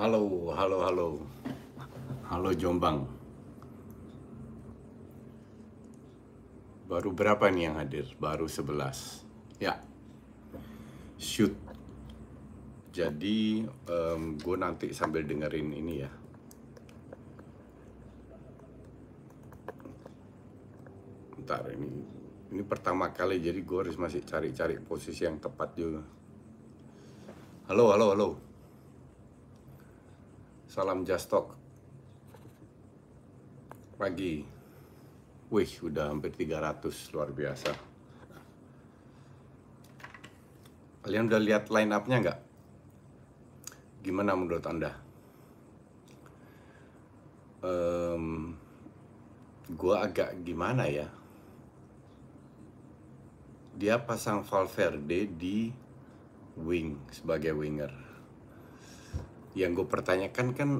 Halo, halo, halo. Halo Jombang. Baru berapa nih yang hadir? Baru 11. Ya. Shoot. Jadi um, gue nanti sambil dengerin ini ya. Ntar ini ini pertama kali jadi gue harus masih cari-cari posisi yang tepat juga. Halo, halo, halo. Salam Jastok. Pagi. Wih, udah hampir 300, luar biasa. Kalian udah lihat line up-nya nggak? Gimana menurut Anda? Um, gua agak gimana ya? Dia pasang Valverde di wing sebagai winger yang gue pertanyakan kan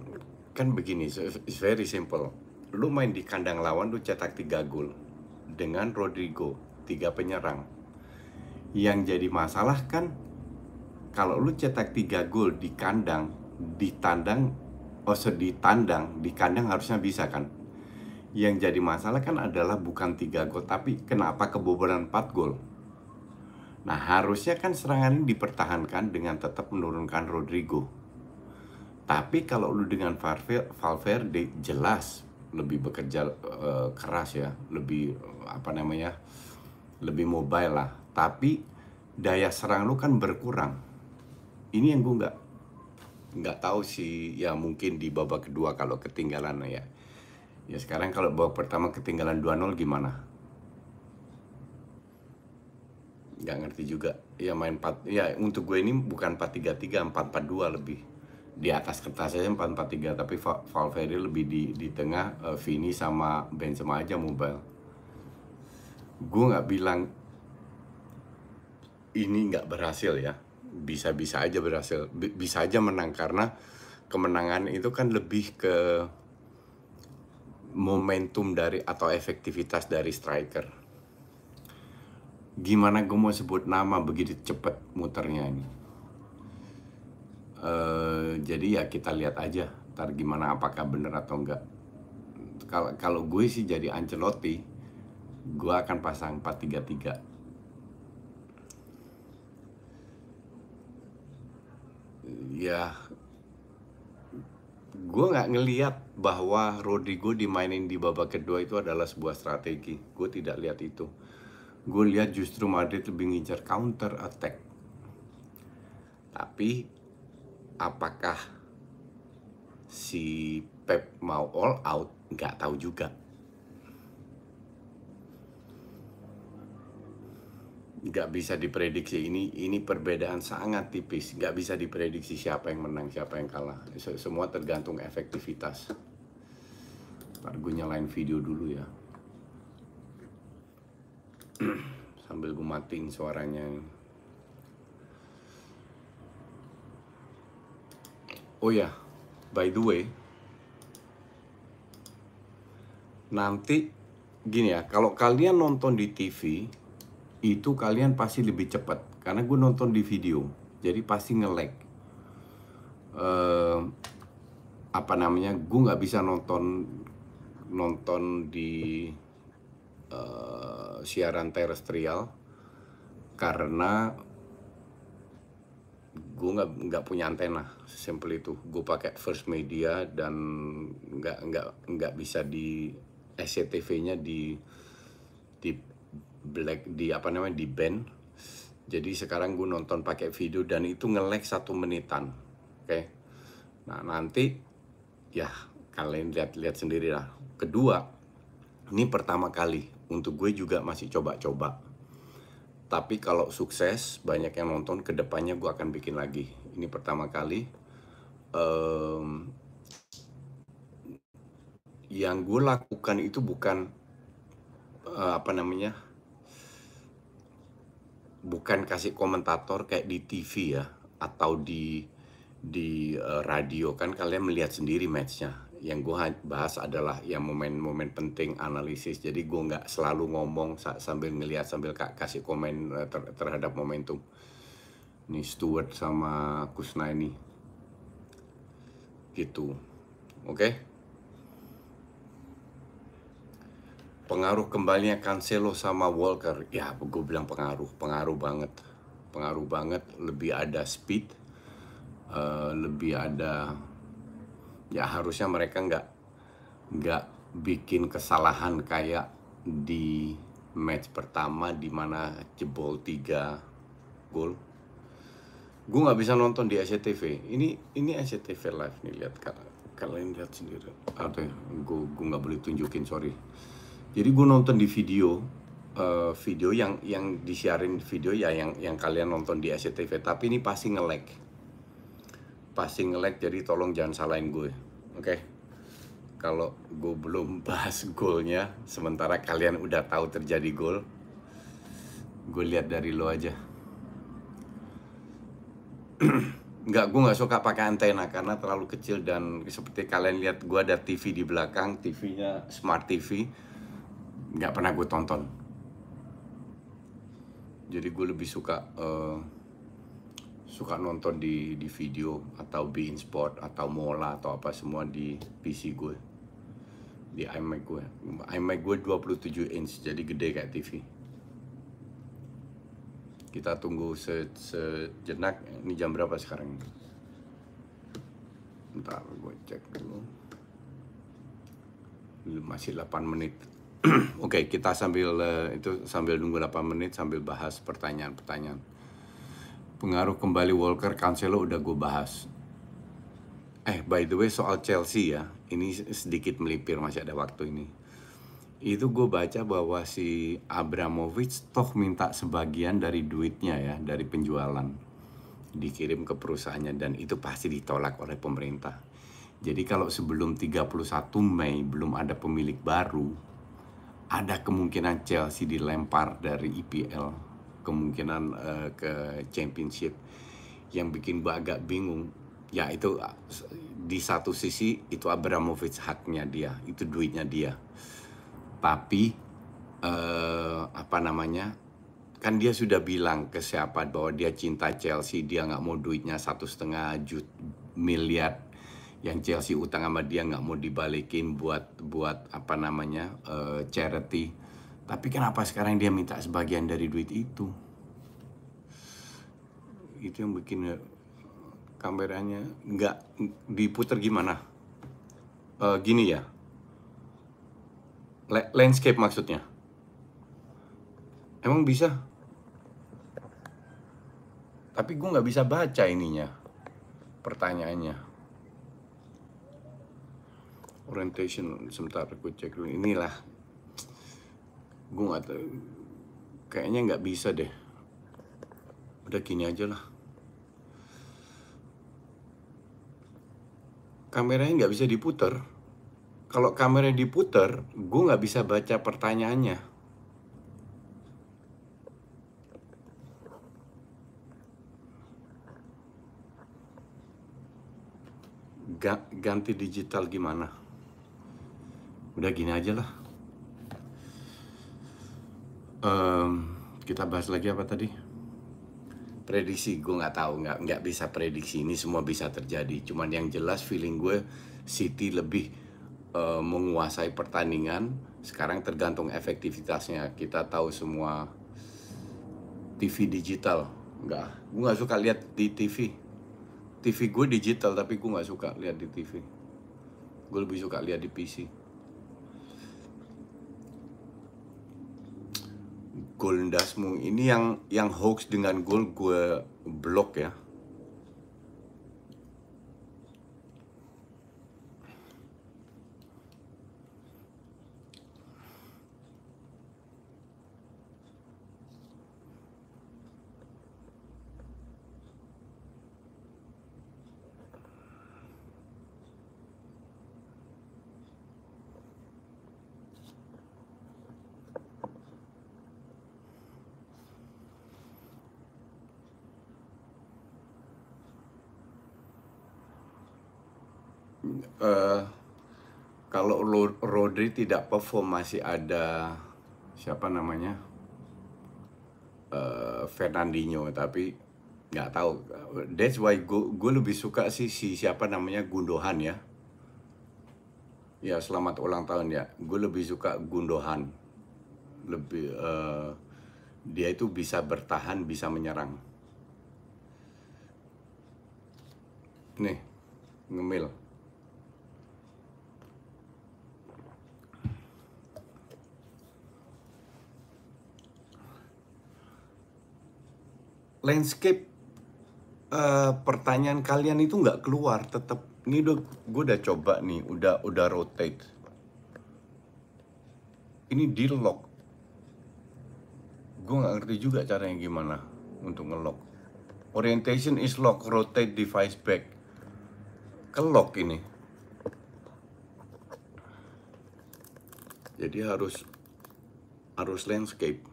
kan begini so it's very simple lu main di kandang lawan lu cetak tiga gol dengan Rodrigo tiga penyerang yang jadi masalah kan kalau lu cetak tiga gol di kandang di tandang oh so, di tandang di kandang harusnya bisa kan yang jadi masalah kan adalah bukan tiga gol tapi kenapa kebobolan 4 gol nah harusnya kan serangan ini dipertahankan dengan tetap menurunkan Rodrigo tapi kalau lu dengan Valverde jelas lebih bekerja uh, keras ya, lebih uh, apa namanya, lebih mobile lah. Tapi daya serang lu kan berkurang. Ini yang gue nggak nggak tahu sih ya mungkin di babak kedua kalau ketinggalan ya. Ya sekarang kalau babak pertama ketinggalan 2-0 gimana? Gak ngerti juga. Ya main 4 ya untuk gue ini bukan 4-3-3, 4-4-2 lebih di atas kertas aja 4 empat tiga tapi Valverde lebih di di tengah uh, Vini sama Benzema aja mobile gue nggak bilang ini nggak berhasil ya bisa-bisa aja berhasil bisa aja menang karena kemenangan itu kan lebih ke momentum dari atau efektivitas dari striker gimana gue mau sebut nama begitu cepet muternya ini Eh, jadi ya kita lihat aja ntar gimana apakah benar atau enggak kalau kalau gue sih jadi Ancelotti gue akan pasang 433 ya gue nggak ngeliat bahwa Rodrigo dimainin di babak kedua itu adalah sebuah strategi gue tidak lihat itu gue lihat justru Madrid lebih ngincar counter attack tapi apakah si Pep mau all out nggak tahu juga nggak bisa diprediksi ini ini perbedaan sangat tipis nggak bisa diprediksi siapa yang menang siapa yang kalah semua tergantung efektivitas Ntar gue nyalain video dulu ya sambil gue matiin suaranya Oh ya, by the way, nanti gini ya, kalau kalian nonton di TV, itu kalian pasti lebih cepat. Karena gue nonton di video, jadi pasti nge-lag. Ehm, apa namanya, gue nggak bisa nonton nonton di uh, siaran terestrial karena gue nggak nggak punya antena simple itu gue pakai first media dan nggak nggak nggak bisa di SCTV-nya di di black di apa namanya di band jadi sekarang gue nonton pakai video dan itu ngelek satu menitan oke okay? nah nanti ya kalian lihat-lihat sendiri lah kedua ini pertama kali untuk gue juga masih coba-coba tapi kalau sukses, banyak yang nonton, kedepannya gue akan bikin lagi. Ini pertama kali. Um, yang gue lakukan itu bukan uh, apa namanya, bukan kasih komentator kayak di TV ya atau di di uh, radio kan kalian melihat sendiri matchnya yang gue bahas adalah yang momen-momen penting analisis jadi gue nggak selalu ngomong sambil ngeliat sambil kasih komen eh, ter terhadap momentum nih Stuart sama Kusna ini gitu oke okay? pengaruh kembalinya Cancelo sama Walker ya gue bilang pengaruh pengaruh banget pengaruh banget lebih ada speed uh, lebih ada ya harusnya mereka nggak nggak bikin kesalahan kayak di match pertama di mana jebol tiga gol gue nggak bisa nonton di SCTV ini ini SCTV live nih lihat kalian lihat sendiri atau ya? gue gue nggak boleh tunjukin sorry jadi gue nonton di video uh, video yang yang disiarin video ya yang yang kalian nonton di SCTV tapi ini pasti nge-lag pasti ngelek jadi tolong jangan salahin gue oke okay? kalau gue belum bahas golnya sementara kalian udah tahu terjadi gol gue lihat dari lo aja nggak gue nggak suka pakai antena karena terlalu kecil dan seperti kalian lihat gue ada TV di belakang TV-nya smart TV nggak pernah gue tonton jadi gue lebih suka uh, suka nonton di di video atau in Sport atau Mola atau apa semua di PC gue di iMac gue iMac gue 27 inch jadi gede kayak TV kita tunggu se sejenak ini jam berapa sekarang ntar gue cek dulu masih 8 menit oke okay, kita sambil eh, itu sambil nunggu 8 menit sambil bahas pertanyaan-pertanyaan pengaruh kembali Walker Cancelo udah gue bahas. Eh, by the way soal Chelsea ya, ini sedikit melipir masih ada waktu ini. Itu gue baca bahwa si Abramovich toh minta sebagian dari duitnya ya, dari penjualan. Dikirim ke perusahaannya dan itu pasti ditolak oleh pemerintah. Jadi kalau sebelum 31 Mei belum ada pemilik baru, ada kemungkinan Chelsea dilempar dari IPL kemungkinan uh, ke championship yang bikin gue agak bingung ya itu di satu sisi itu Abramovich haknya dia itu duitnya dia tapi uh, apa namanya kan dia sudah bilang ke siapa bahwa dia cinta Chelsea dia nggak mau duitnya satu setengah juta miliar yang Chelsea utang sama dia nggak mau dibalikin buat buat apa namanya uh, charity tapi kenapa sekarang dia minta sebagian dari duit itu? Itu yang bikin eh, kameranya nggak diputer gimana? Uh, gini ya, Le landscape maksudnya. Emang bisa? Tapi gue nggak bisa baca ininya, pertanyaannya orientation sebentar gue cek dulu inilah gue gak tahu kayaknya nggak bisa deh udah gini aja lah kameranya nggak bisa diputer kalau kameranya diputer gue nggak bisa baca pertanyaannya ganti digital gimana udah gini aja lah um, kita bahas lagi apa tadi prediksi gue nggak tahu nggak nggak bisa prediksi ini semua bisa terjadi cuman yang jelas feeling gue City lebih uh, menguasai pertandingan sekarang tergantung efektivitasnya kita tahu semua TV digital nggak gue nggak suka lihat di TV TV gue digital tapi gue nggak suka lihat di TV gue lebih suka lihat di PC Golden Dasmung ini yang yang hoax dengan gol gue blok ya Rodri tidak perform masih ada siapa namanya uh, Fernandinho tapi nggak tahu that's why gue lebih suka sih si siapa namanya Gundohan ya ya selamat ulang tahun ya gue lebih suka Gundohan lebih uh, dia itu bisa bertahan bisa menyerang nih ngemil landscape uh, pertanyaan kalian itu nggak keluar tetap ini udah gue udah coba nih udah udah rotate ini di lock gue nggak ngerti juga caranya gimana untuk ngelock orientation is lock rotate device back ke lock ini jadi harus harus landscape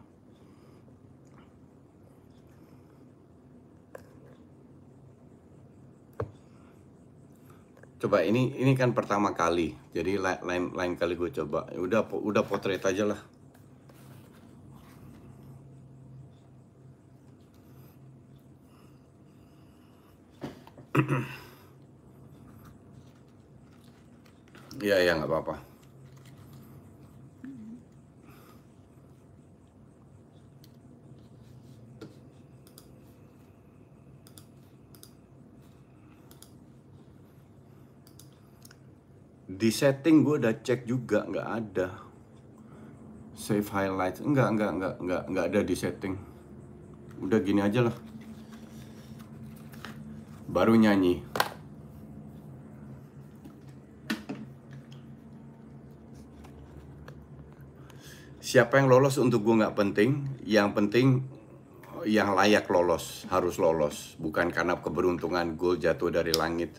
coba ini ini kan pertama kali jadi lain lain kali gue coba ya udah udah potret aja lah ya ya nggak apa-apa. di setting gue udah cek juga nggak ada save highlight nggak nggak nggak nggak nggak ada di setting udah gini aja lah baru nyanyi siapa yang lolos untuk gue nggak penting yang penting yang layak lolos harus lolos bukan karena keberuntungan gue jatuh dari langit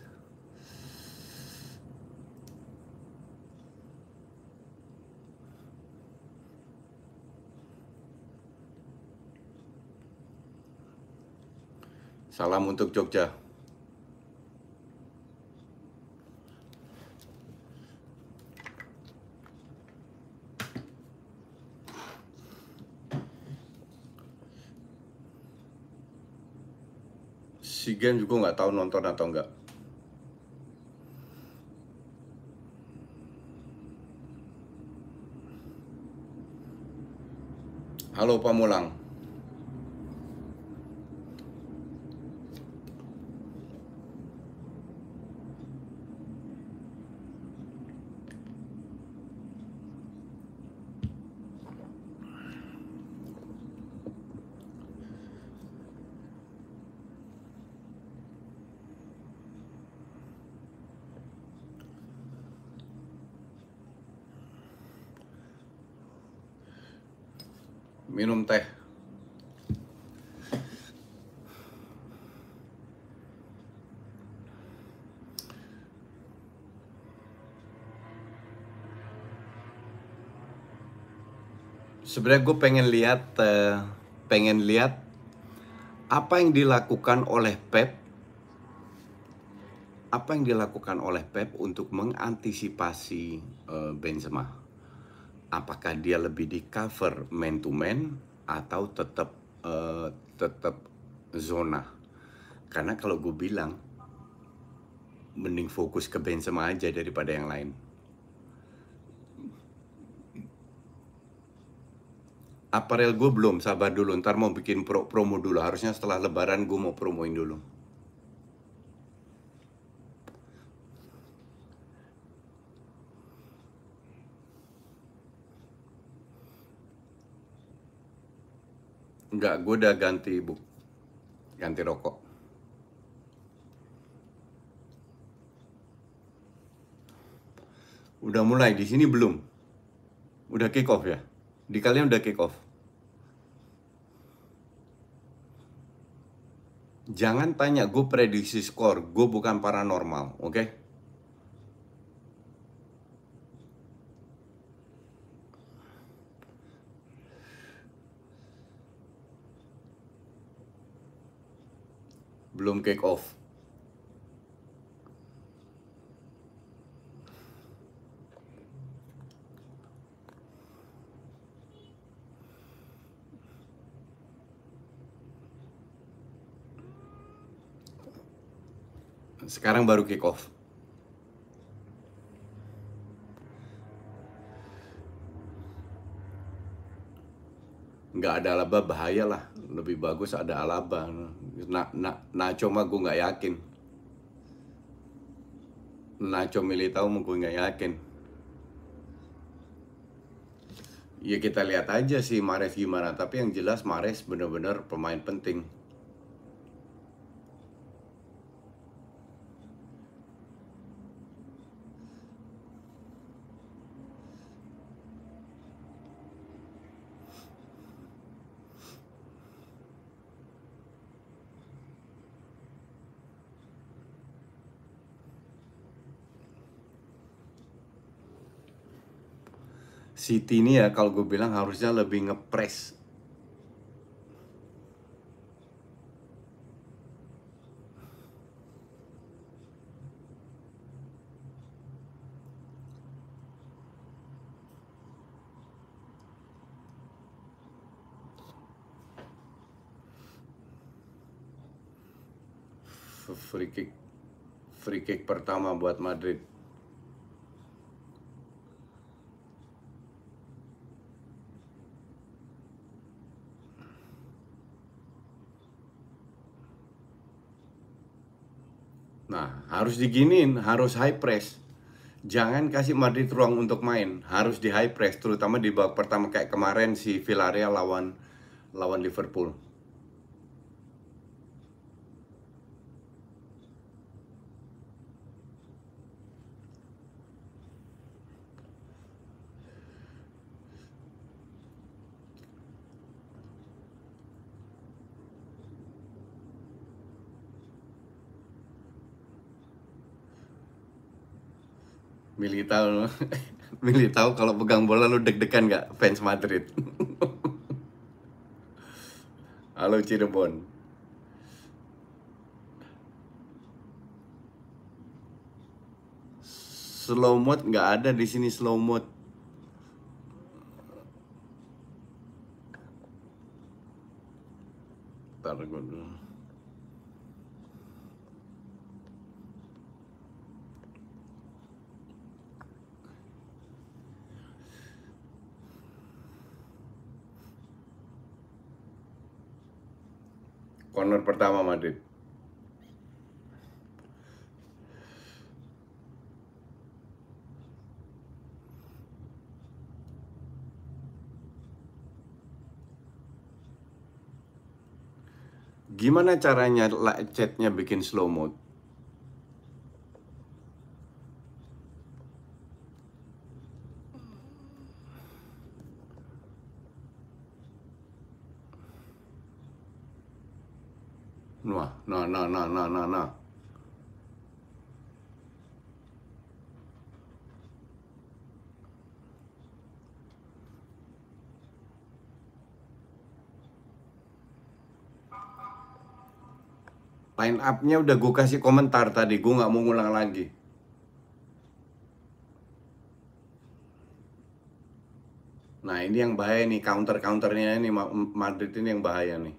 Salam untuk Jogja. si juga nggak tahu nonton atau enggak. Halo Pamulang. sebenarnya gue pengen lihat uh, pengen lihat apa yang dilakukan oleh Pep apa yang dilakukan oleh Pep untuk mengantisipasi uh, Benzema apakah dia lebih di cover man to man atau tetap uh, eh, tetap zona karena kalau gue bilang mending fokus ke Benzema aja daripada yang lain Aparel gue belum, sabar dulu. Ntar mau bikin pro promo dulu. Harusnya setelah lebaran gue mau promoin dulu. Enggak, gue udah ganti ibu. Ganti rokok. Udah mulai, di sini belum. Udah kick off ya? Di kalian udah kick off. Jangan tanya gue prediksi skor, gue bukan paranormal, oke? Okay? Belum kick off. Sekarang baru kick off. nggak ada laba bahaya lah lebih bagus ada alaba nah, nah, Nacho mah gue nggak yakin Nacho Militao mah gue nggak yakin ya kita lihat aja sih Mares gimana tapi yang jelas Mares bener-bener pemain penting City ini ya kalau gue bilang harusnya lebih ngepres free kick free kick pertama buat Madrid harus diginin, harus high press. Jangan kasih Madrid ruang untuk main, harus di high press terutama di babak pertama kayak kemarin si Villarreal lawan lawan Liverpool. Militao Militao kalau pegang bola lu deg-degan gak fans Madrid halo Cirebon slow mode nggak ada di sini slow mode Tar gue corner pertama Madrid. Gimana caranya chatnya bikin slow mode? nah, nah, nah, nah. Line up-nya udah gue kasih komentar tadi, gue nggak mau ngulang lagi. Nah ini yang bahaya nih counter counternya ini Madrid ini yang bahaya nih.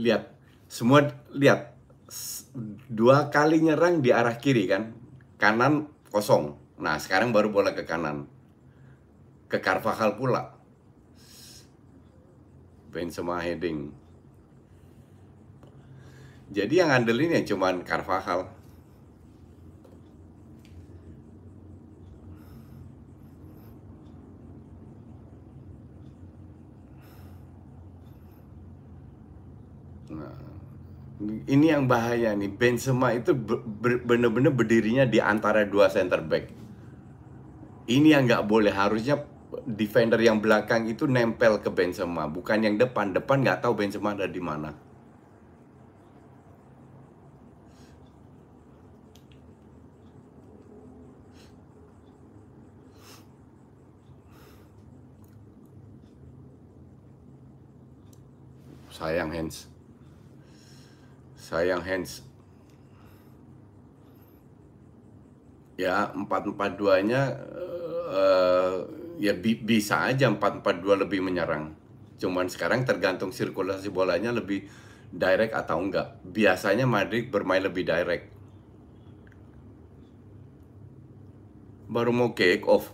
lihat semua lihat dua kali nyerang di arah kiri kan kanan kosong nah sekarang baru bola ke kanan ke Carvajal pula semua heading jadi yang andelin ya cuman Carvajal ini yang bahaya nih. Benzema itu bener-bener berdirinya di antara dua center back. Ini yang nggak boleh. Harusnya defender yang belakang itu nempel ke Benzema, bukan yang depan. Depan nggak tahu Benzema ada di mana. sayang Hans sayang hands ya 442 nya uh, ya bi bisa aja empat empat dua lebih menyerang cuman sekarang tergantung sirkulasi bolanya lebih direct atau enggak biasanya Madrid bermain lebih direct baru mau kick off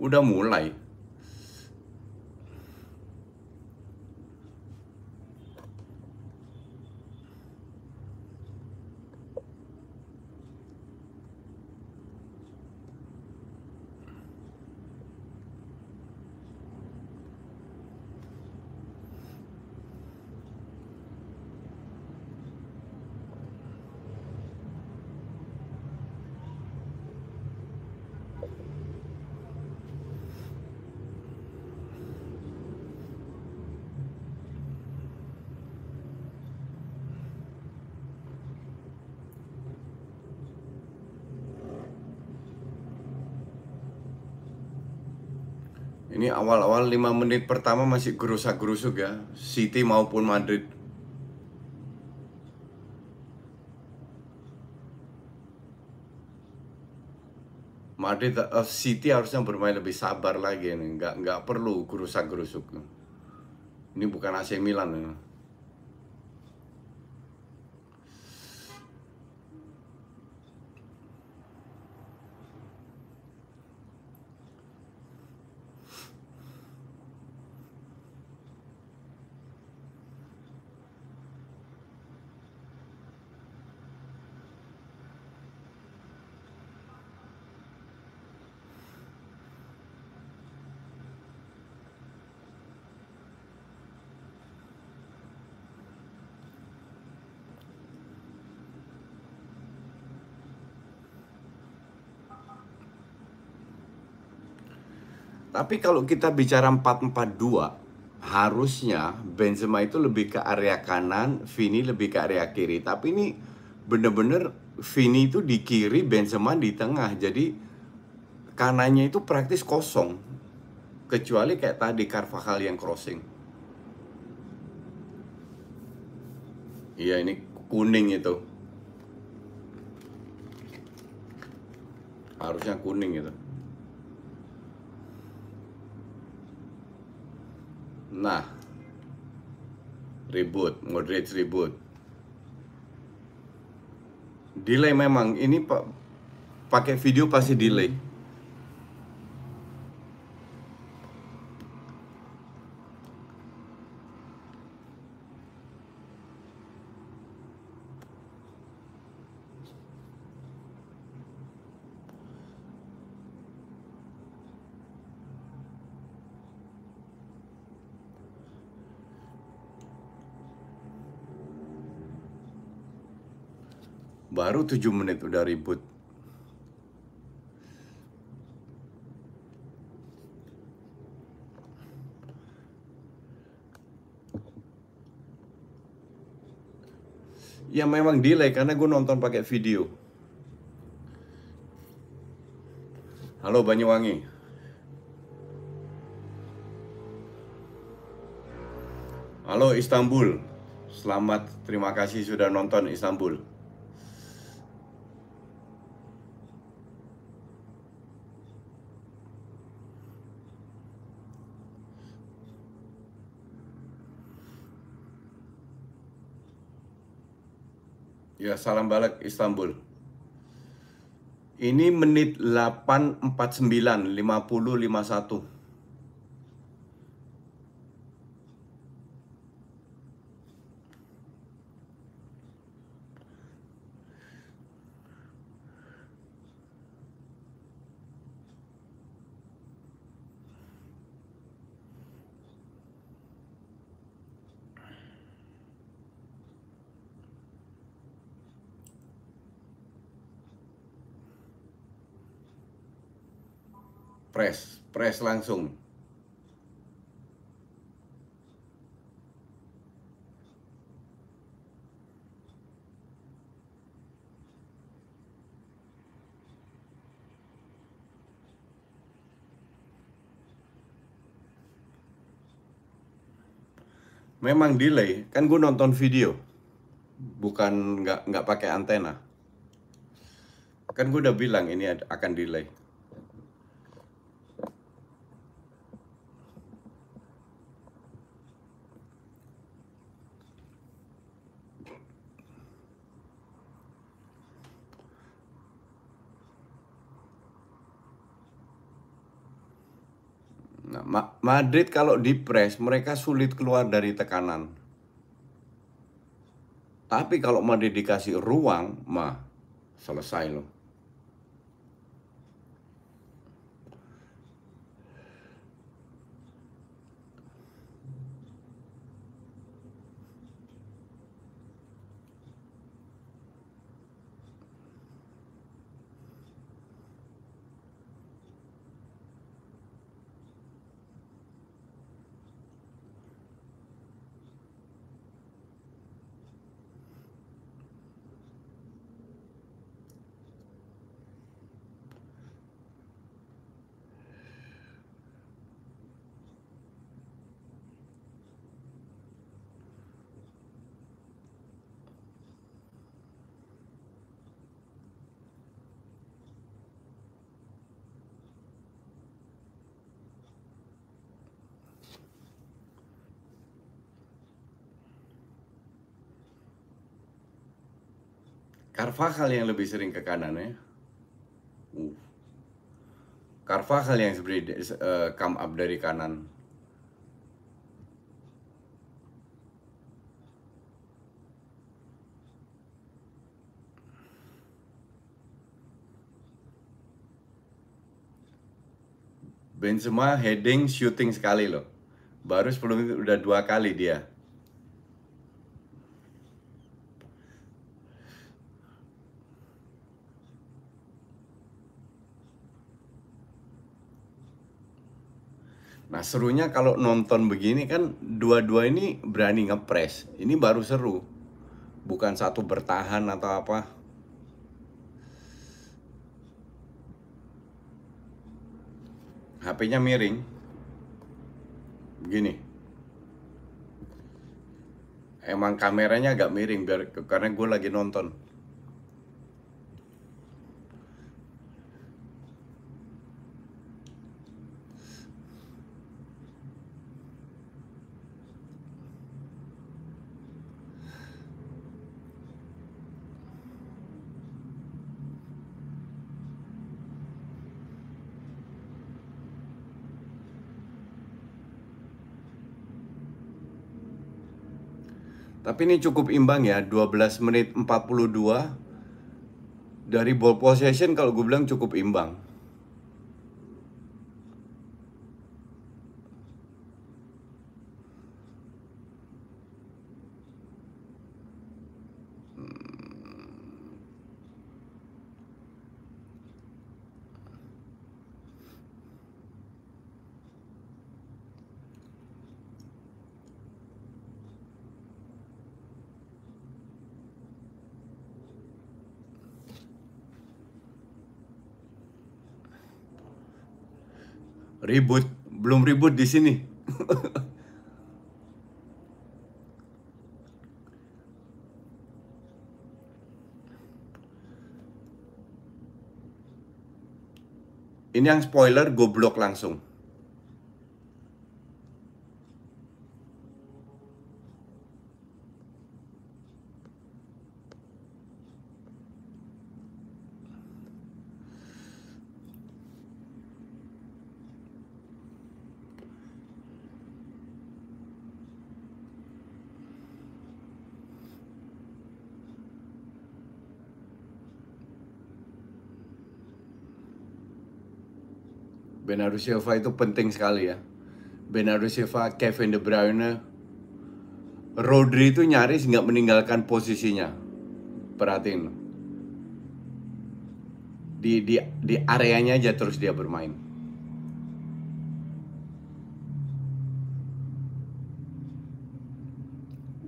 udah mulai awal-awal 5 menit pertama masih gerusak-gerusuk ya City maupun Madrid Madrid uh, City harusnya bermain lebih sabar lagi nih nggak nggak perlu gerusak-gerusuk ini bukan AC Milan ya. Tapi kalau kita bicara 4-4-2, harusnya Benzema itu lebih ke area kanan, Vini lebih ke area kiri. Tapi ini bener-bener Vini itu di kiri, Benzema di tengah. Jadi kanannya itu praktis kosong. Kecuali kayak tadi Carvajal yang crossing. Iya ini kuning itu. Harusnya kuning itu. Nah, ribut, moderate ribut. Delay memang ini pak pakai video pasti delay. Baru 7 menit udah ribut. Ya memang delay karena gue nonton pakai video. Halo Banyuwangi. Halo Istanbul. Selamat, terima kasih sudah nonton Istanbul. Ya, salam balik Istanbul. Ini menit 849, 50, 51. press, press langsung. Memang delay, kan gue nonton video, bukan nggak nggak pakai antena. Kan gue udah bilang ini akan delay. Madrid kalau di dipres mereka sulit keluar dari tekanan. Tapi kalau Madrid dikasih ruang, mah selesai loh. Carvajal yang lebih sering ke kanan ya. Uh. Carvajal yang sebenarnya uh, come up dari kanan. Benzema heading shooting sekali loh. Baru sebelum itu udah dua kali dia. Nah, serunya kalau nonton begini kan dua-dua ini berani ngepres. Ini baru seru. Bukan satu bertahan atau apa. HP-nya miring. Begini. Emang kameranya agak miring biar karena gue lagi nonton. Tapi ini cukup imbang ya, 12 menit 42 dari ball possession kalau gue bilang cukup imbang. Ribut, belum ribut di sini. Ini yang spoiler goblok langsung. Bernardo Silva itu penting sekali ya. Bernardo Silva, Kevin De Bruyne, Rodri itu nyaris nggak meninggalkan posisinya. Perhatiin. Di, di, di areanya aja terus dia bermain.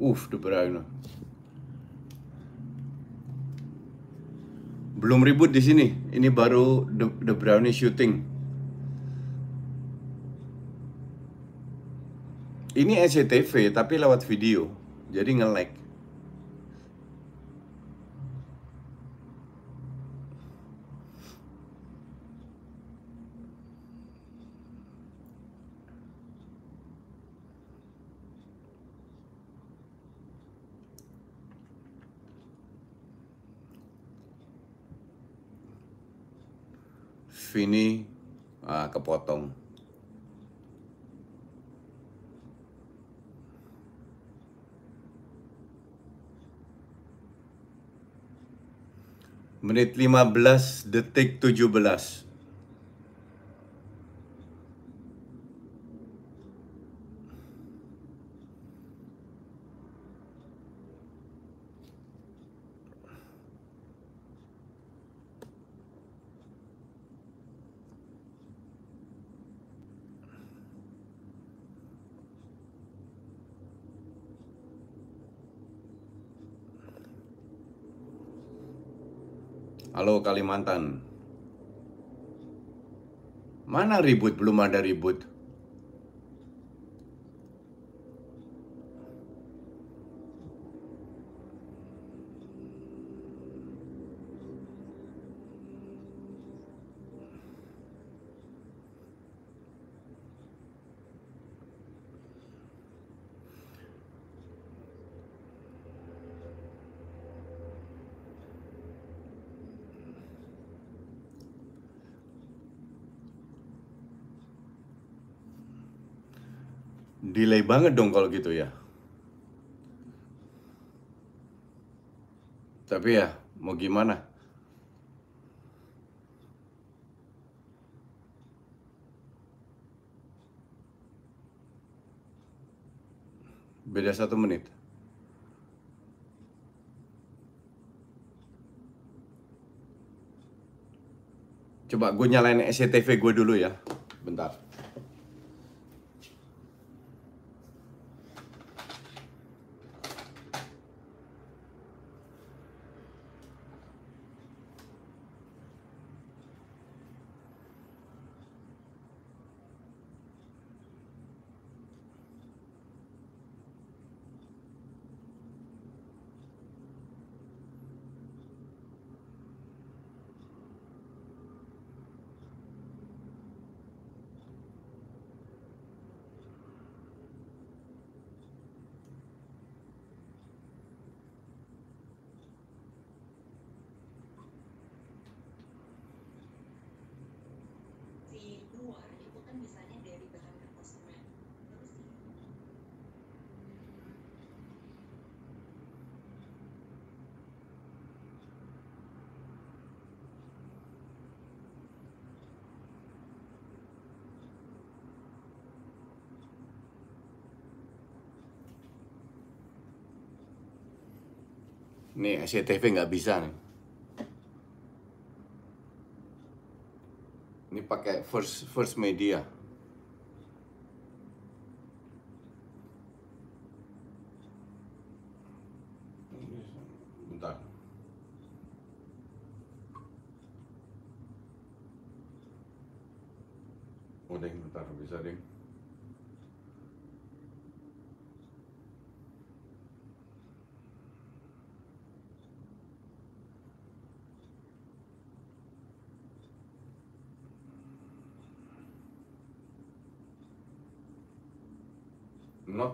Uff, De Bruyne. Belum ribut di sini. Ini baru the the Brownie shooting. Ini SCTV tapi lewat video. Jadi nge-lag. Vini ah, kepotong. menit 15 detik 17 Kalimantan. Mana ribut? Belum ada ribut. delay banget dong kalau gitu ya tapi ya mau gimana beda satu menit coba gue nyalain SCTV gue dulu ya bentar SCTV e nggak bisa nih. Ini pakai first first media.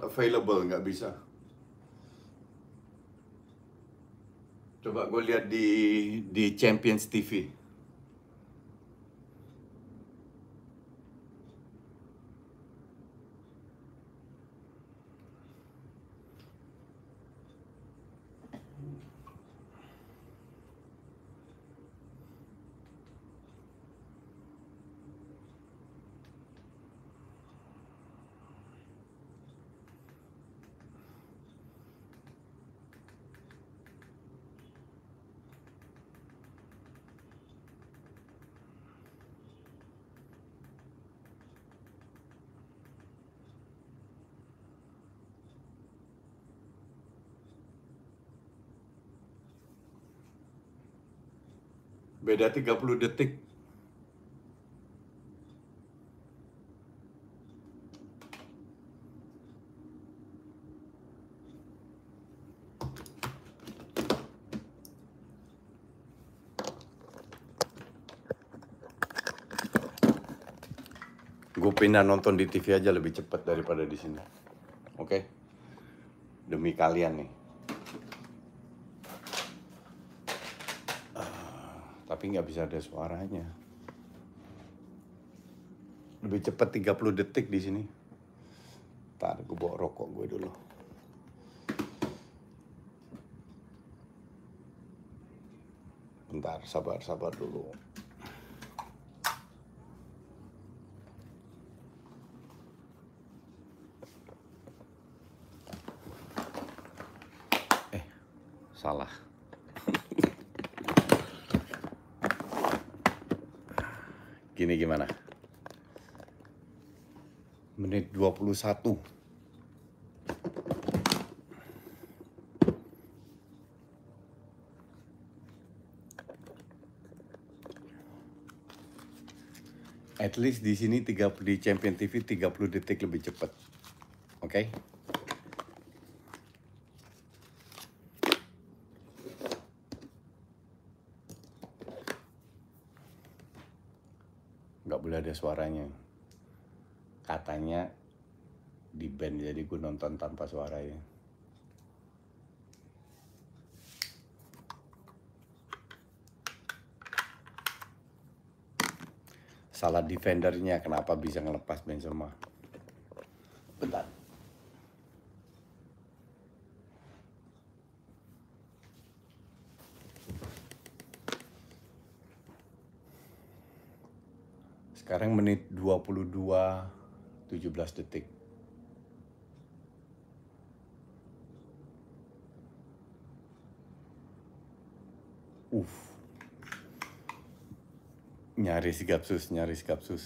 available nggak bisa coba gue lihat di di Champions TV beda 30 detik. Gue pindah nonton di TV aja lebih cepat daripada di sini. Oke. Okay? Demi kalian nih. nggak bisa ada suaranya. Lebih cepat 30 detik di sini. Ntar gue bawa rokok gue dulu. Bentar, sabar-sabar dulu. At least di sini 30 di Champion TV 30 detik lebih cepat. Oke. Okay? Enggak boleh ada suaranya katanya band jadi gue nonton tanpa suaranya salah defendernya kenapa bisa ngelepas Benzema bentar sekarang menit 22 17 detik nyaris gapsus nyaris gapsus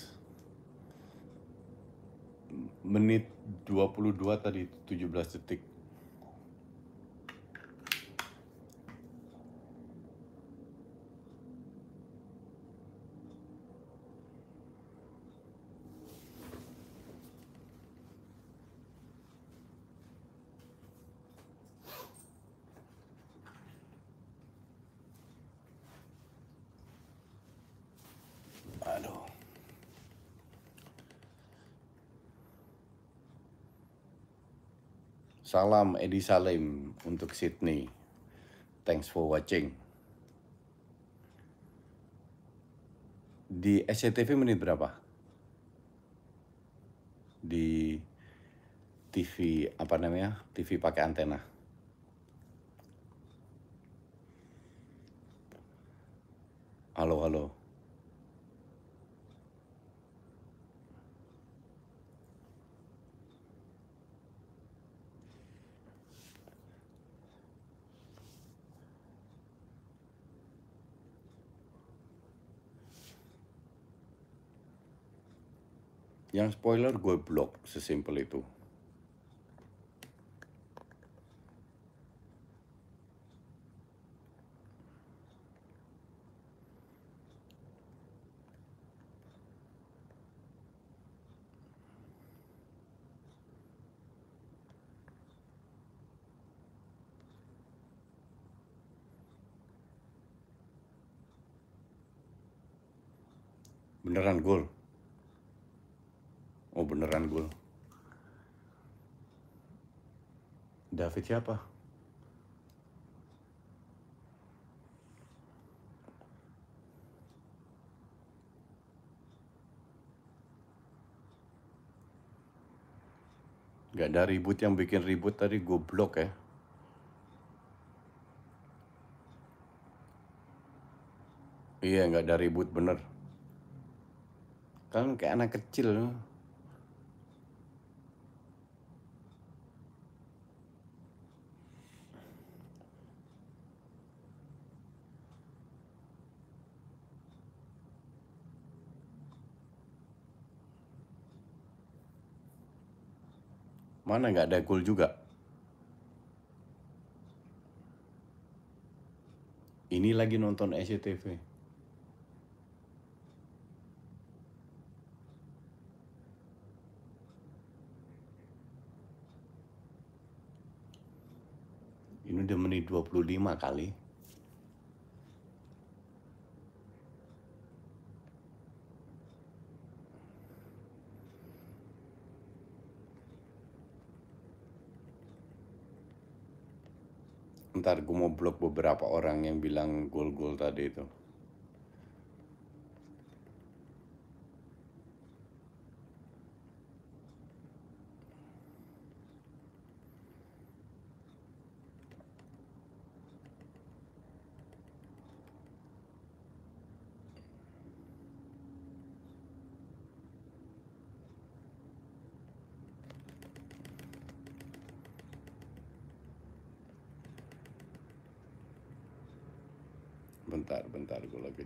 menit 22 tadi 17 detik Salam Edi Salim untuk Sydney. Thanks for watching. Di SCTV menit berapa? Di TV apa namanya? TV pakai antena. yang spoiler gue blok sesimpel itu beneran gol David siapa? Gak ada ribut yang bikin ribut tadi gue blok ya. Iya, gak ada ribut bener. kan kayak anak kecil. Mana nggak ada gol juga? Ini lagi nonton SCTV. Ini udah menit 25 kali. ntar gue mau blok beberapa orang yang bilang gol-gol tadi itu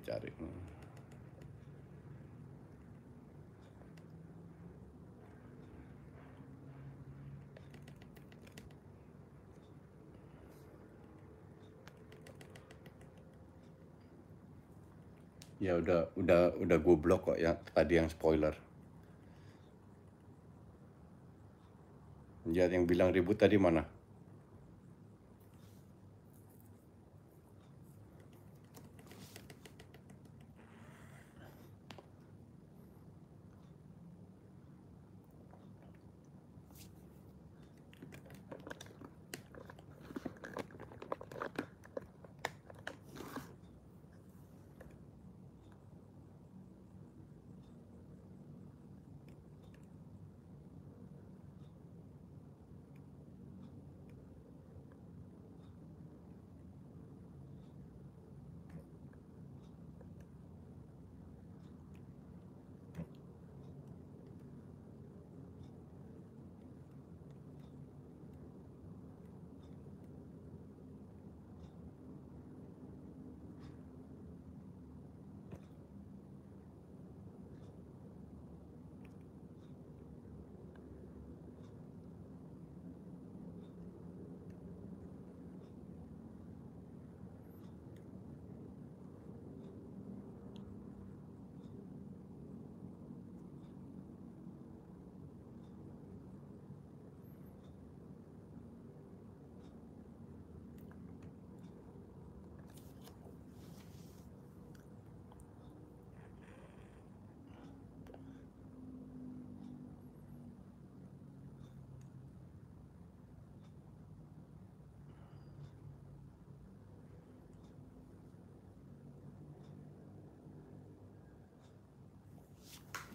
dicari hmm. ya udah udah udah gue blok kok ya tadi yang spoiler Jadi yang bilang ribut tadi mana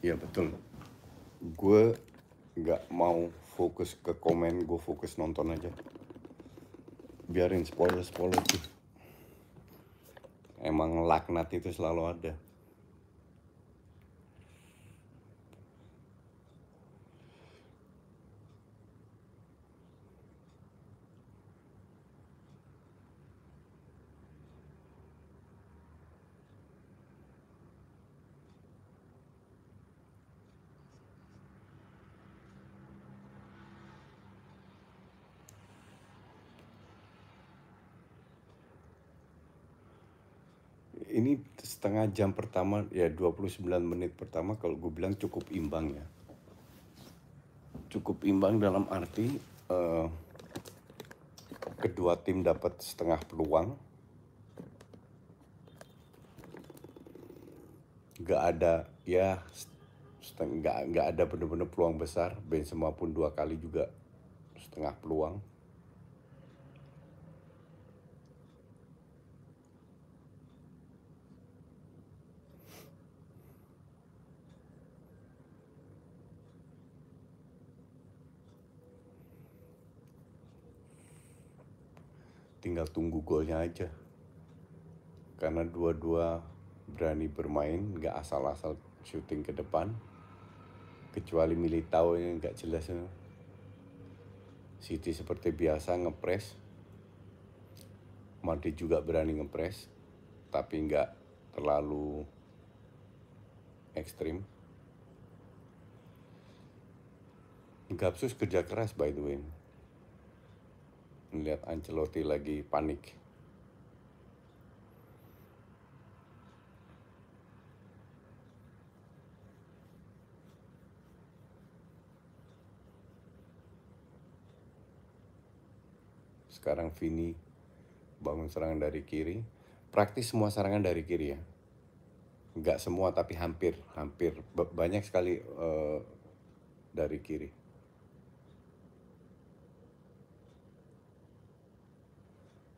Iya betul. Gue nggak mau fokus ke komen, gue fokus nonton aja. Biarin spoiler spoiler tuh. Emang laknat itu selalu ada. setengah jam pertama ya 29 menit pertama kalau gue bilang cukup imbang ya cukup imbang dalam arti uh, kedua tim dapat setengah peluang gak ada ya gak nggak ada bener-bener peluang besar Benzema pun dua kali juga setengah peluang tinggal tunggu golnya aja. Karena dua-dua berani bermain, nggak asal-asal syuting ke depan. Kecuali Militao yang nggak jelas. City seperti biasa ngepres. Madrid juga berani ngepres, tapi nggak terlalu ekstrim. Gapsus kerja keras by the way melihat Ancelotti lagi panik. Sekarang Vini bangun serangan dari kiri. Praktis semua serangan dari kiri ya. Nggak semua tapi hampir, hampir banyak sekali uh, dari kiri.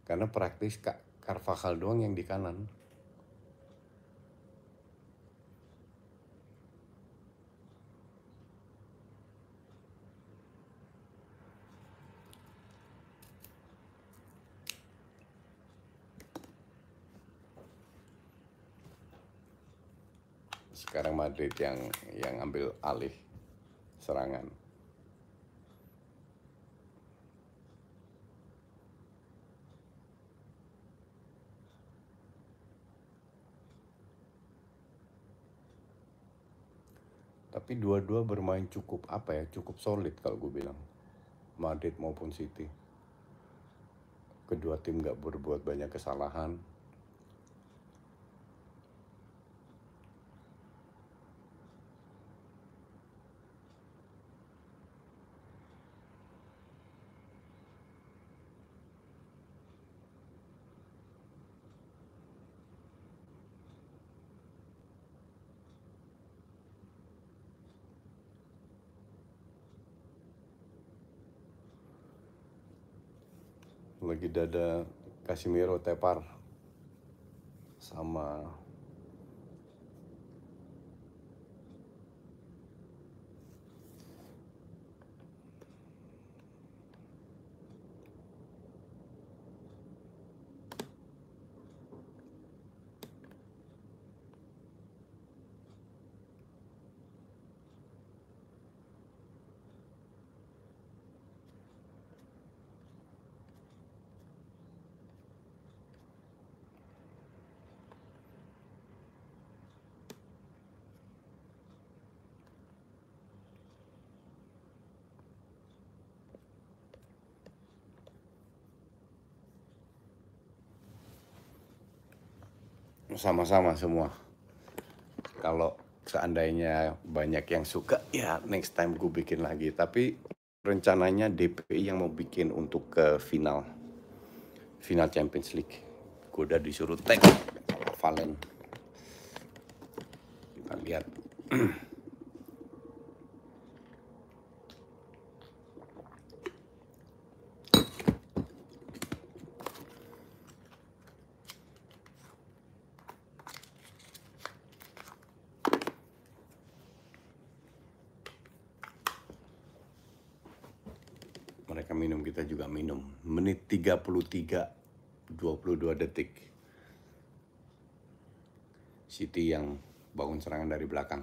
karena praktis Kak Carvajal doang yang di kanan sekarang Madrid yang yang ambil alih serangan Tapi dua-dua bermain cukup apa ya? Cukup solid kalau gue bilang. Madrid maupun City. Kedua tim gak berbuat banyak kesalahan, dada Casimiro Tepar sama sama-sama semua. Kalau seandainya banyak yang suka, ya next time gue bikin lagi. Tapi rencananya DPI yang mau bikin untuk ke final, final Champions League. Gue udah disuruh tag Valen. Kita lihat. 33 22 detik. City yang bangun serangan dari belakang.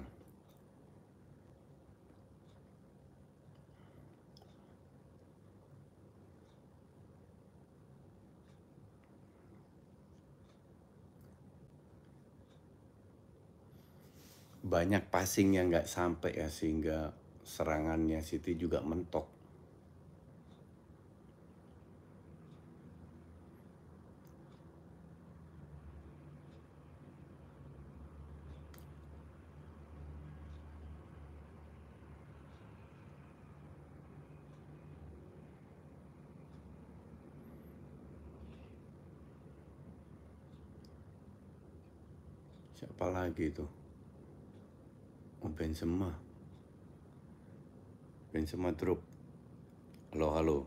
Banyak passing yang nggak sampai ya sehingga serangannya City juga mentok. apalagi itu oh Benzema Benzema drop halo halo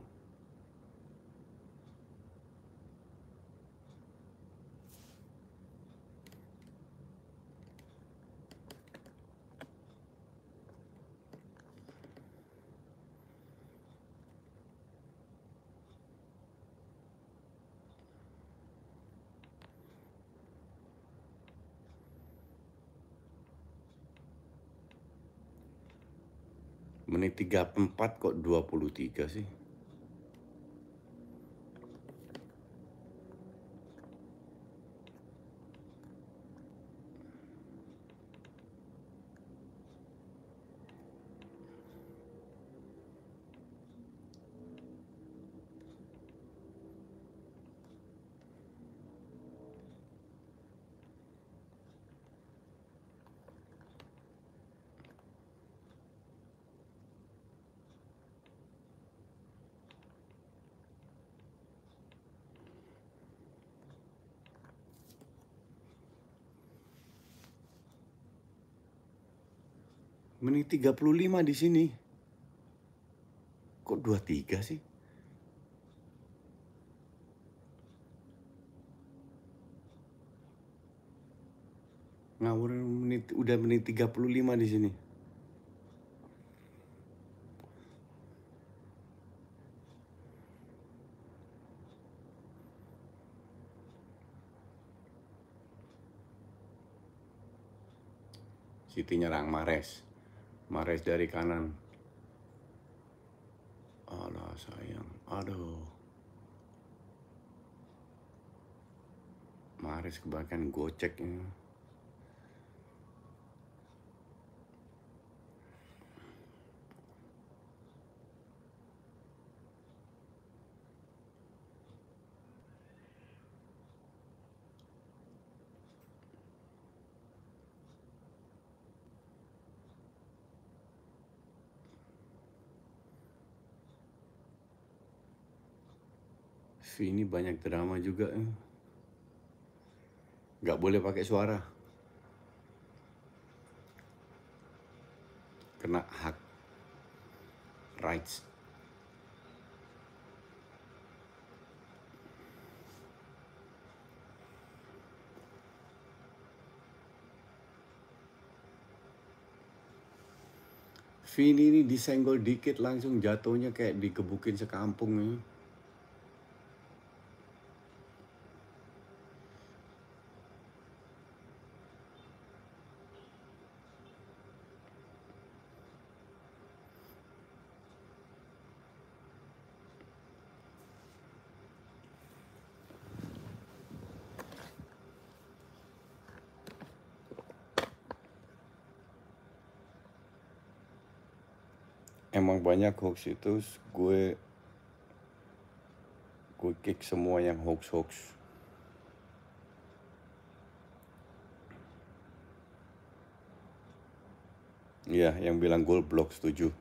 34 kok 23 sih? nih 35 di sini. Kok 23 sih? ngawur menit udah menit 35 di sini. Siti nyerang Mares. Mares dari kanan. Alah sayang, aduh. Mares kebanyakan gocek E ini banyak drama juga eh. nggak boleh pakai suara kena hak rights Vini e ini disenggol dikit langsung jatuhnya kayak dikebukin sekampung ya. banyak hoax itu gue gue kick semua yang hoax-hoax Iya, yang bilang gue block setuju.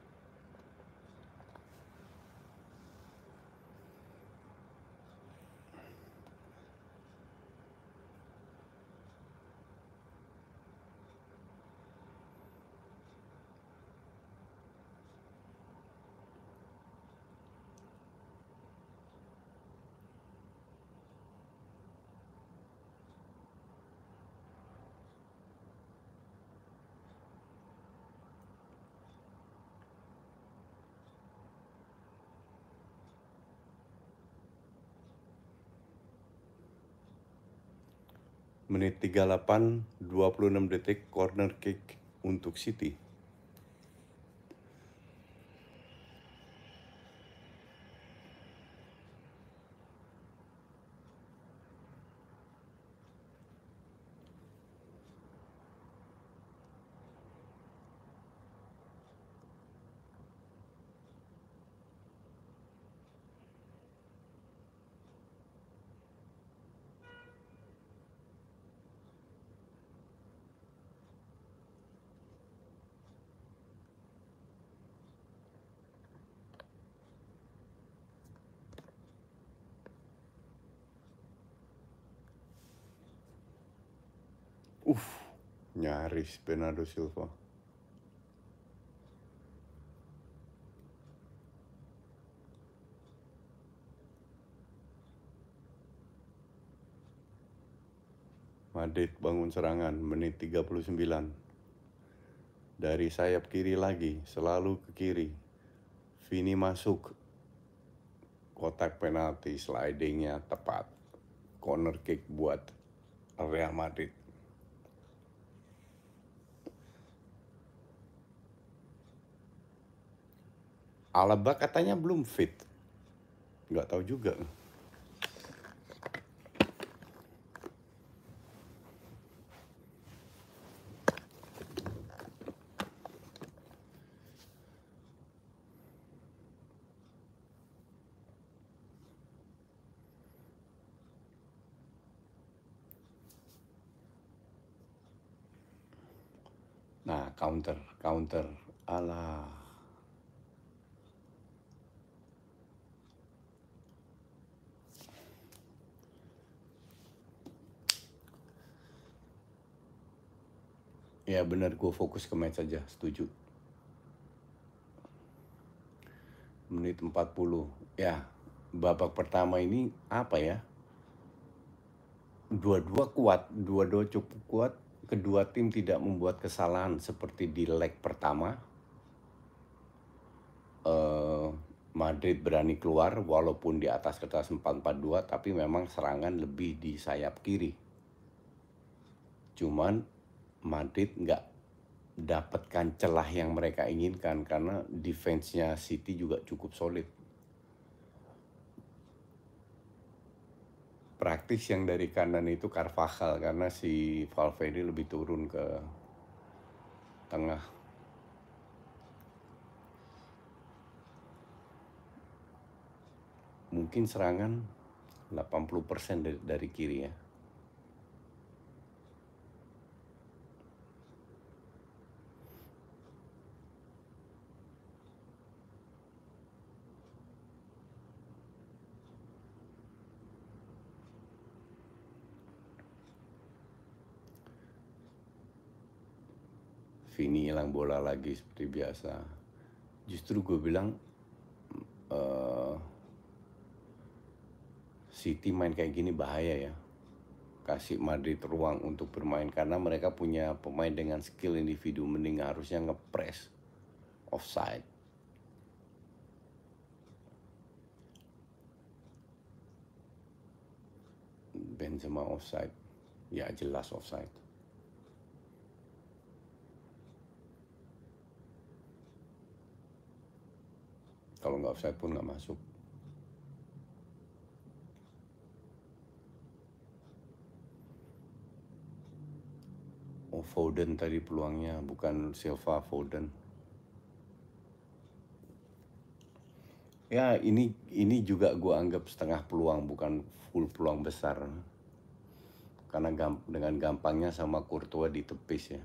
menit 38 26 detik corner kick untuk City. Uff, nyaris Bernardo Silva. Madrid bangun serangan menit 39. Dari sayap kiri lagi, selalu ke kiri. Vini masuk. Kotak penalti slidingnya tepat. Corner kick buat Real Madrid. Alaba katanya belum fit. Nggak tahu juga. Nah, counter, counter. Alah. Ya benar, gue fokus ke match aja, setuju. Menit 40. Ya, babak pertama ini apa ya? Dua-dua kuat, dua-dua cukup kuat. Kedua tim tidak membuat kesalahan seperti di leg pertama. Eh, Madrid berani keluar walaupun di atas kertas 4-4-2 tapi memang serangan lebih di sayap kiri. Cuman Madrid nggak dapatkan celah yang mereka inginkan karena defense-nya City juga cukup solid. Praktis yang dari kanan itu Carvajal karena si Valverde lebih turun ke tengah. Mungkin serangan 80% dari, dari kiri ya. ini hilang bola lagi seperti biasa justru gue bilang uh, City main kayak gini bahaya ya kasih Madrid ruang untuk bermain karena mereka punya pemain dengan skill individu mending harusnya ngepres offside Benzema offside ya jelas offside kalau nggak offside pun nggak masuk Oh, Foden tadi peluangnya bukan Silva Foden. Ya ini ini juga gue anggap setengah peluang bukan full peluang besar karena gamp dengan gampangnya sama Courtois ditepis ya.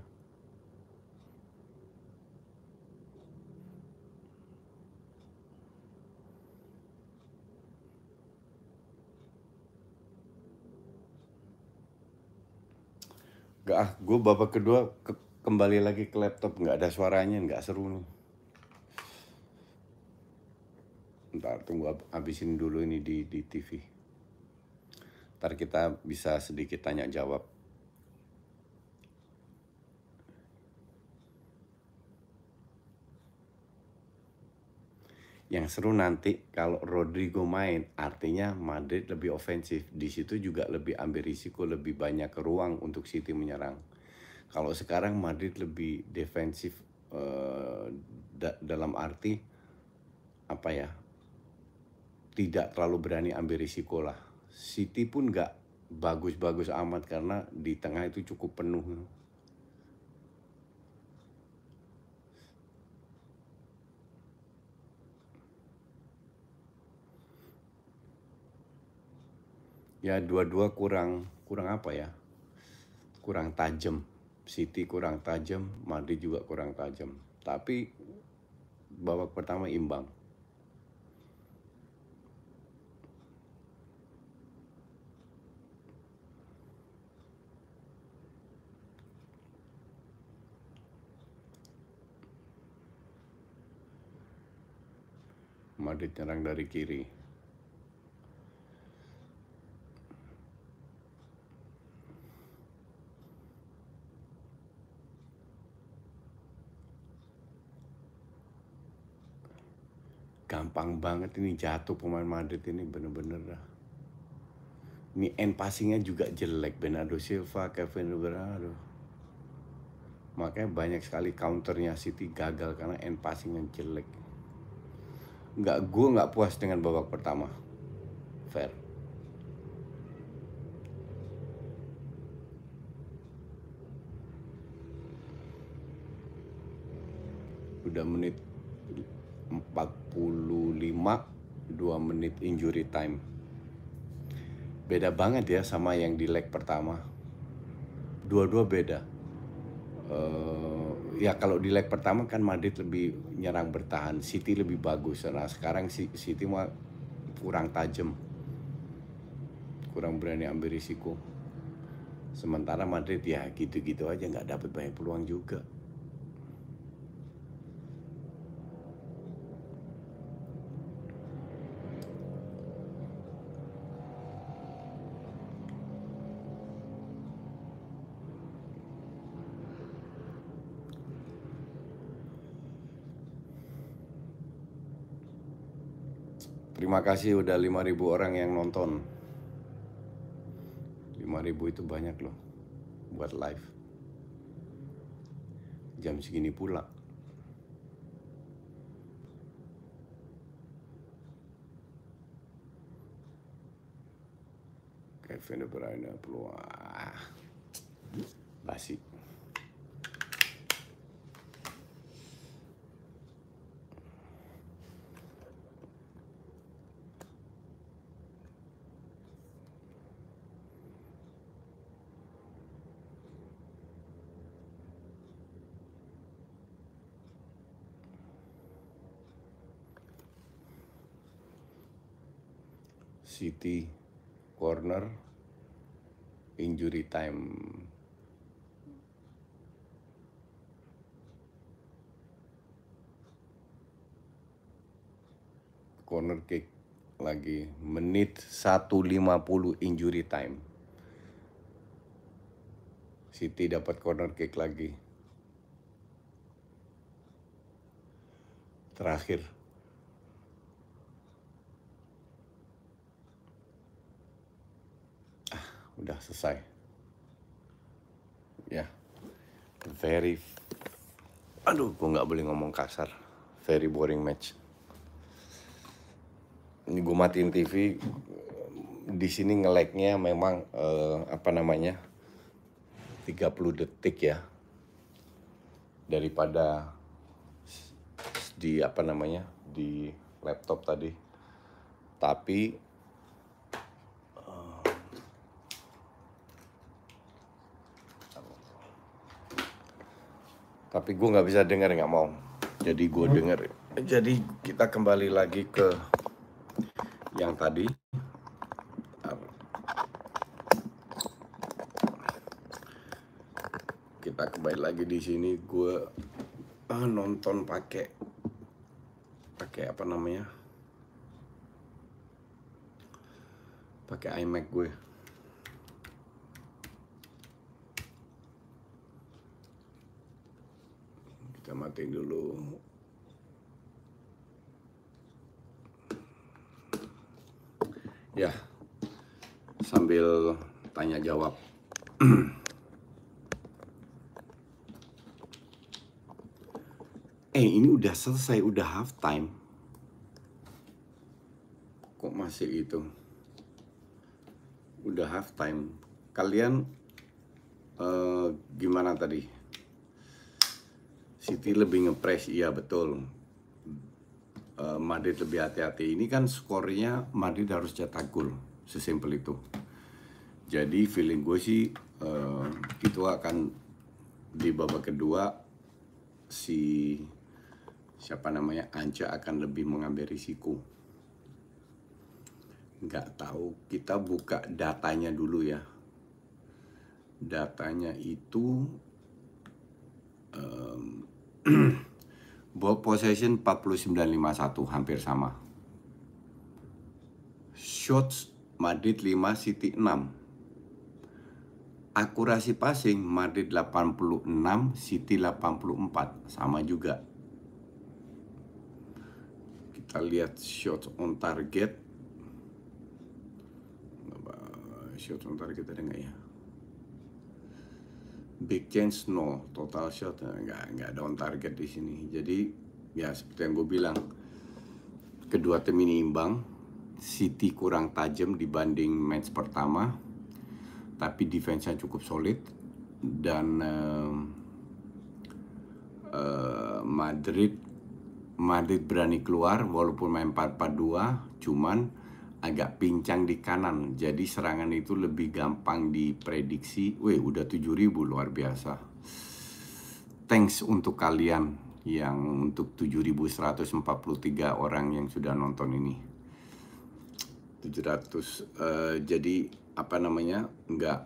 Gak, ah, gue babak kedua ke, kembali lagi ke laptop, nggak ada suaranya, nggak seru nih. Ntar tunggu abisin dulu ini di, di TV. Ntar kita bisa sedikit tanya jawab. yang seru nanti kalau Rodrigo main artinya Madrid lebih ofensif di situ juga lebih ambil risiko lebih banyak ruang untuk City menyerang kalau sekarang Madrid lebih defensif eh, dalam arti apa ya tidak terlalu berani ambil risiko lah City pun nggak bagus-bagus amat karena di tengah itu cukup penuh ya dua-dua kurang kurang apa ya kurang tajam City kurang tajam Madrid juga kurang tajam tapi babak pertama imbang Madrid nyerang dari kiri banget ini jatuh pemain Madrid ini bener-bener dah. Ini end passingnya juga jelek Bernardo Silva, Kevin De Bruyne, Makanya banyak sekali counternya City gagal karena end passingnya jelek. Nggak, gue nggak puas dengan babak pertama. Fair. Udah menit 40 2 menit injury time. Beda banget ya sama yang di leg pertama. Dua-dua beda. Uh, ya kalau di leg pertama kan Madrid lebih nyerang bertahan, City lebih bagus. Nah sekarang City mah kurang tajam, kurang berani ambil risiko. Sementara Madrid ya gitu-gitu aja nggak dapat banyak peluang juga. Terima kasih udah 5000 orang yang nonton. 5000 itu banyak loh buat live. Jam segini pula. Kevin De Bruyne peluang basi. City corner injury time corner kick lagi menit 150 injury time City dapat corner kick lagi terakhir udah selesai ya very aduh gue nggak boleh ngomong kasar very boring match ini gue matiin TV di sini ngeleknya memang uh, apa namanya 30 detik ya daripada di apa namanya di laptop tadi tapi tapi gue nggak bisa dengar nggak mau jadi gue hmm. dengar jadi kita kembali lagi ke yang tadi kita kembali lagi di sini gue ah, nonton pakai pakai apa namanya pakai iMac gue mati dulu ya sambil tanya jawab eh ini udah selesai udah half time kok masih gitu udah half time kalian uh, gimana tadi City lebih ngepres iya betul uh, Madrid lebih hati-hati ini kan skornya Madrid harus cetak gol sesimpel itu jadi feeling gue sih uh, itu akan di babak kedua si siapa namanya Anca akan lebih mengambil risiko nggak tahu kita buka datanya dulu ya datanya itu um, Ball possession 49-51 hampir sama. Shots Madrid 5 City 6. Akurasi passing Madrid 86 City 84 sama juga. Kita lihat shots on target. Shots on target ada nggak ya? big change no total shot eh, nggak nggak ada on target di sini jadi ya seperti yang gue bilang kedua tim ini imbang City kurang tajam dibanding match pertama tapi defense-nya cukup solid dan uh, uh, Madrid Madrid berani keluar walaupun main 4-4-2 cuman agak pincang di kanan jadi serangan itu lebih gampang diprediksi weh udah 7000 luar biasa thanks untuk kalian yang untuk 7143 orang yang sudah nonton ini 700 uh, eh, jadi apa namanya nggak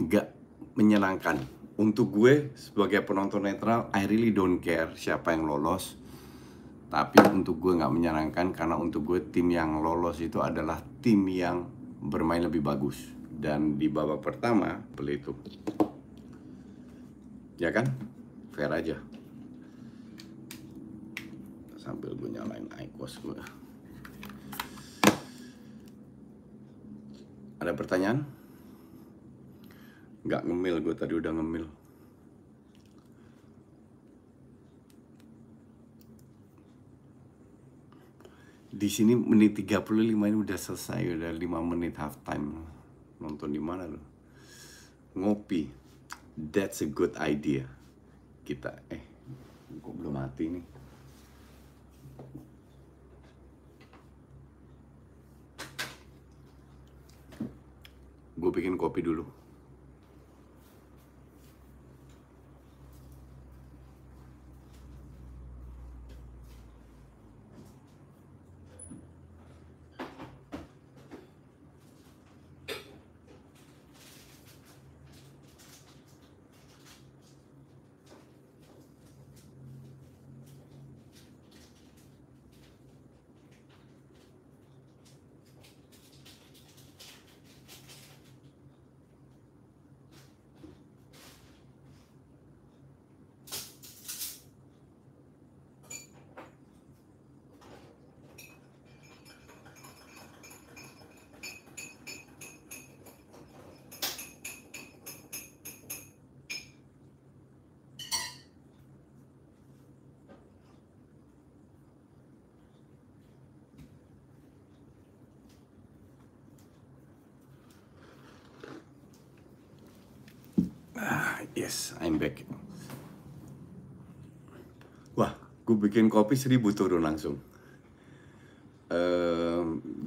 nggak menyenangkan untuk gue sebagai penonton netral I really don't care siapa yang lolos tapi untuk gue nggak menyarankan karena untuk gue tim yang lolos itu adalah tim yang bermain lebih bagus dan di babak pertama beli itu ya kan fair aja sambil gue nyalain IQOS gue ada pertanyaan nggak ngemil gue tadi udah ngemil di sini menit 35 ini udah selesai udah 5 menit half time nonton di mana lo ngopi that's a good idea kita eh kok belum mati nih gue bikin kopi dulu bikin kopi seribu turun langsung. Uh, ehm,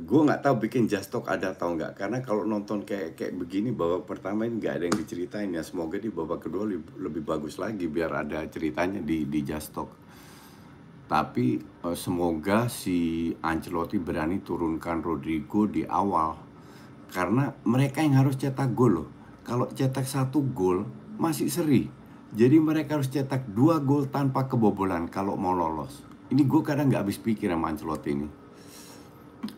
gue nggak tahu bikin jastok ada atau nggak karena kalau nonton kayak kayak begini babak pertama ini nggak ada yang diceritain ya semoga di babak kedua lebih, lebih bagus lagi biar ada ceritanya di di jastok tapi uh, semoga si Ancelotti berani turunkan Rodrigo di awal karena mereka yang harus cetak gol loh kalau cetak satu gol masih seri jadi mereka harus cetak dua gol tanpa kebobolan kalau mau lolos. Ini gue kadang nggak habis pikir sama Ancelotti ini.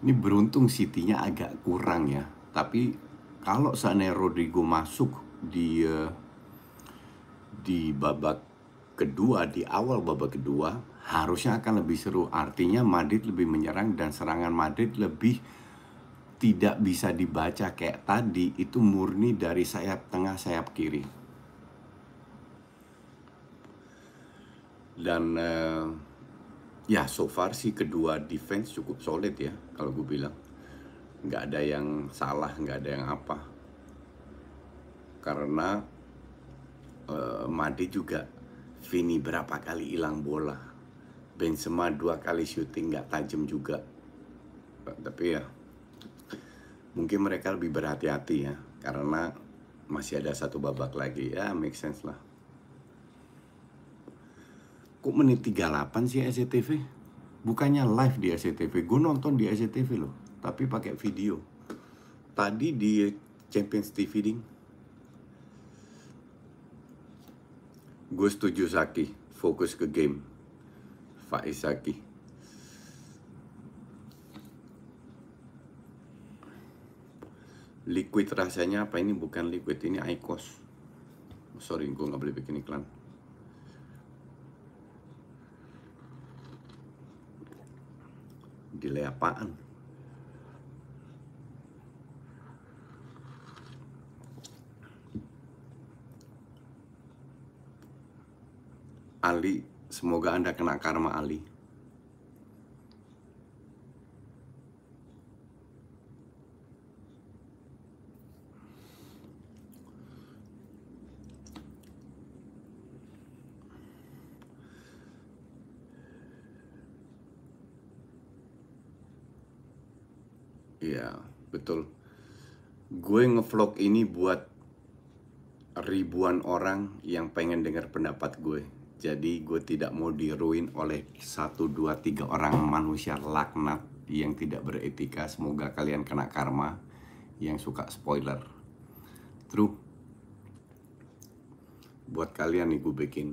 Ini beruntung City-nya agak kurang ya. Tapi kalau seandainya Rodrigo masuk di eh, di babak kedua di awal babak kedua harusnya akan lebih seru. Artinya Madrid lebih menyerang dan serangan Madrid lebih tidak bisa dibaca kayak tadi itu murni dari sayap tengah sayap kiri. Dan uh, ya so far sih kedua defense cukup solid ya kalau gue bilang. Nggak ada yang salah, nggak ada yang apa. Karena uh, eh, Madi juga Vini berapa kali hilang bola. Benzema dua kali syuting nggak tajam juga. Tapi ya mungkin mereka lebih berhati-hati ya karena masih ada satu babak lagi ya make sense lah kok menit 38 sih SCTV? E Bukannya live di SCTV, e gue nonton di SCTV e loh, tapi pakai video. Tadi di Champions TV ding. Gue setuju Saki, fokus ke game. Faiz Saki. Liquid rasanya apa ini bukan liquid ini Icos. Sorry, gue gak boleh bikin iklan. delay apaan Ali semoga anda kena karma Ali Iya, betul. Gue ngevlog ini buat ribuan orang yang pengen dengar pendapat gue. Jadi gue tidak mau diruin oleh satu dua tiga orang manusia laknat yang tidak beretika. Semoga kalian kena karma yang suka spoiler. True. Buat kalian nih gue bikin.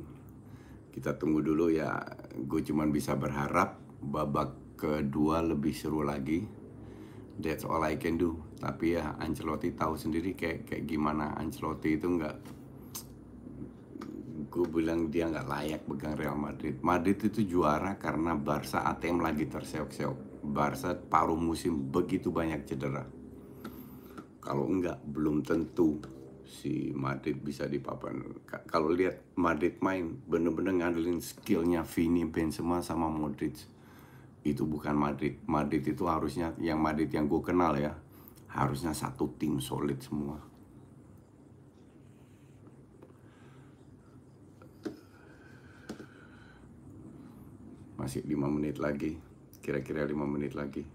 Kita tunggu dulu ya. Gue cuman bisa berharap babak kedua lebih seru lagi that's all I can do tapi ya Ancelotti tahu sendiri kayak kayak gimana Ancelotti itu enggak, gue bilang dia nggak layak pegang Real Madrid Madrid itu juara karena Barca ATM lagi terseok-seok Barca paruh musim begitu banyak cedera kalau enggak belum tentu si Madrid bisa di papan kalau lihat Madrid main bener-bener ngandelin skillnya Vini Benzema sama Modric itu bukan Madrid. Madrid itu harusnya yang Madrid yang gue kenal ya, harusnya satu tim solid semua. Masih lima menit lagi, kira-kira lima menit lagi.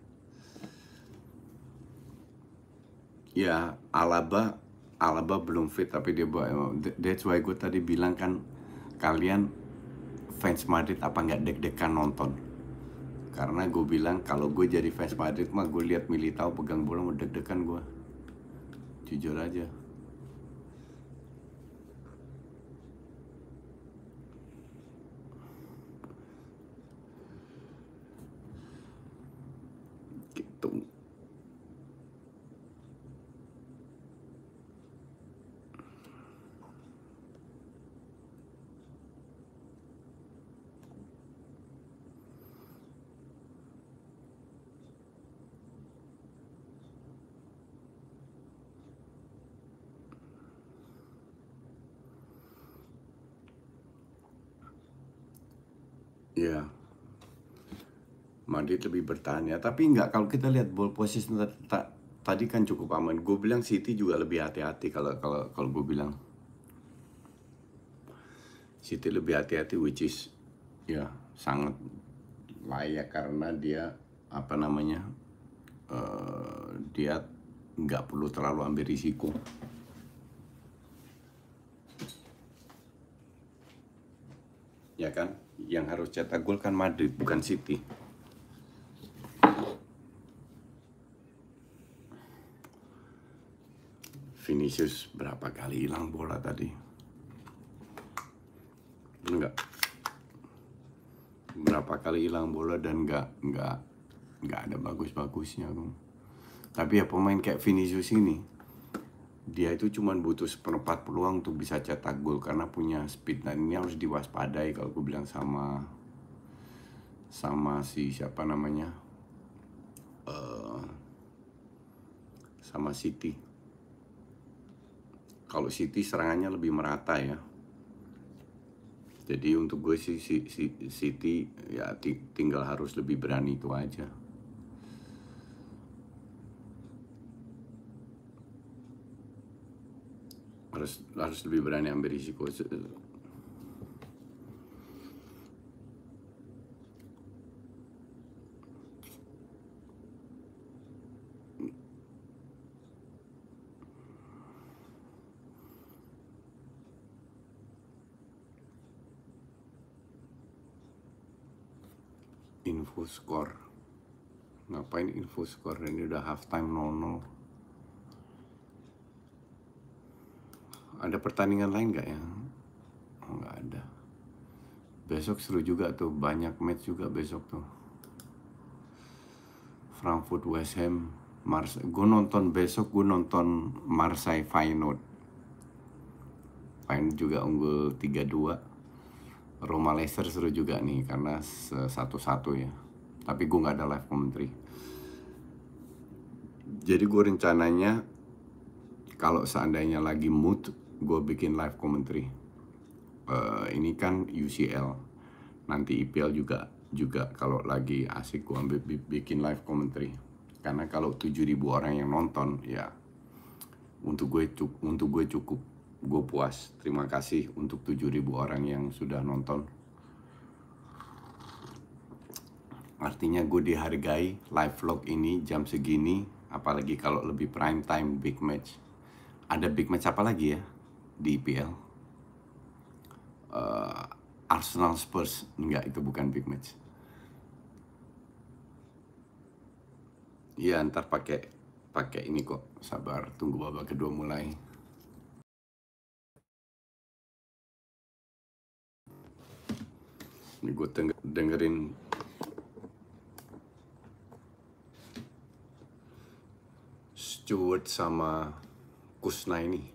Ya, Alaba Alaba belum fit tapi dia buat that's why gue tadi bilang kan kalian fans Madrid apa nggak deg-degan nonton karena gue bilang kalau gue jadi fans Madrid mah gue lihat Militao pegang bola mau deg-degan gue jujur aja Iya. Madrid lebih bertahan ya. Tapi nggak kalau kita lihat ball position tadi kan cukup aman. Gue bilang City juga lebih hati-hati kalau kalau kalau gue bilang City lebih hati-hati which is ya sangat layak karena dia apa namanya uh, dia nggak perlu terlalu ambil risiko. Ya kan? yang harus cetak gol kan Madrid bukan City Vinicius berapa kali hilang bola tadi enggak berapa kali hilang bola dan enggak enggak enggak ada bagus-bagusnya tapi ya pemain kayak Vinicius ini dia itu cuma butuh seperempat peluang untuk bisa cetak gol karena punya speed. dan ini harus diwaspadai kalau gue bilang sama sama si siapa namanya uh, sama City. Kalau City serangannya lebih merata ya. Jadi untuk gue sih si, si, City ya tinggal harus lebih berani itu aja. harus harus lebih berani ambil risiko info score ngapain info score ini udah half time 00 ada pertandingan lain gak ya oh, gak ada besok seru juga tuh banyak match juga besok tuh Frankfurt West Ham Mars gue nonton besok gue nonton Marseille Feyenoord Feyenoord juga unggul 3-2 Roma Leicester seru juga nih karena satu-satu ya tapi gue gak ada live commentary jadi gue rencananya kalau seandainya lagi mood gue bikin live commentary uh, ini kan UCL nanti IPL juga juga kalau lagi asik gue ambil bikin live commentary karena kalau 7000 orang yang nonton ya untuk gue cukup untuk gue cukup gue puas terima kasih untuk 7000 orang yang sudah nonton artinya gue dihargai live vlog ini jam segini apalagi kalau lebih prime time big match ada big match apa lagi ya di IPL. Uh, eh, Arsenal Spurs enggak itu bukan big match. Iya ntar pakai pakai ini kok sabar tunggu babak kedua mulai. Ini gue dengerin Stewart sama Kusna ini.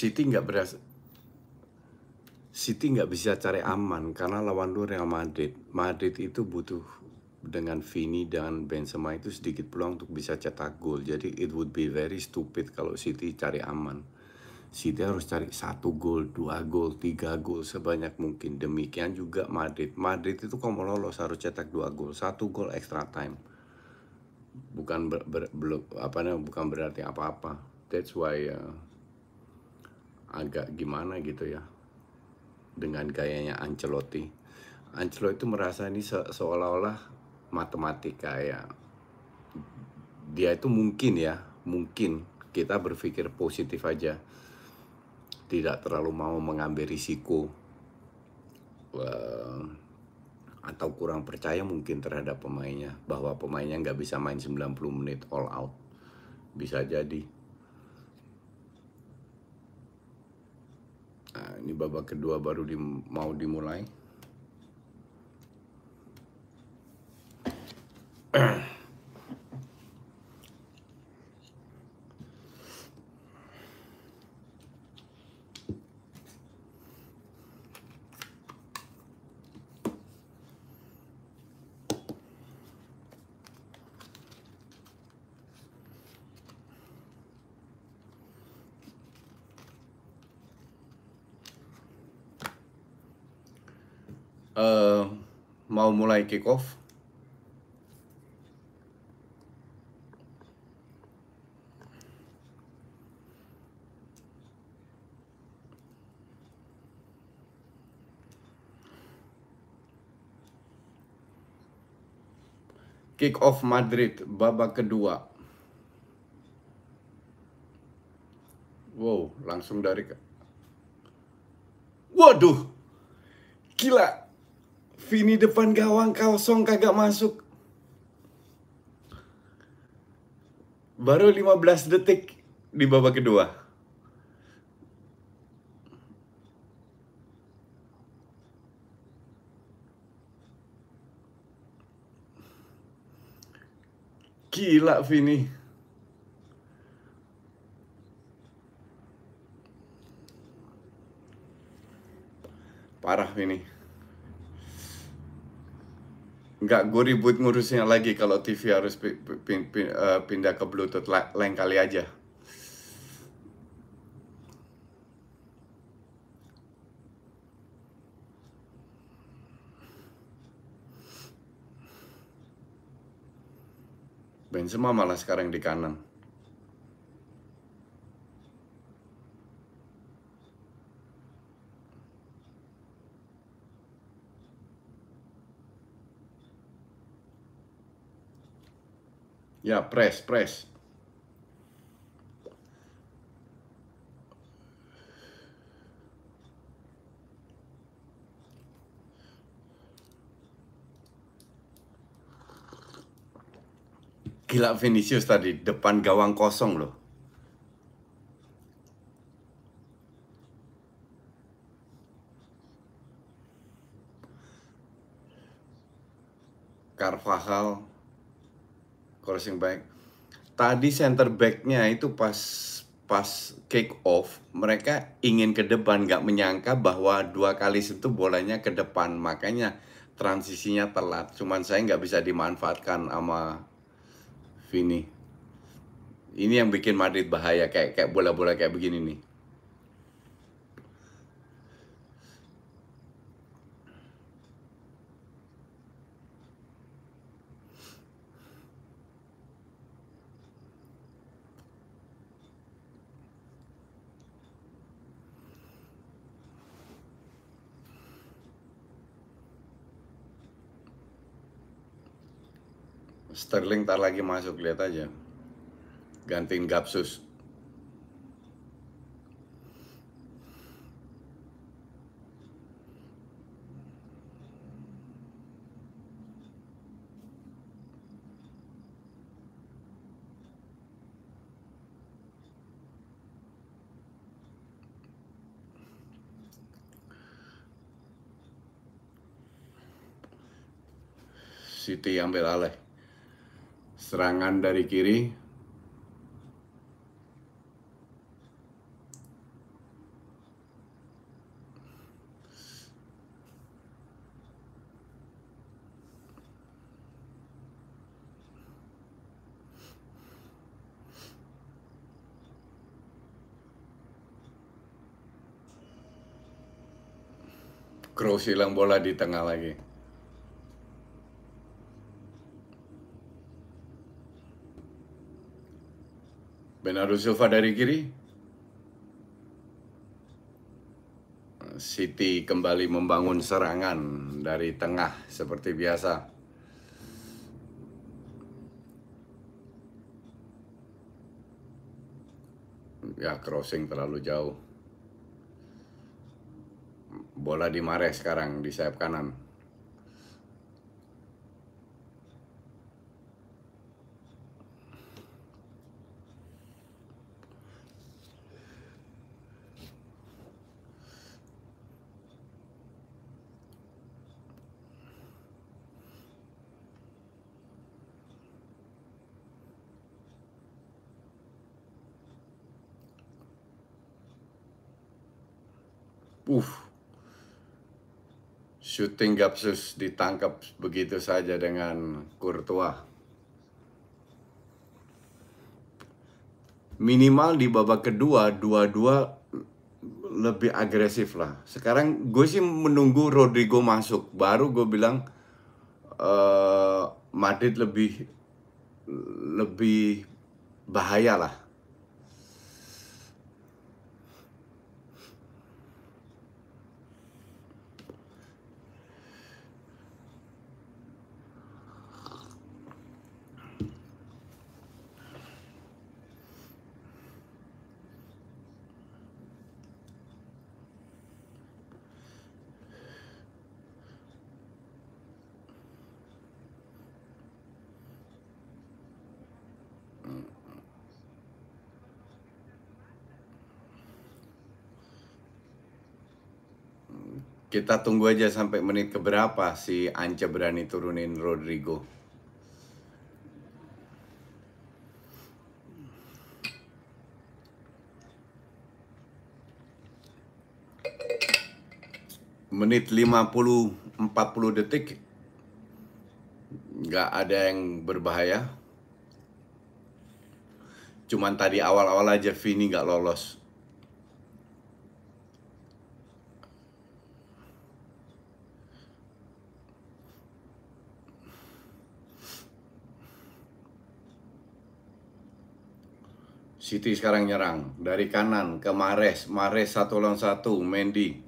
City nggak berasa City nggak bisa cari aman karena lawan lu Real Madrid. Madrid itu butuh dengan Vini dan Benzema itu sedikit peluang untuk bisa cetak gol. Jadi it would be very stupid kalau City cari aman. City harus cari satu gol, dua gol, tiga gol sebanyak mungkin. Demikian juga Madrid. Madrid itu kalau lolos harus cetak dua gol, satu gol extra time. Bukan ber, ber, belum apa namanya bukan berarti apa-apa. That's why uh, agak gimana gitu ya dengan gayanya Ancelotti. Ancelotti itu merasa ini se seolah-olah matematika ya. Dia itu mungkin ya, mungkin kita berpikir positif aja. Tidak terlalu mau mengambil risiko. Uh, atau kurang percaya mungkin terhadap pemainnya bahwa pemainnya nggak bisa main 90 menit all out bisa jadi Nah, ini babak kedua baru di, mau dimulai. mau mulai kick off? kick off Madrid babak kedua. Wow, langsung dari Waduh. Gila. Vini depan gawang kosong kagak masuk. Baru 15 detik di babak kedua. Gila Vini. Parah Vini nggak gue ribut ngurusnya lagi kalau TV harus eh, pindah ke Bluetooth lain kali aja. Benzema malah sekarang di kanan. Ya, press, press. Gila Vinicius tadi, depan gawang kosong loh. Carvajal crossing back. Tadi center backnya itu pas pas kick off mereka ingin ke depan nggak menyangka bahwa dua kali sentuh bolanya ke depan makanya transisinya telat cuman saya nggak bisa dimanfaatkan sama Vini ini yang bikin Madrid bahaya kayak kayak bola-bola kayak begini nih Sterling tar lagi masuk lihat aja. Gantiin Gapsus. City ambil alih serangan dari kiri. Kroos silang bola di tengah lagi. Bernardo Silva dari kiri. City kembali membangun serangan dari tengah seperti biasa. Ya, crossing terlalu jauh. Bola di Mare sekarang di sayap kanan. syuting Gapsus ditangkap begitu saja dengan Kurtua. Minimal di babak kedua, dua-dua lebih agresif lah. Sekarang gue sih menunggu Rodrigo masuk, baru gue bilang uh, Madrid lebih lebih bahaya lah. Kita tunggu aja sampai menit keberapa si Anca berani turunin Rodrigo. Menit 50-40 detik. Nggak ada yang berbahaya. Cuman tadi awal-awal aja Vini nggak lolos. City sekarang nyerang dari kanan ke Mares, Mares satu lawan satu, Mendy.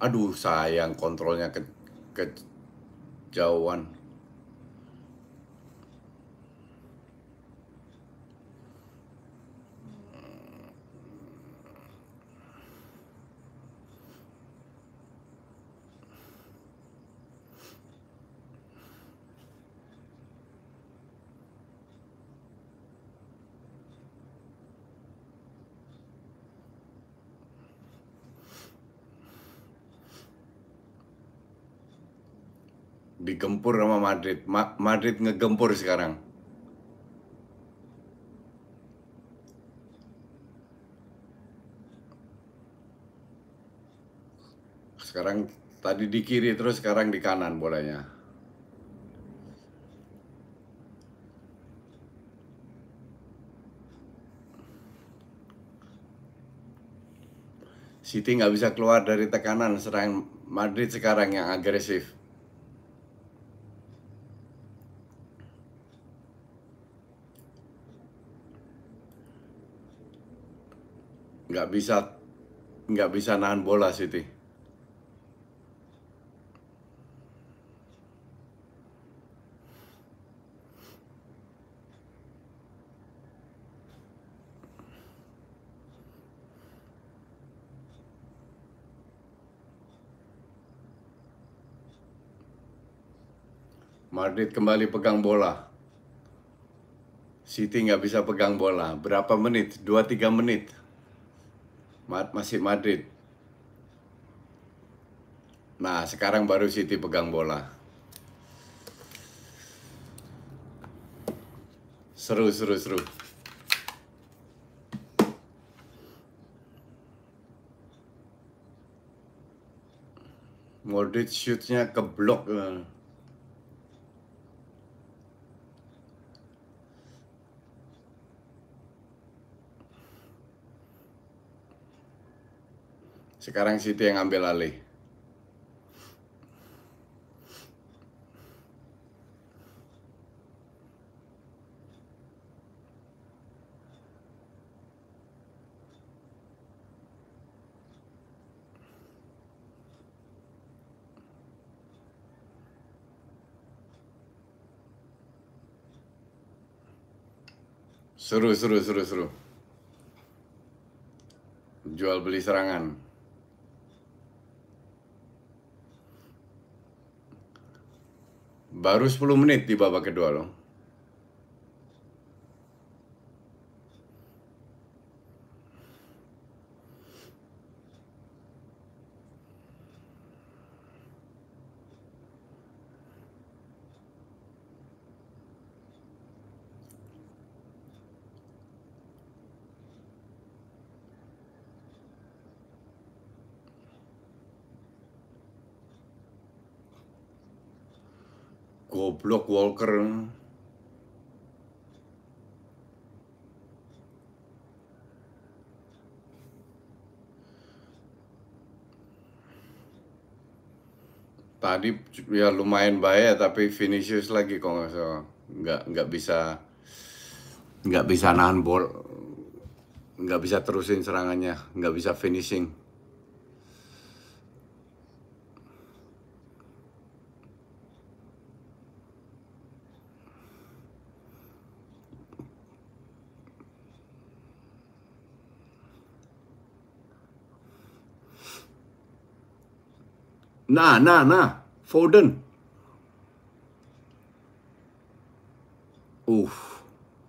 Aduh sayang kontrolnya ke kejauhan. digempur sama Madrid. Ma Madrid ngegempur sekarang. Sekarang tadi di kiri terus sekarang di kanan bolanya. City nggak bisa keluar dari tekanan serangan Madrid sekarang yang agresif. nggak bisa nggak bisa nahan bola City. Madrid kembali pegang bola. City nggak bisa pegang bola. Berapa menit? 2-3 menit masih Madrid. Nah, sekarang baru City pegang bola. Seru, seru, seru. Modric shootnya ke blok. Eh. Sekarang Siti yang ambil alih. Seru, seru, seru, seru. Jual beli serangan. Baru 10 menit di babak kedua loh. Walker tadi ya lumayan baik tapi finishes lagi kok nggak nggak nggak bisa nggak bisa nahan bol nggak bisa terusin serangannya nggak bisa finishing Nah, nah, nah. Foden. Uh,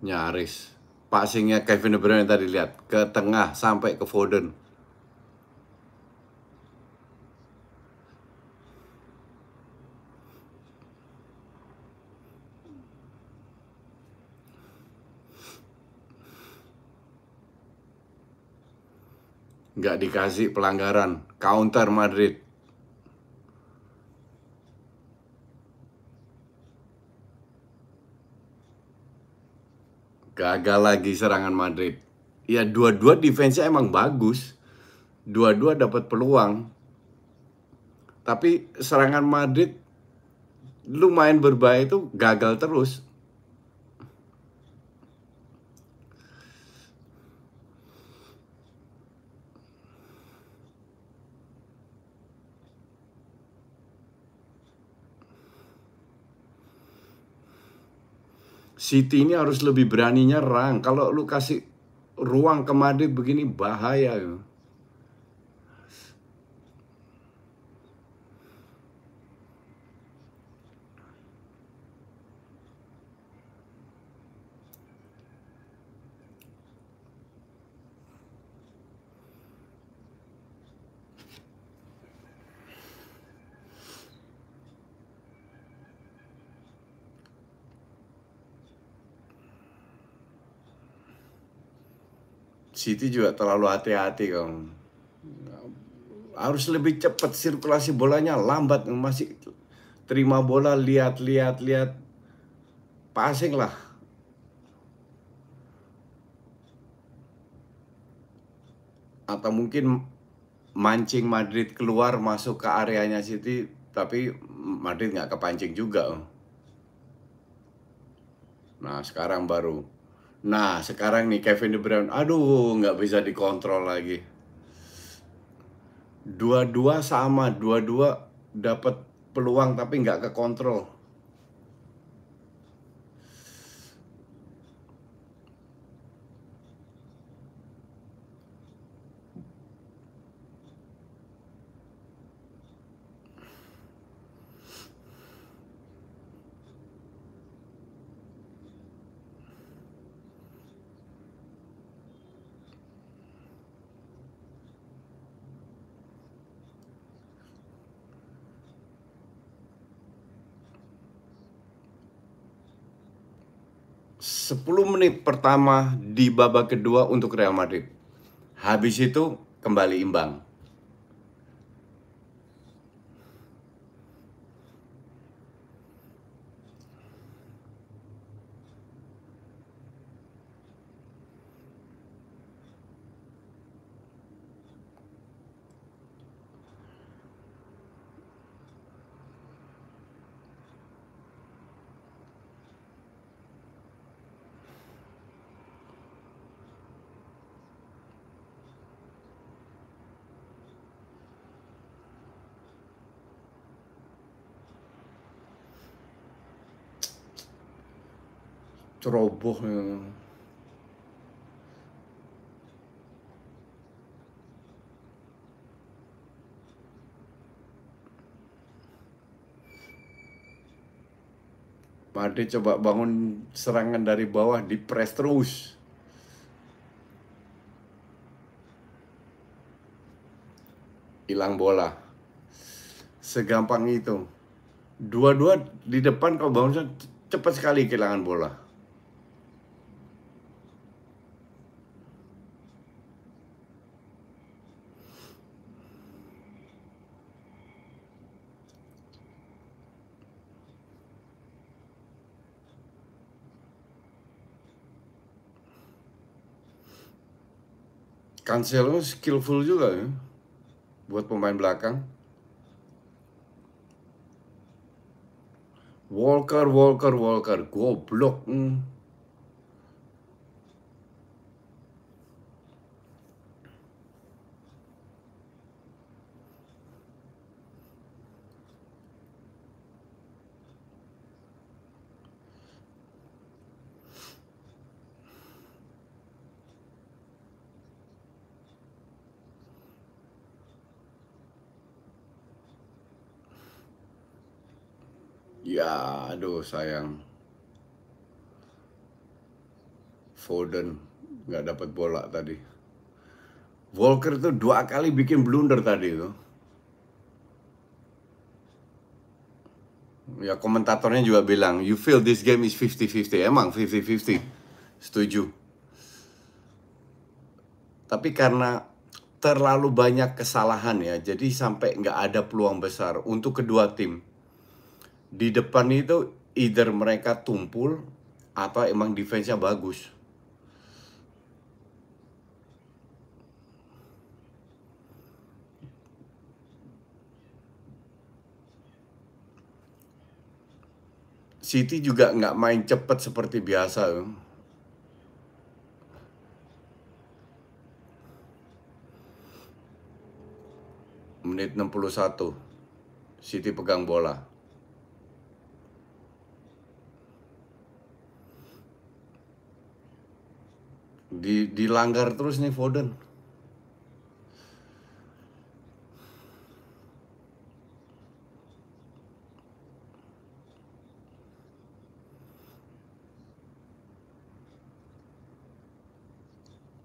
nyaris. Passingnya Kevin De Bruyne tadi lihat ke tengah sampai ke Foden. Gak dikasih pelanggaran. Counter Madrid. Gagal lagi serangan Madrid. Ya dua-dua defense-nya emang bagus. Dua-dua dapat peluang. Tapi serangan Madrid lumayan berbahaya itu gagal terus. City ini harus lebih berani nyerang. Kalau lu kasih ruang ke Madrid begini bahaya. Gitu. City juga terlalu hati-hati kamu. Harus lebih cepat sirkulasi bolanya lambat masih terima bola lihat lihat lihat passing lah. Atau mungkin mancing Madrid keluar masuk ke areanya City tapi Madrid nggak kepancing juga. Nah sekarang baru Nah, sekarang nih Kevin De Bruyne, aduh nggak bisa dikontrol lagi. Dua-dua sama, dua-dua dapat peluang tapi nggak kekontrol. 10 menit pertama di babak kedua untuk Real Madrid. Habis itu kembali imbang. ceroboh ya. Pade coba bangun serangan dari bawah di press terus hilang bola segampang itu dua-dua di depan kau bangun cepat sekali kehilangan bola Cancelo skillful juga ya buat pemain belakang. Walker, Walker, Walker, goblok. Hmm. Ya, aduh sayang. Foden nggak dapat bola tadi. Walker tuh dua kali bikin blunder tadi itu. Ya komentatornya juga bilang, you feel this game is 50-50. Emang 50-50. Setuju. Tapi karena terlalu banyak kesalahan ya, jadi sampai nggak ada peluang besar untuk kedua tim di depan itu either mereka tumpul atau emang defense-nya bagus. City juga nggak main cepet seperti biasa. Eh. Menit 61. City pegang bola. Di, dilanggar terus nih Foden.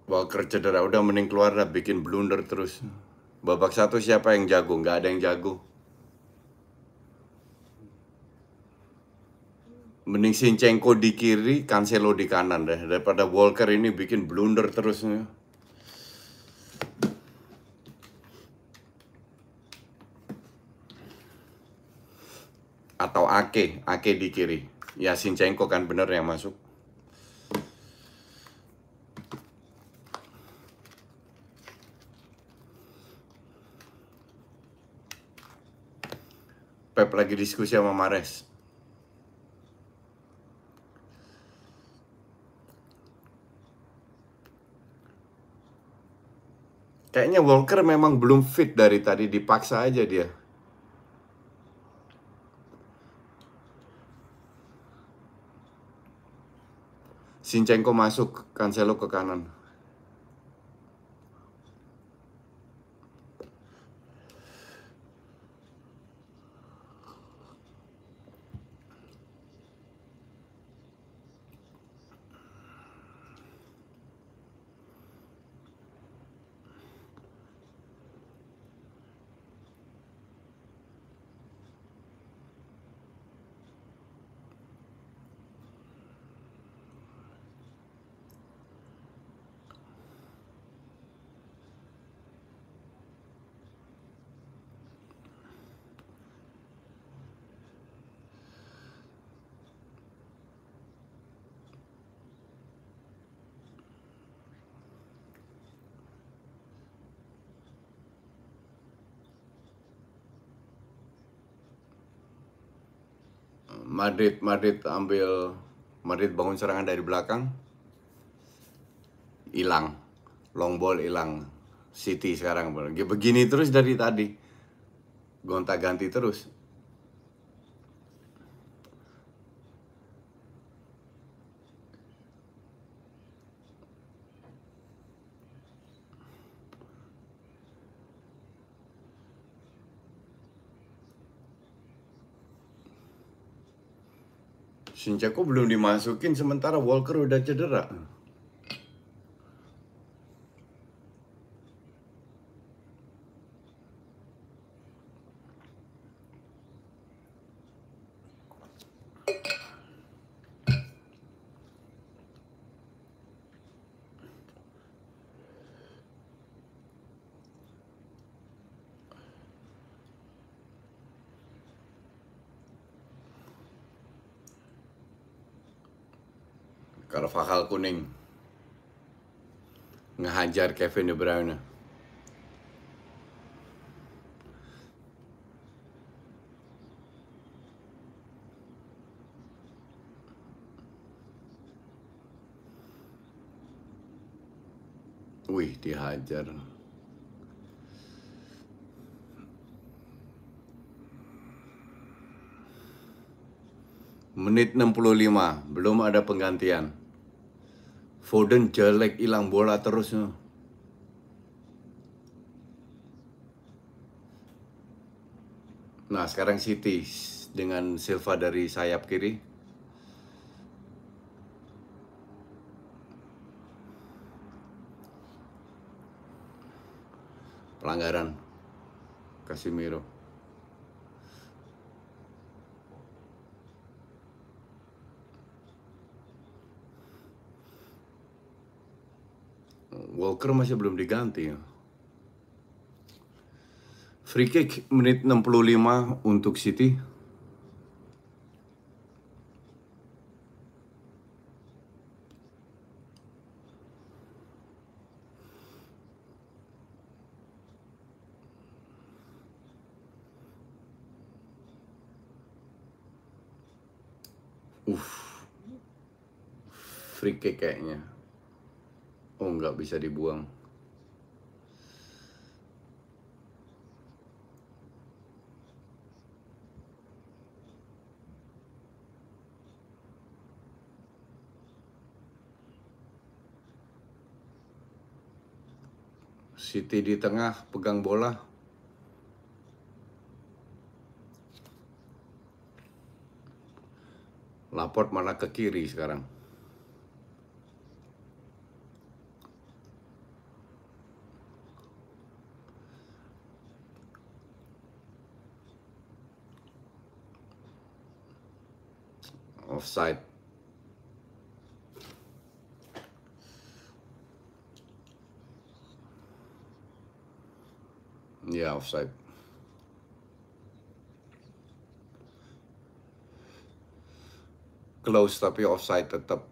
Walker cedera udah mending keluar dah bikin blunder terus. Babak satu siapa yang jago? Gak ada yang jago. mending Sinchenko di kiri, Cancelo di kanan deh daripada Walker ini bikin blunder terusnya. Atau Ake, Ake di kiri. Ya Sinchenko kan bener yang masuk. Pep lagi diskusi sama Mares. Kayaknya Walker memang belum fit dari tadi, dipaksa aja dia. Sinchenko masuk, Cancelo ke kanan. Madrid Madrid ambil Madrid bangun serangan dari belakang hilang long ball hilang City sekarang begini terus dari tadi gonta ganti terus Sinjako belum dimasukin sementara Walker udah cedera. kuning ngehajar Kevin De Bruyne. Wih, dihajar. Menit 65, belum ada penggantian. Foden jelek hilang bola terus. Nah sekarang City dengan Silva dari sayap kiri. Pelanggaran Casimiro. Walker masih belum diganti. Free kick menit 65 untuk City. Uff, free kick kayaknya. Oh, nggak bisa dibuang. Siti di tengah pegang bola. Laport malah ke kiri sekarang. offside. Ya, yeah, offside. Close tapi offside tetap.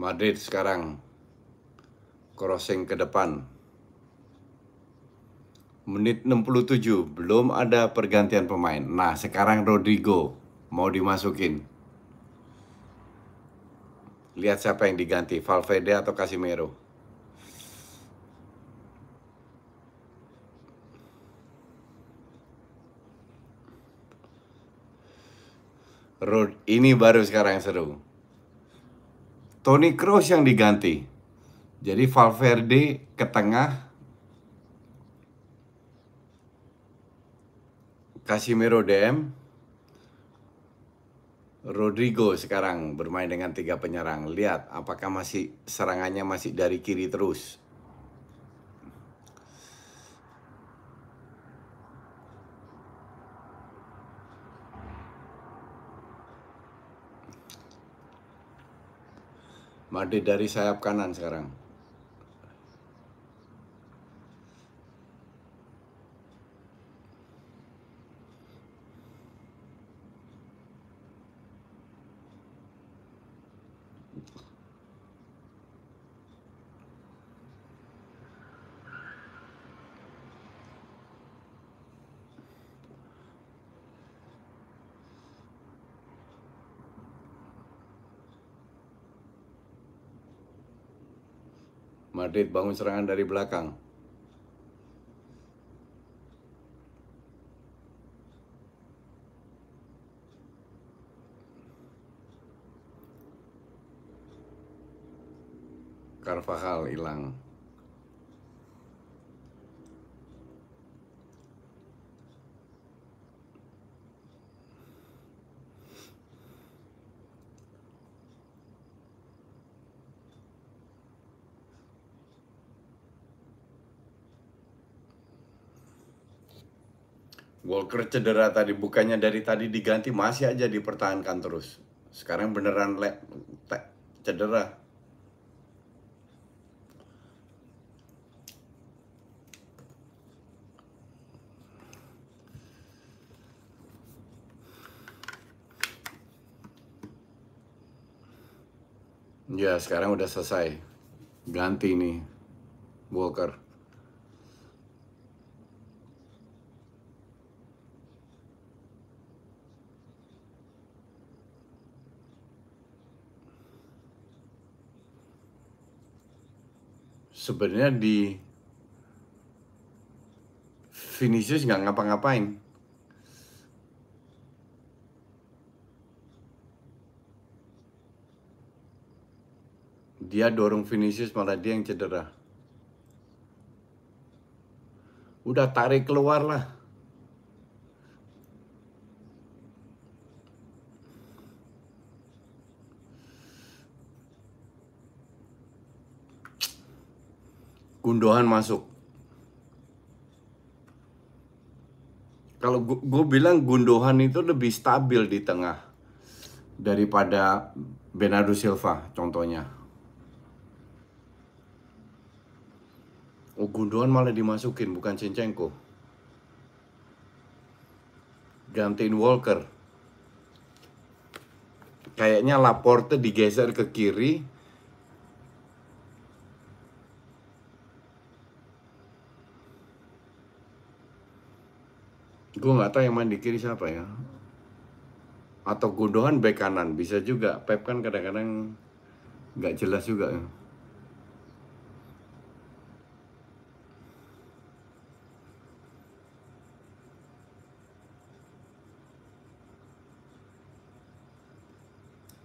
Madrid sekarang crossing ke depan menit 67 belum ada pergantian pemain. Nah, sekarang Rodrigo mau dimasukin. Lihat siapa yang diganti, Valverde atau Casimiro. Rod ini baru sekarang yang seru. Tony Kroos yang diganti. Jadi Valverde ke tengah, Casimiro DM, Rodrigo sekarang bermain dengan tiga penyerang. Lihat apakah masih serangannya masih dari kiri terus. Made dari sayap kanan sekarang. Madrid bangun serangan dari belakang. Carvajal hilang. Walker cedera tadi bukannya dari tadi diganti masih aja dipertahankan terus. Sekarang beneran le, cedera. Ya, sekarang udah selesai. Ganti nih Walker. sebenarnya di Vinicius nggak ngapa-ngapain. Dia dorong Vinicius malah dia yang cedera. Udah tarik keluar lah. Gundohan masuk. Kalau gue bilang Gundohan itu lebih stabil di tengah daripada Bernardo Silva contohnya. Oh, gundohan malah dimasukin bukan Cincengko. Gantiin Walker. Kayaknya Laporte digeser ke kiri, gue nggak tahu yang main di kiri siapa ya atau Gundogan back kanan bisa juga Pep kan kadang-kadang nggak jelas juga ya.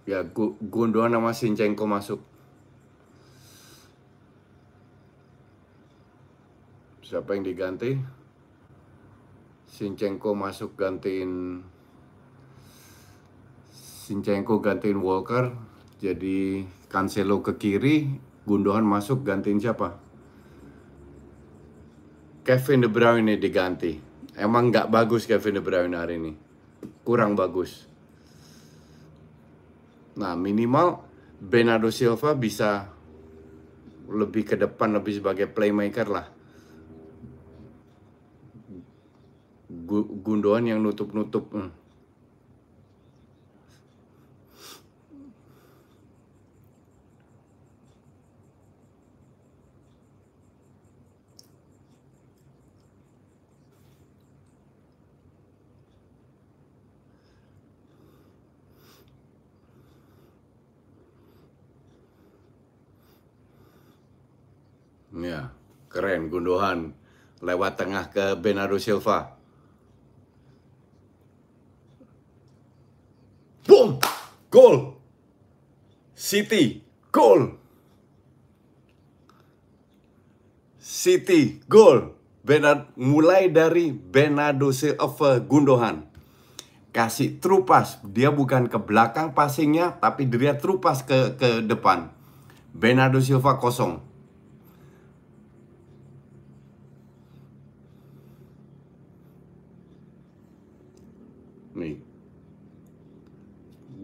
ya Gundogan sama Sinchenko masuk siapa yang diganti Sinchenko masuk gantiin Sinchenko gantiin Walker jadi Cancelo ke kiri Gundogan masuk gantiin siapa Kevin De Bruyne diganti emang nggak bagus Kevin De Bruyne hari ini kurang bagus nah minimal Bernardo Silva bisa lebih ke depan lebih sebagai playmaker lah Gunduhan yang nutup-nutup. Hmm. Ya, keren gunduhan lewat tengah ke Bernardo Silva. Gol. City. Gol. City. Gol. Benad, mulai dari Bernardo Silva Gundohan. Kasih trupas. Dia bukan ke belakang passingnya, tapi dia trupas ke, ke depan. Bernardo Silva kosong. Nih,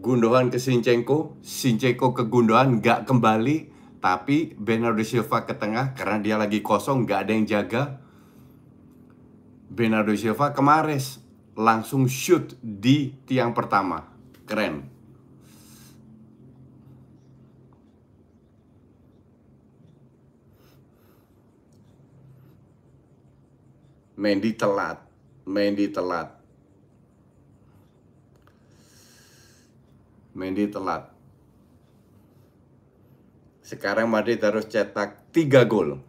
Gundogan ke Sinchenko, Sinchenko ke Gundogan nggak kembali, tapi Bernardo Silva ke tengah karena dia lagi kosong nggak ada yang jaga. Bernardo Silva ke Mares langsung shoot di tiang pertama, keren. Mendy telat, Mendy telat. Mendy telat. Sekarang Madrid harus cetak 3 gol.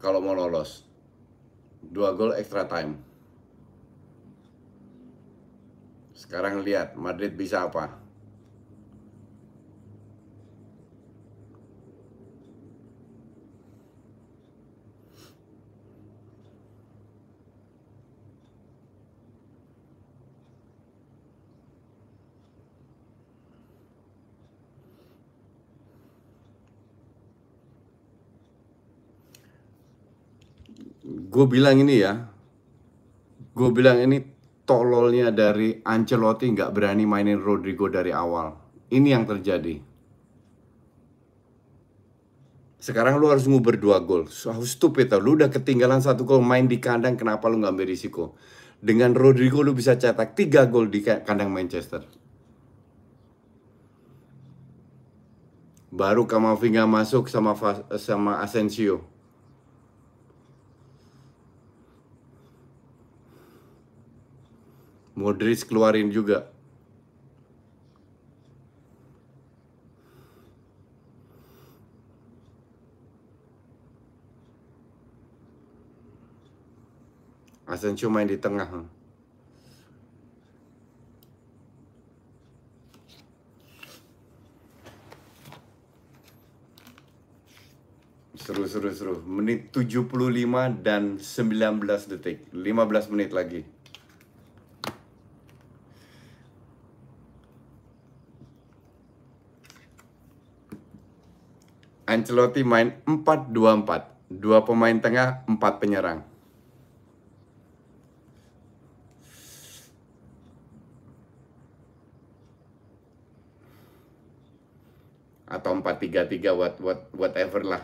Kalau mau lolos. 2 gol extra time. Sekarang lihat Madrid bisa apa. gue bilang ini ya gue bilang ini tololnya dari Ancelotti nggak berani mainin Rodrigo dari awal ini yang terjadi sekarang lu harus nguber dua gol so, stupid tau lu udah ketinggalan satu gol main di kandang kenapa lu nggak ambil risiko dengan Rodrigo lu bisa cetak tiga gol di kandang Manchester baru Kamavinga masuk sama sama Asensio Modric keluarin juga. Asensio main di tengah. Seru seru seru. Menit 75 dan 19 detik. 15 menit lagi. Ancelotti main 4-2-4. Dua pemain tengah, empat penyerang. Atau 4-3-3 what, what, whatever lah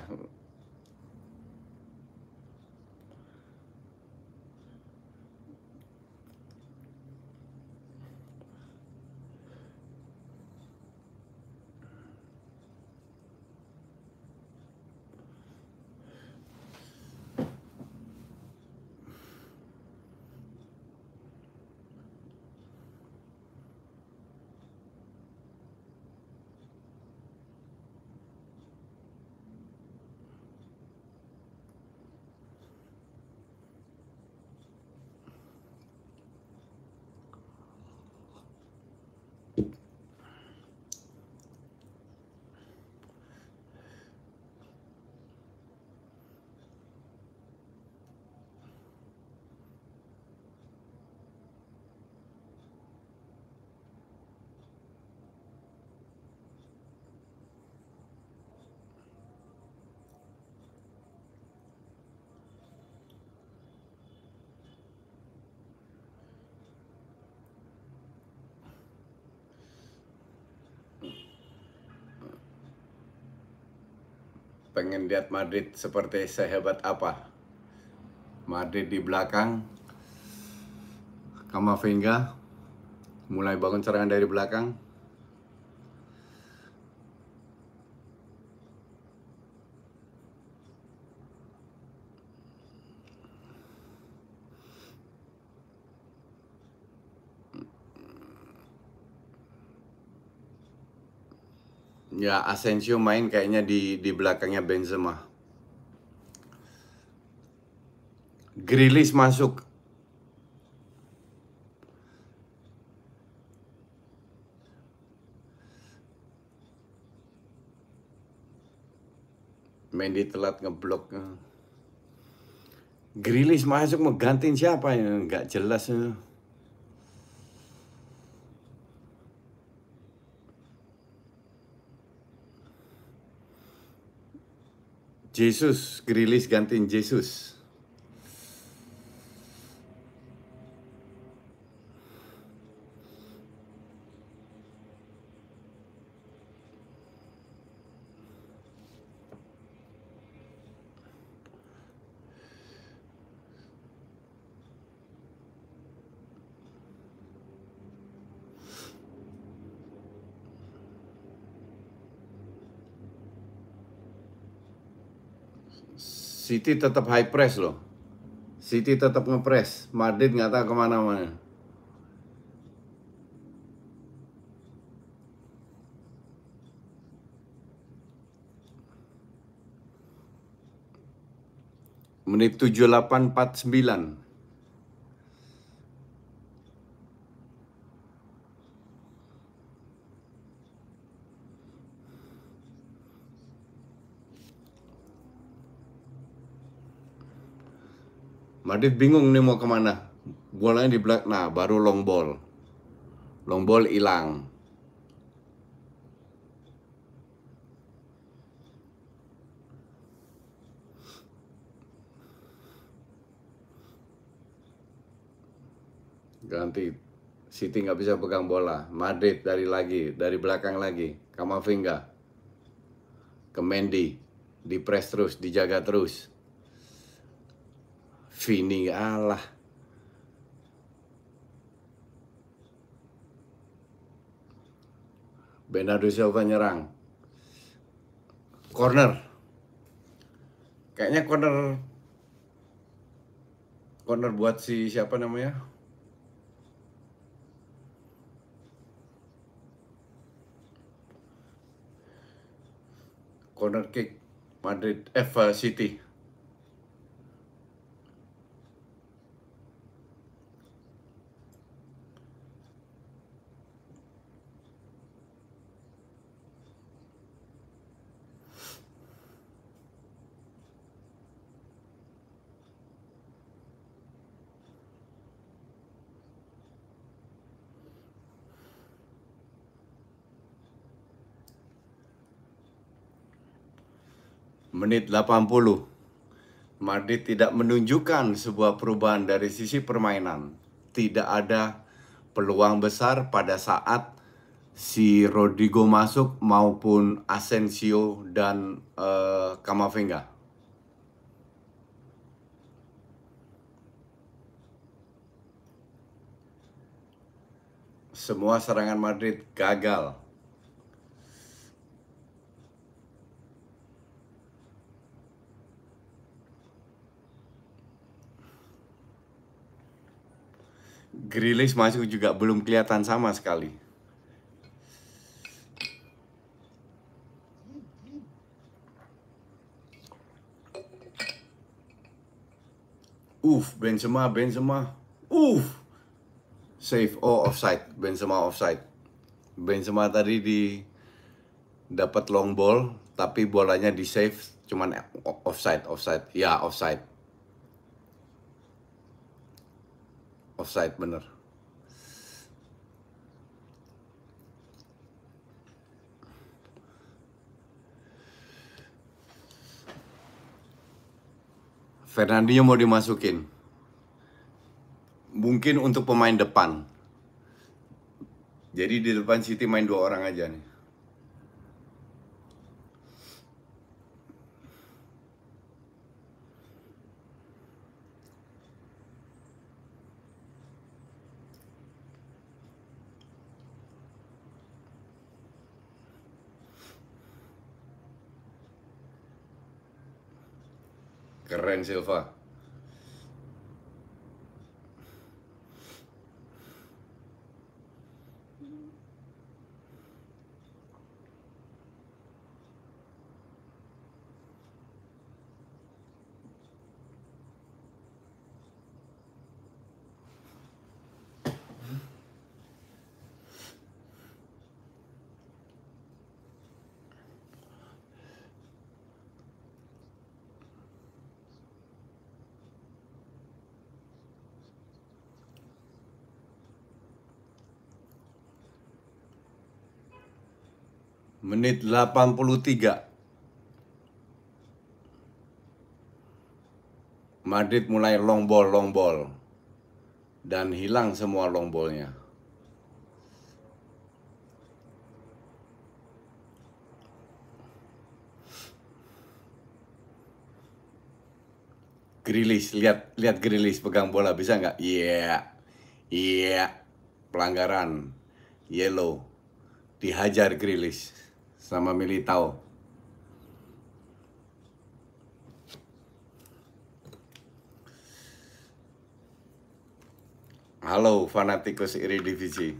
pengen lihat Madrid seperti sehebat apa. Madrid di belakang, Kamavinga mulai bangun serangan dari belakang, Ya Asensio main kayaknya di di belakangnya Benzema. Grilis masuk. Mendy telat ngeblok. Grilis masuk mau gantiin siapa ya? Nggak jelas. Ya. Yesus, rilis gantiin Yesus. City tetap high press loh. City tetap ngepres. Madrid nggak tahu kemana-mana. Menit 7849. Adit bingung nih mau kemana. Bolanya di belakang, nah baru long ball. Long ball hilang. ganti City nggak bisa pegang bola Madrid dari lagi dari belakang lagi Kamavinga ke Mendy dipres terus dijaga terus Vini Allah Bernardo Silva nyerang corner kayaknya corner corner buat si siapa namanya corner kick Madrid F City menit 80 Madrid tidak menunjukkan sebuah perubahan dari sisi permainan tidak ada peluang besar pada saat si Rodrigo masuk maupun Asensio dan uh, eh, Kamavinga. Semua serangan Madrid gagal Grilis masuk juga belum kelihatan sama sekali. Uff, Benzema, Benzema. Uff. Save. Oh, offside. Benzema offside. Benzema tadi di dapat long ball, tapi bolanya di save cuman offside, offside. Ya, offside. offside bener Fernandinho mau dimasukin mungkin untuk pemain depan jadi di depan City main dua orang aja nih Keren Silva. menit 83 Madrid mulai long ball long ball dan hilang semua long ballnya Grilis, lihat lihat Grilis pegang bola bisa nggak? Iya, yeah. iya, yeah. pelanggaran, yellow, dihajar Grilis sama Militao. Halo fanatikus divisi.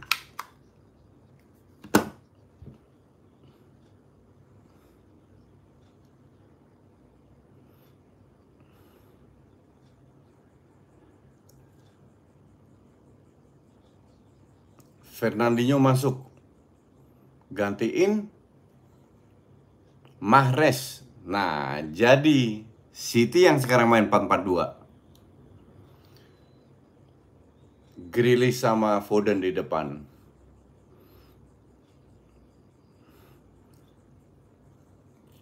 Fernandinho masuk gantiin Mahrez. Nah, jadi City yang sekarang main 4-4-2. Grilis sama Foden di depan.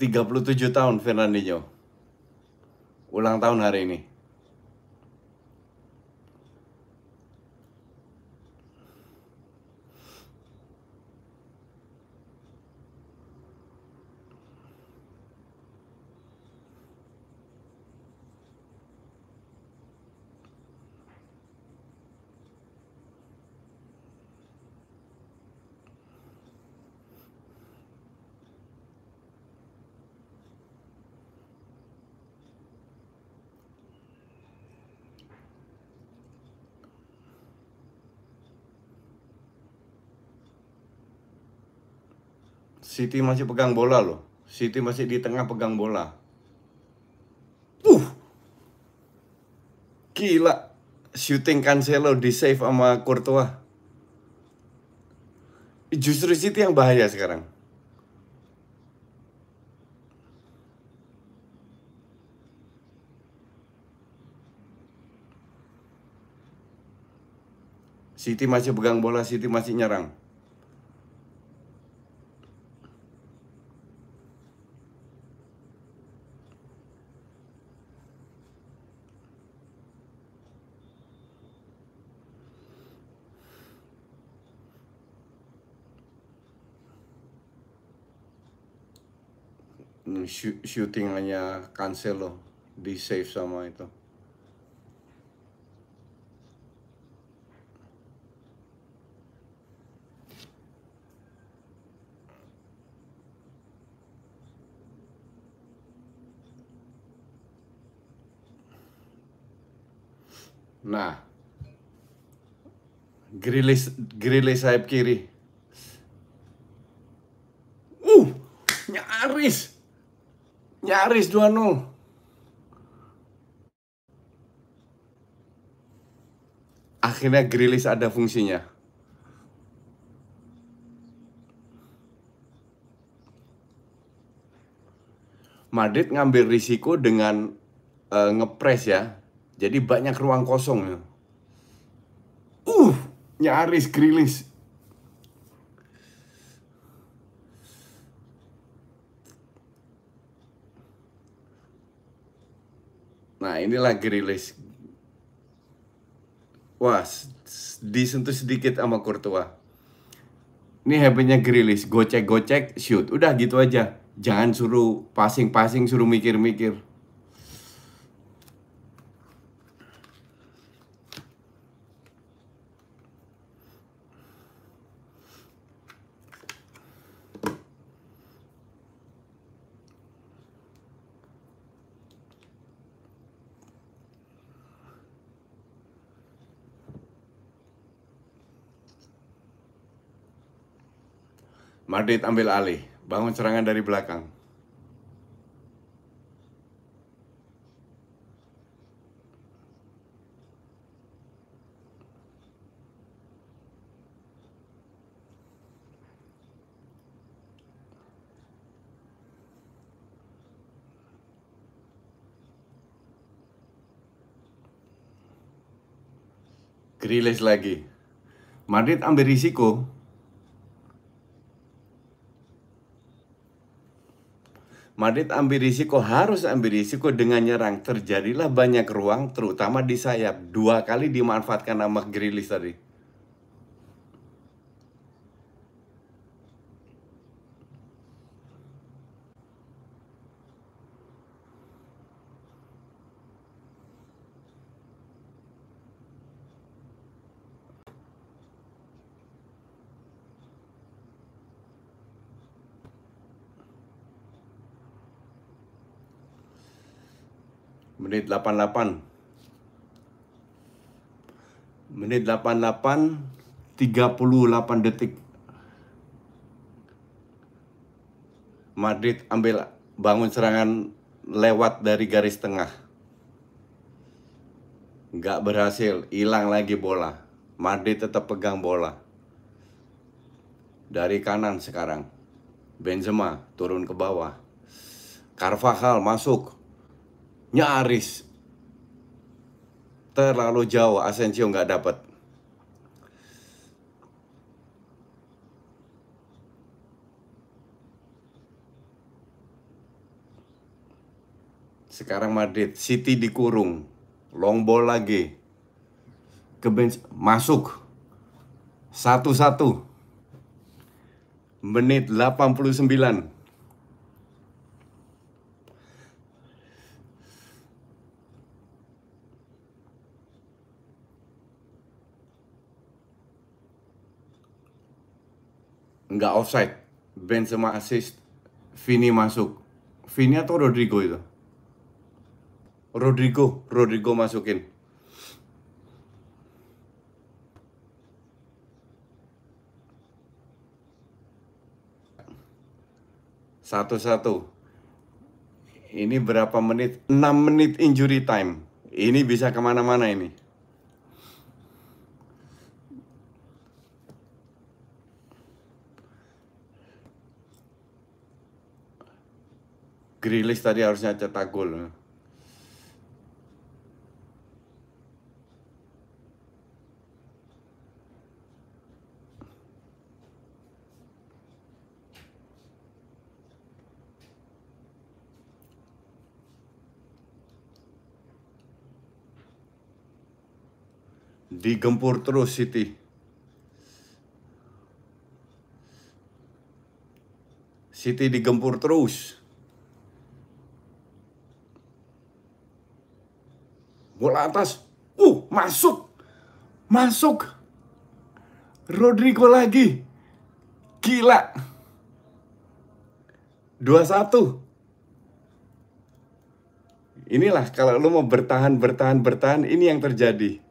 Tiga puluh tujuh tahun Fernandinho. Ulang tahun hari ini. City masih pegang bola loh. City masih di tengah pegang bola. Uh. Gila. Shooting Cancelo di save sama Courtois. Justru City yang bahaya sekarang. Siti masih pegang bola, Siti masih nyerang. yang syutingannya loh di save sama itu. Nah, grilis grilis sayap kiri. Uh, nyaris. Nyaris 2-0. Akhirnya grillis ada fungsinya. Madrid ngambil risiko dengan uh, ngepres ya. Jadi banyak ruang kosong. Ya. Uh, nyaris grillis 2-0. Nah, inilah lagi Wah, disentuh sedikit sama Kurtua. Ini hebatnya Grilis, gocek-gocek, shoot. Udah gitu aja. Jangan suruh passing-passing, suruh mikir-mikir. Adit ambil alih, bangun serangan dari belakang. Grilis lagi. Madrid ambil risiko, Madrid ambil risiko, harus ambil risiko dengan nyerang. Terjadilah banyak ruang, terutama di sayap. Dua kali dimanfaatkan sama Grilis tadi. menit 88 menit 88 38 detik Madrid ambil bangun serangan lewat dari garis tengah nggak berhasil hilang lagi bola Madrid tetap pegang bola dari kanan sekarang Benzema turun ke bawah Carvajal masuk nyaris terlalu jauh Asensio nggak dapat. Sekarang Madrid, City dikurung, long ball lagi, ke bench masuk satu-satu menit 89 nggak offside Benzema assist Vini masuk Vini atau Rodrigo itu Rodrigo Rodrigo masukin satu-satu ini berapa menit 6 menit injury time ini bisa kemana-mana ini Grilis tadi harusnya cetak gol. digempur terus City. City digempur terus. bola atas, uh masuk, masuk. Rodrigo lagi, gila. 21 Inilah kalau lo mau bertahan, bertahan, bertahan Ini yang terjadi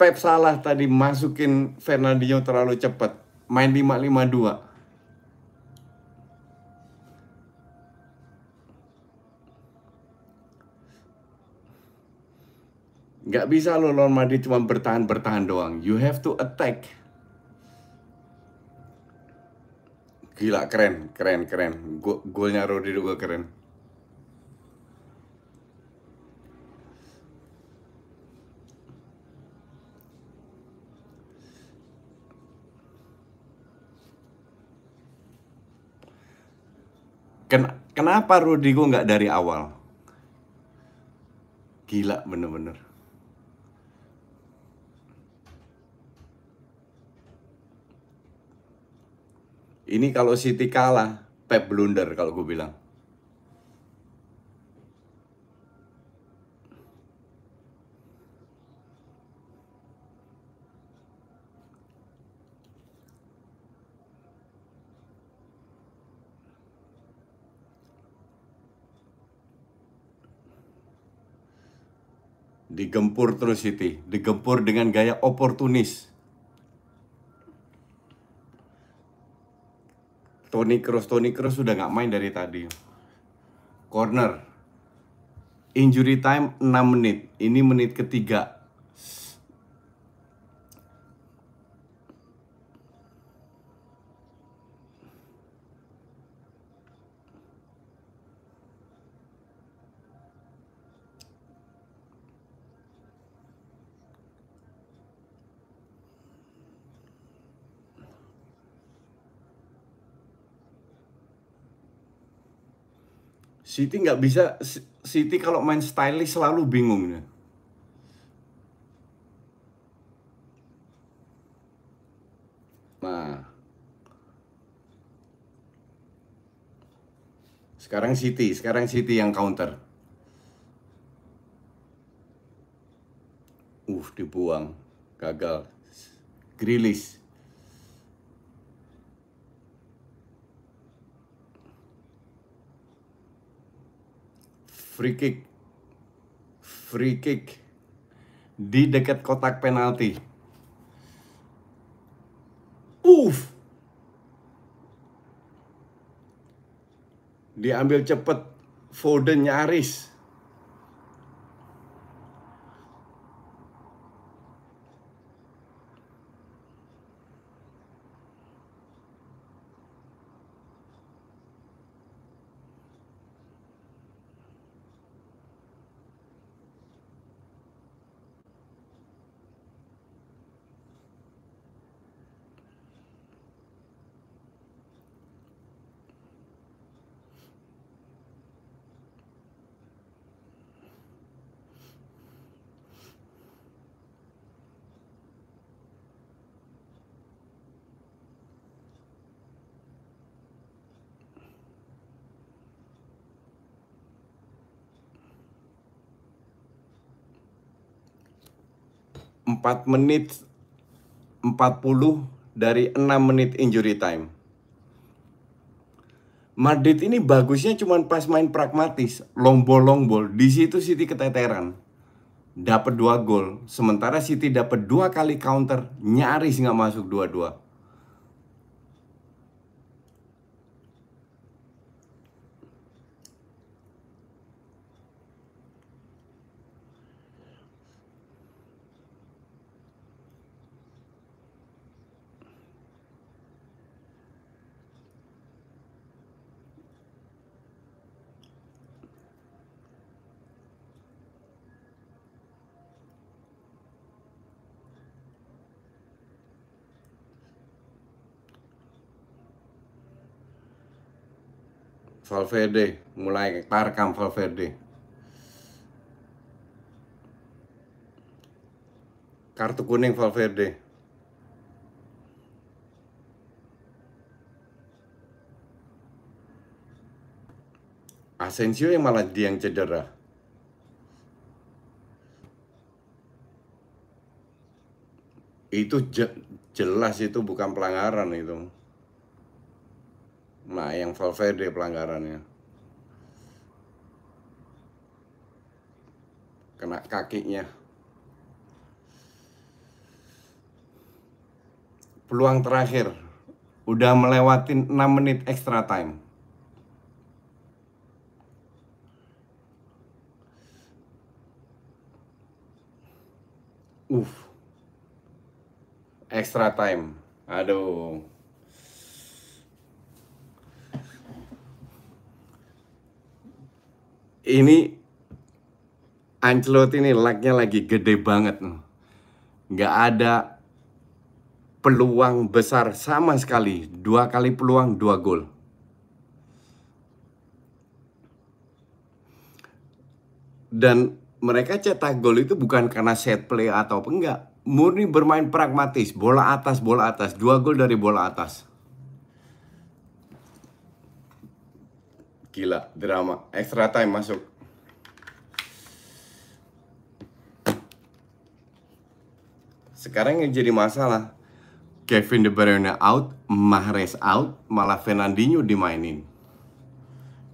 Pep salah tadi masukin Fernandinho terlalu cepat Main 5-5-2 Gak bisa lo lawan Madrid cuma bertahan-bertahan doang. You have to attack. Gila, keren, keren, keren. Go golnya Rodri juga keren. Ken kenapa gue nggak dari awal? Gila bener-bener. Ini kalau City kalah, Pep blunder kalau gue bilang. digempur terus City, digempur dengan gaya oportunis. Tony Kroos Tony Kroos sudah nggak main dari tadi corner injury time 6 menit ini menit ketiga City nggak bisa City kalau main stylish selalu bingung ya. Nah. Sekarang City, sekarang City yang counter. Uh, dibuang. Gagal. Grilis. free kick free kick di dekat kotak penalti Uff. Diambil cepet Foden nyaris 4 menit 40 dari 6 menit injury time. Madrid ini bagusnya cuma pas main pragmatis, long ball long ball. Di situ City keteteran. Dapat 2 gol, sementara City dapat 2 kali counter, nyaris nggak masuk 2-2. dua-dua. Valverde mulai Tarkam Valverde kartu kuning Valverde Asensio yang malah dia yang cedera itu je jelas itu bukan pelanggaran itu Nah, yang Valverde pelanggarannya. Kena kakinya. Peluang terakhir. Udah melewati 6 menit extra time. Uff. Extra time. Aduh. ini Ancelotti ini lagnya lagi gede banget nggak ada peluang besar sama sekali dua kali peluang dua gol dan mereka cetak gol itu bukan karena set play atau enggak murni bermain pragmatis bola atas bola atas dua gol dari bola atas Gila, drama. Extra time masuk. Sekarang yang jadi masalah, Kevin De Bruyne out, Mahrez out, malah Fernandinho dimainin.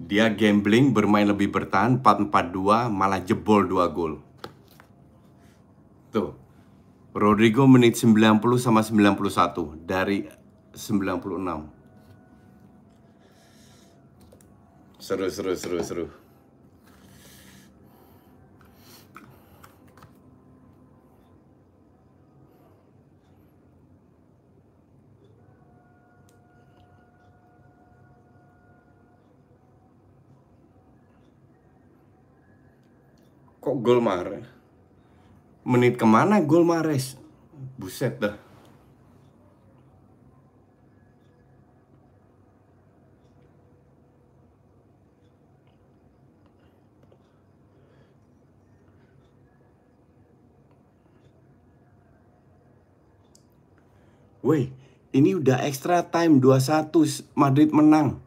Dia gambling bermain lebih bertahan 4-4-2 malah jebol 2 gol. Tuh. Rodrigo menit 90 sama 91 dari 96. Seru, seru, seru, seru. Kok Golmar? Menit kemana Golmares? Buset dah. Woi, ini udah extra time 21 Madrid menang.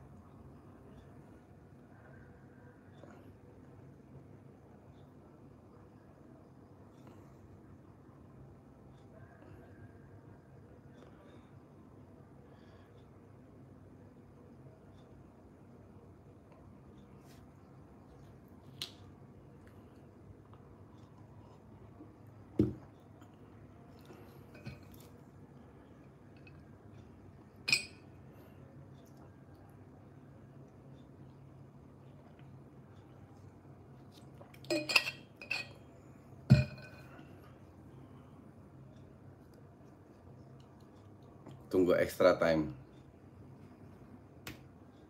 extra time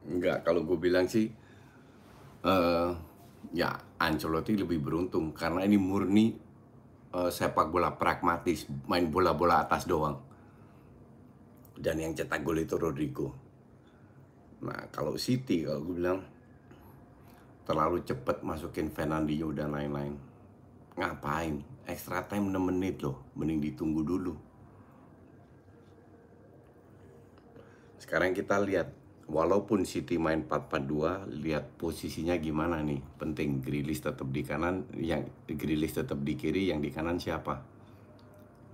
Enggak, kalau gue bilang sih uh, ya Ancelotti lebih beruntung karena ini murni uh, sepak bola pragmatis, main bola-bola atas doang. Dan yang cetak gol itu Rodrigo. Nah, kalau City kalau gue bilang terlalu cepat masukin Fernandinho dan lain-lain. Ngapain? Extra time 6 menit loh, mending ditunggu dulu. Sekarang kita lihat walaupun City main 4-4-2 lihat posisinya gimana nih penting Grilis tetap di kanan yang Grilis tetap di kiri yang di kanan siapa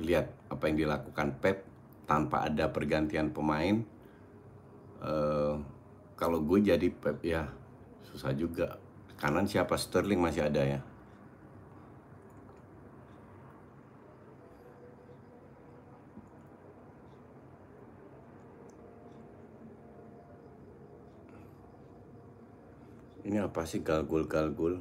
lihat apa yang dilakukan Pep tanpa ada pergantian pemain uh, kalau gue jadi Pep ya susah juga kanan siapa Sterling masih ada ya ini apa sih galgul galgul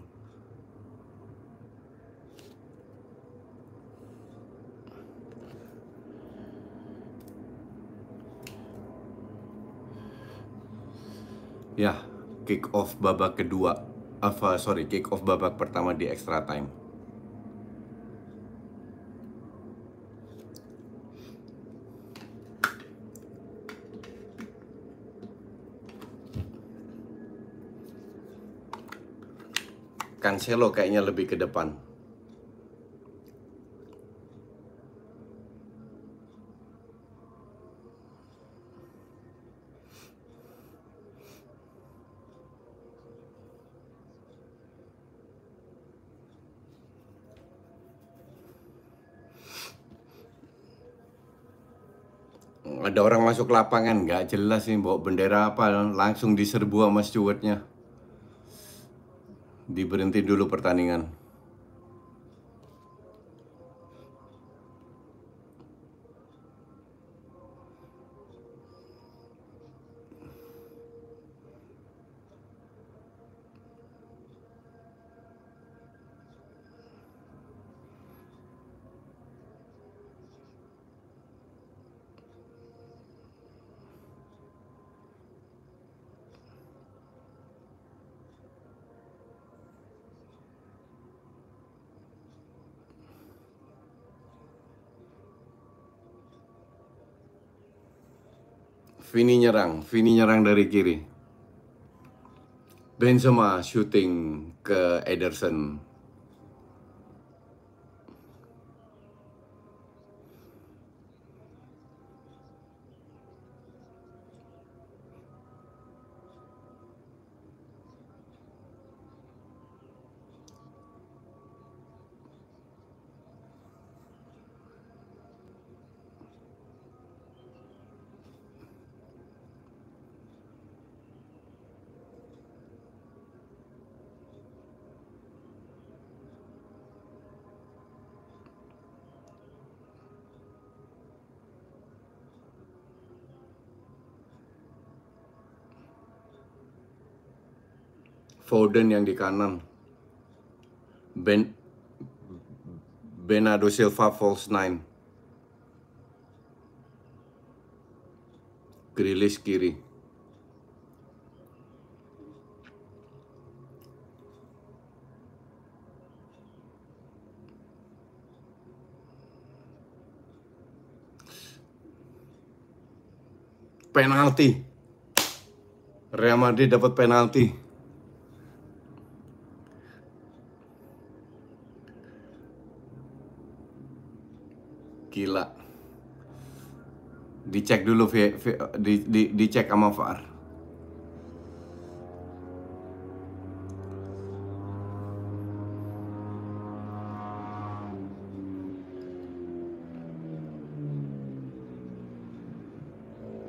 ya kick off babak kedua apa sorry kick off babak pertama di extra time Cancelo kayaknya lebih ke depan. Ada orang masuk lapangan, nggak jelas nih bawa bendera apa, langsung diserbu sama stewardnya diberhenti dulu pertandingan Vini nyerang, Vini nyerang dari kiri. Benzema shooting ke Ederson Foden yang di kanan. Ben Bernardo Silva false nine. Grilis kiri. Penalti. Real Madrid dapat penalti. dicek dulu v, v, di, di, dicek sama VAR.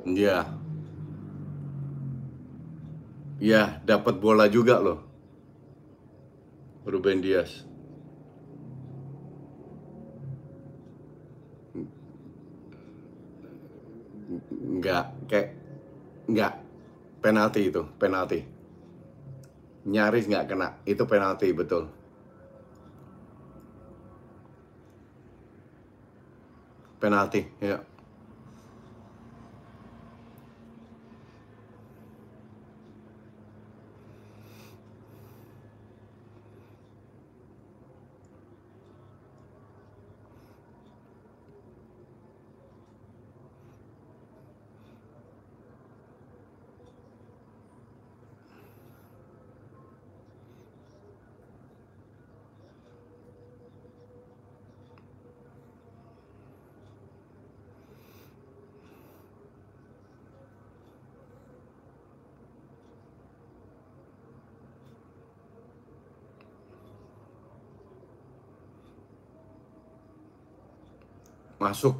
Iya. ya dapat bola juga loh. Ruben Dias. penalti itu, penalti. Nyaris nggak kena, itu penalti betul. Penalti, ya. masuk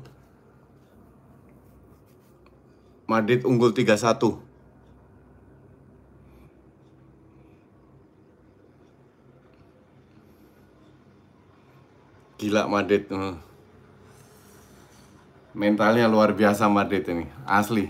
Madrid unggul 3-1 Gila Madrid eh. Mentalnya luar biasa Madrid ini Asli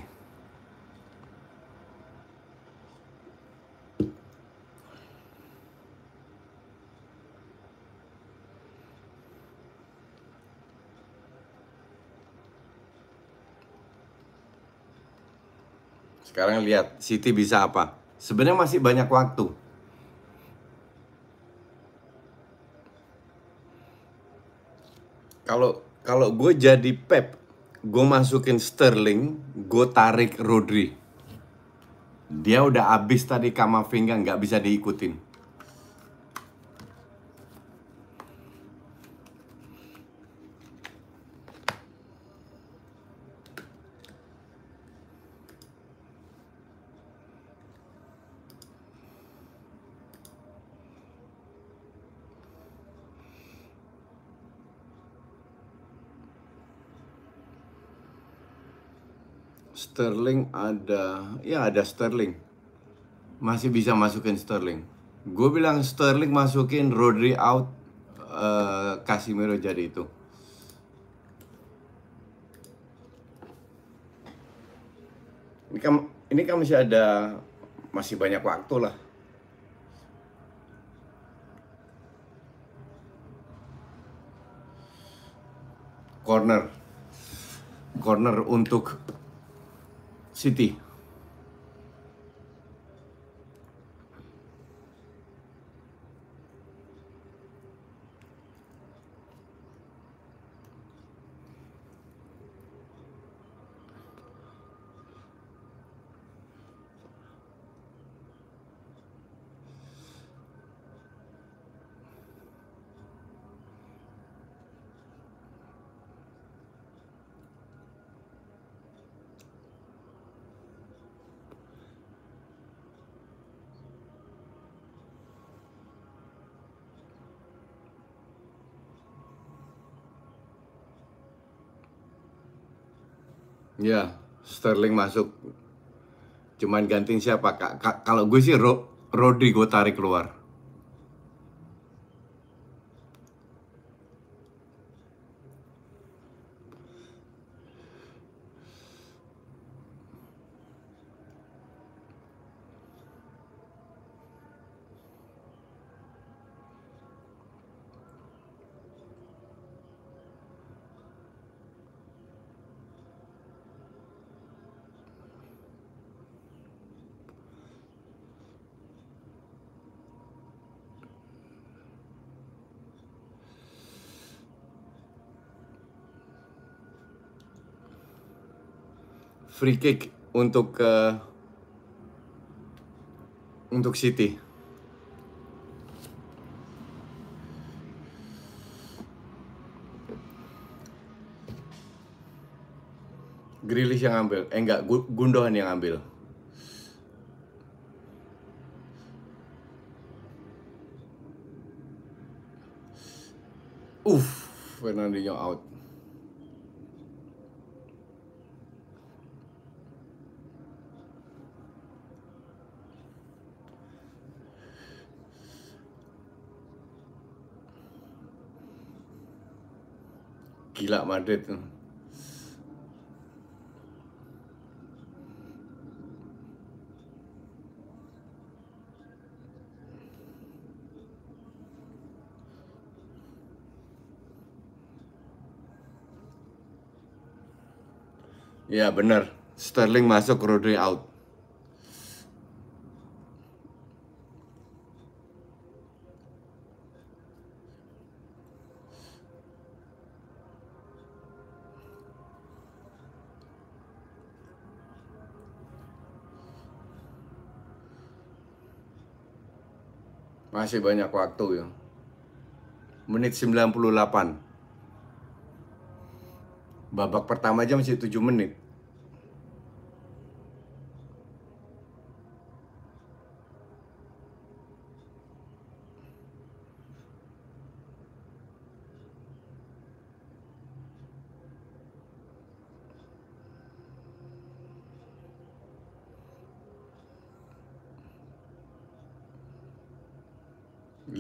Sekarang lihat City bisa apa. Sebenarnya masih banyak waktu. Kalau kalau gue jadi Pep, gue masukin Sterling, gue tarik Rodri. Dia udah abis tadi Kamavinga nggak bisa diikutin. Sterling ada ya ada Sterling masih bisa masukin Sterling gue bilang Sterling masukin Rodri out uh, eh, Casimiro jadi itu ini kan ini kan masih ada masih banyak waktu lah corner corner untuk City. Ya, Sterling masuk. Cuman gantiin siapa? Kak kalau gue sih Ro gue tarik keluar. free kick untuk ke uh, untuk City. Grilis yang ambil, eh enggak Gundogan yang ambil. Uff, Fernandinho out. gila Madrid Ya benar, Sterling masuk, Rodri out. masih banyak waktu ya. Menit 98. Babak pertama aja masih 7 menit.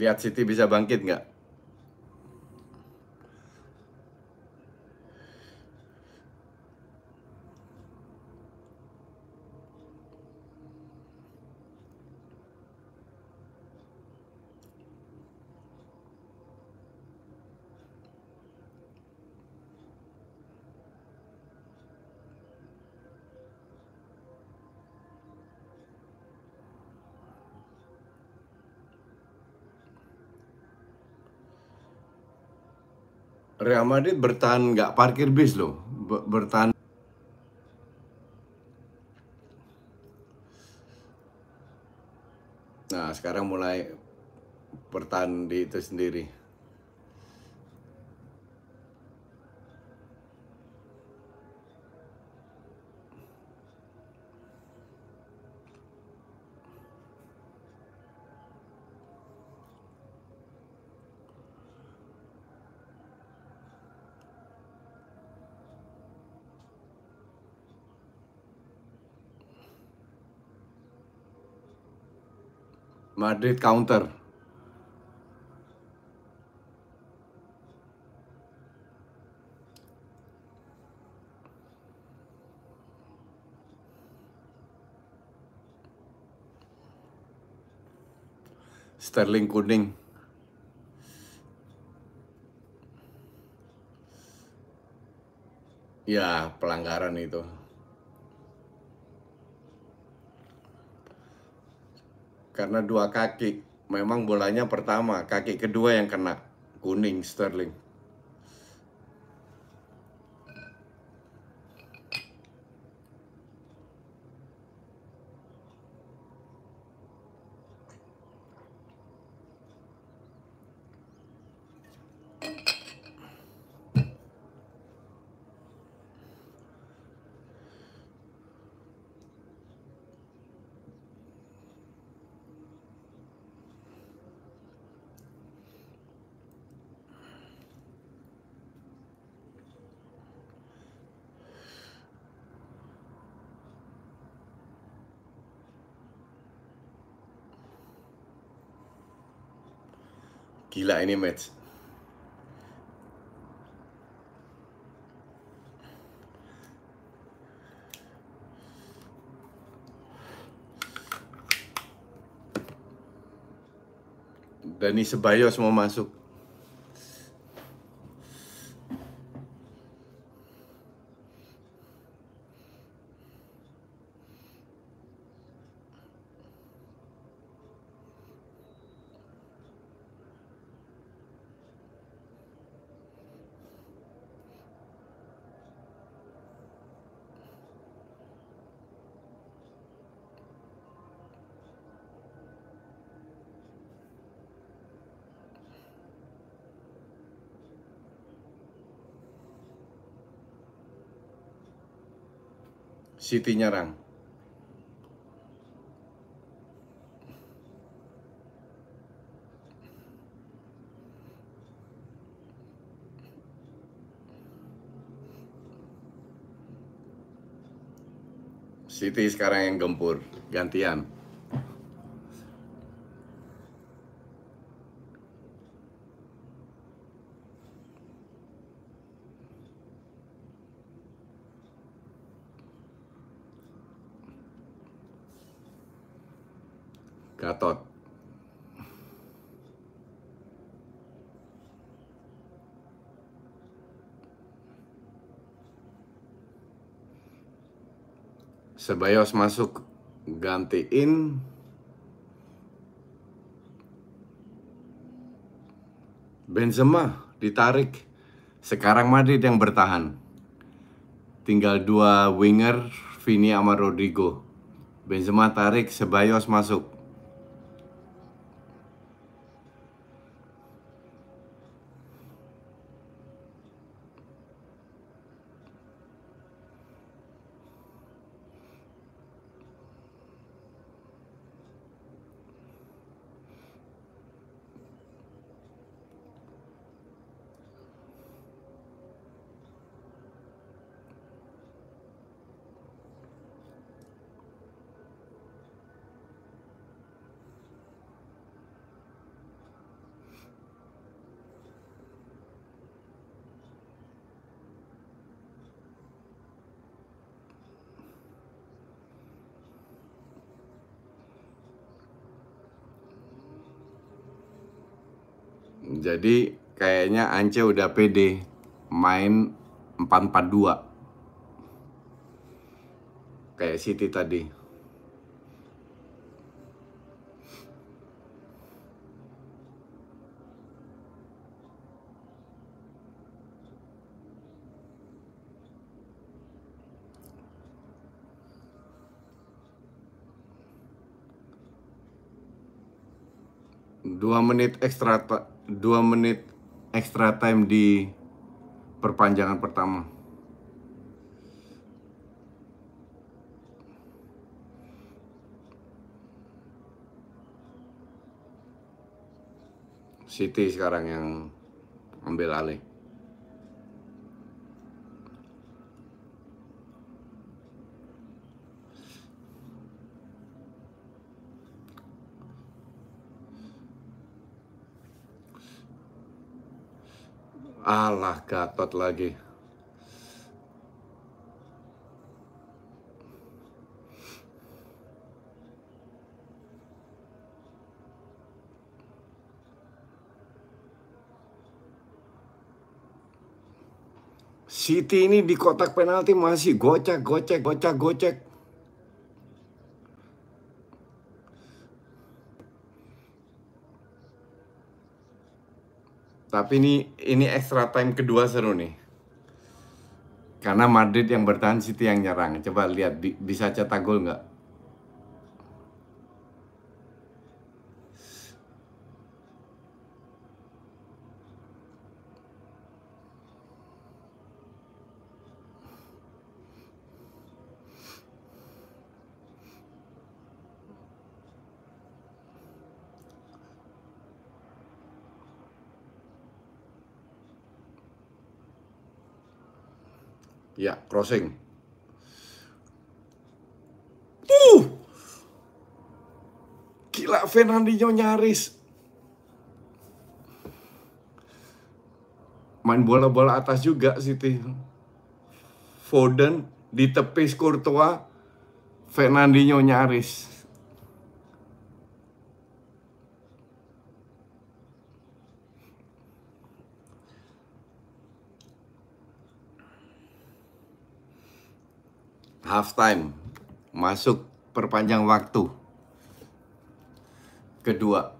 Lihat City bisa bangkit nggak? Real Madrid bertahan nggak parkir bis loh, bertahan. Nah sekarang mulai bertahan di itu sendiri. Madrid counter. Sterling kuning. Ya, pelanggaran itu. karena dua kaki memang bolanya pertama kaki kedua yang kena kuning Sterling gila ini match. Dan ini Sebayos mau masuk. City nyerang. City sekarang yang gempur, gantian. Sebayos masuk gantiin Benzema ditarik sekarang Madrid yang bertahan tinggal dua winger Vini sama Rodrigo Benzema tarik Sebayos masuk Jadi kayaknya Ance udah pede main 442. Kayak Siti tadi. Dua menit ekstra 2 menit extra time di perpanjangan pertama. City sekarang yang ambil alih. Allah Gatot lagi. City ini di kotak penalti masih gocek, gocek, gocek, gocek. Tapi ini ini extra time kedua seru nih. Karena Madrid yang bertahan City yang nyerang. Coba lihat bisa cetak gol nggak? Ya, crossing. Tuh. Gila Fernandinho nyaris. Main bola-bola atas juga City. Foden ditepis Courtois. Fernandinho nyaris. half time masuk perpanjang waktu kedua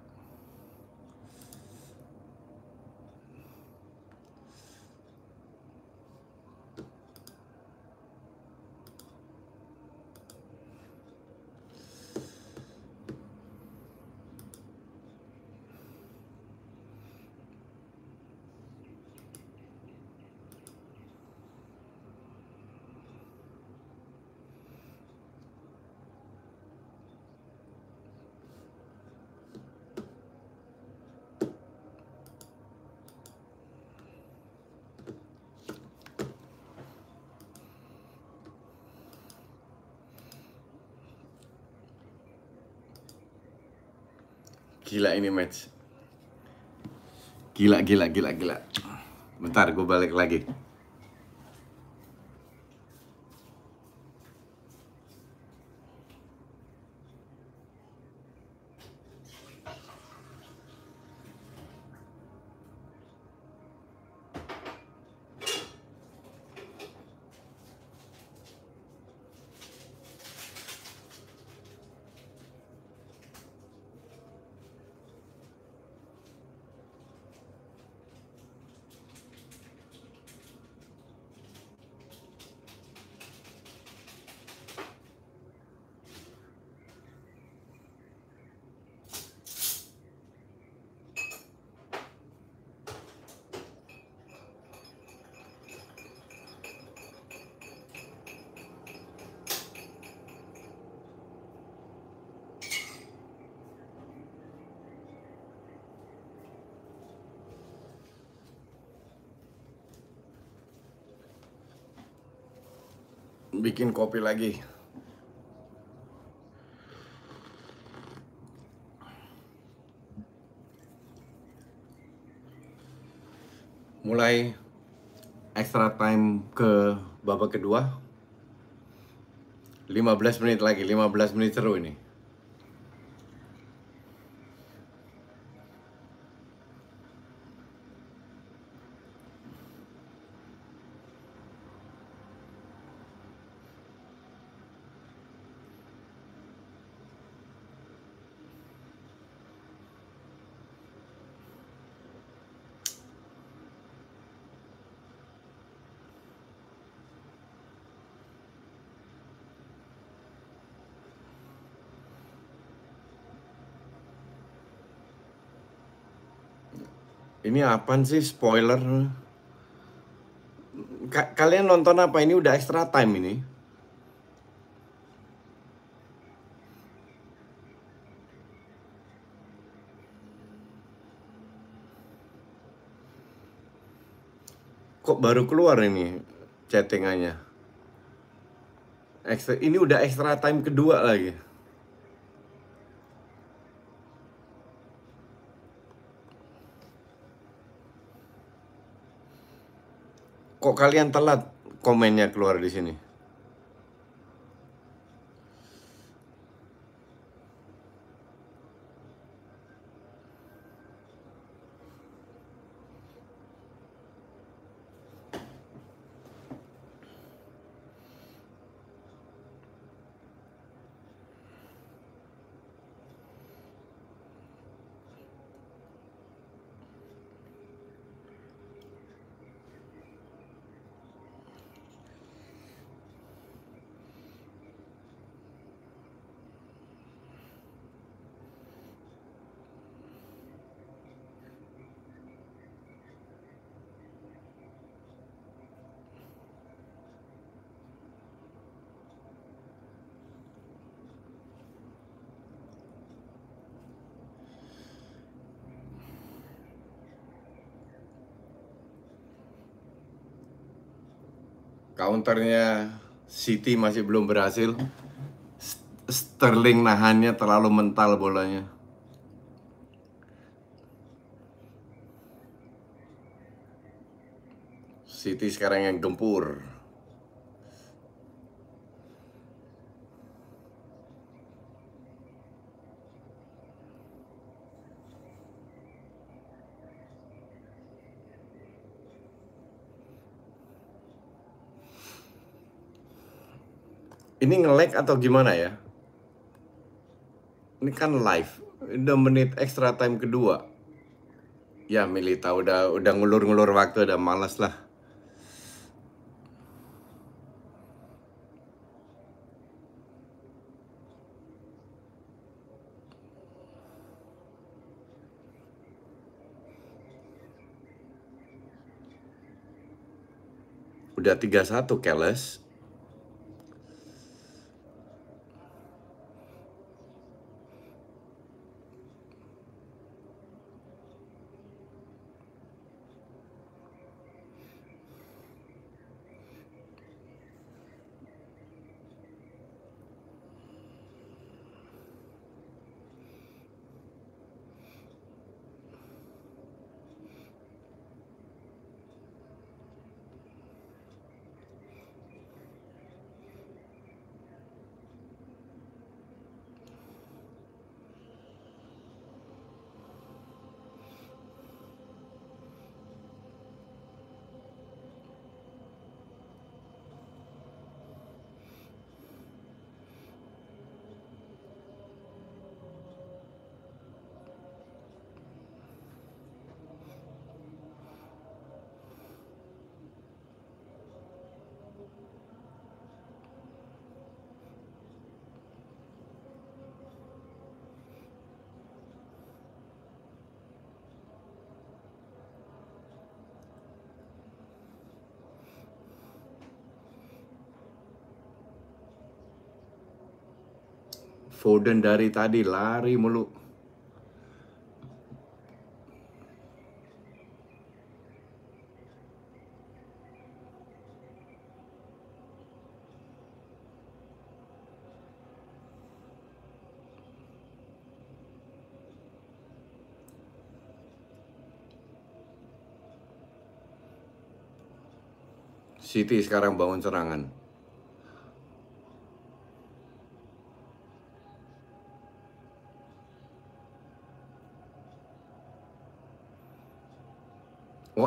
gila ini match. Gila, gila, gila, gila. Bentar, gue balik lagi. bikin kopi lagi mulai extra time ke babak kedua 15 menit lagi 15 menit seru ini ini apaan sih spoiler? Ka kalian nonton apa ini udah extra time ini? Kok baru keluar ini chattingannya? Extra, ini udah extra time kedua lagi. kalian telat komennya keluar di sini? counternya City masih belum berhasil. Sterling nahannya terlalu mental bolanya. City sekarang yang gempur. ini ngelek atau gimana ya? Ini kan live. Udah menit extra time kedua. Ya Milita udah udah ngulur-ngulur waktu udah malas lah. Udah 31 Keles Foden dari tadi lari mulu. City sekarang bangun serangan.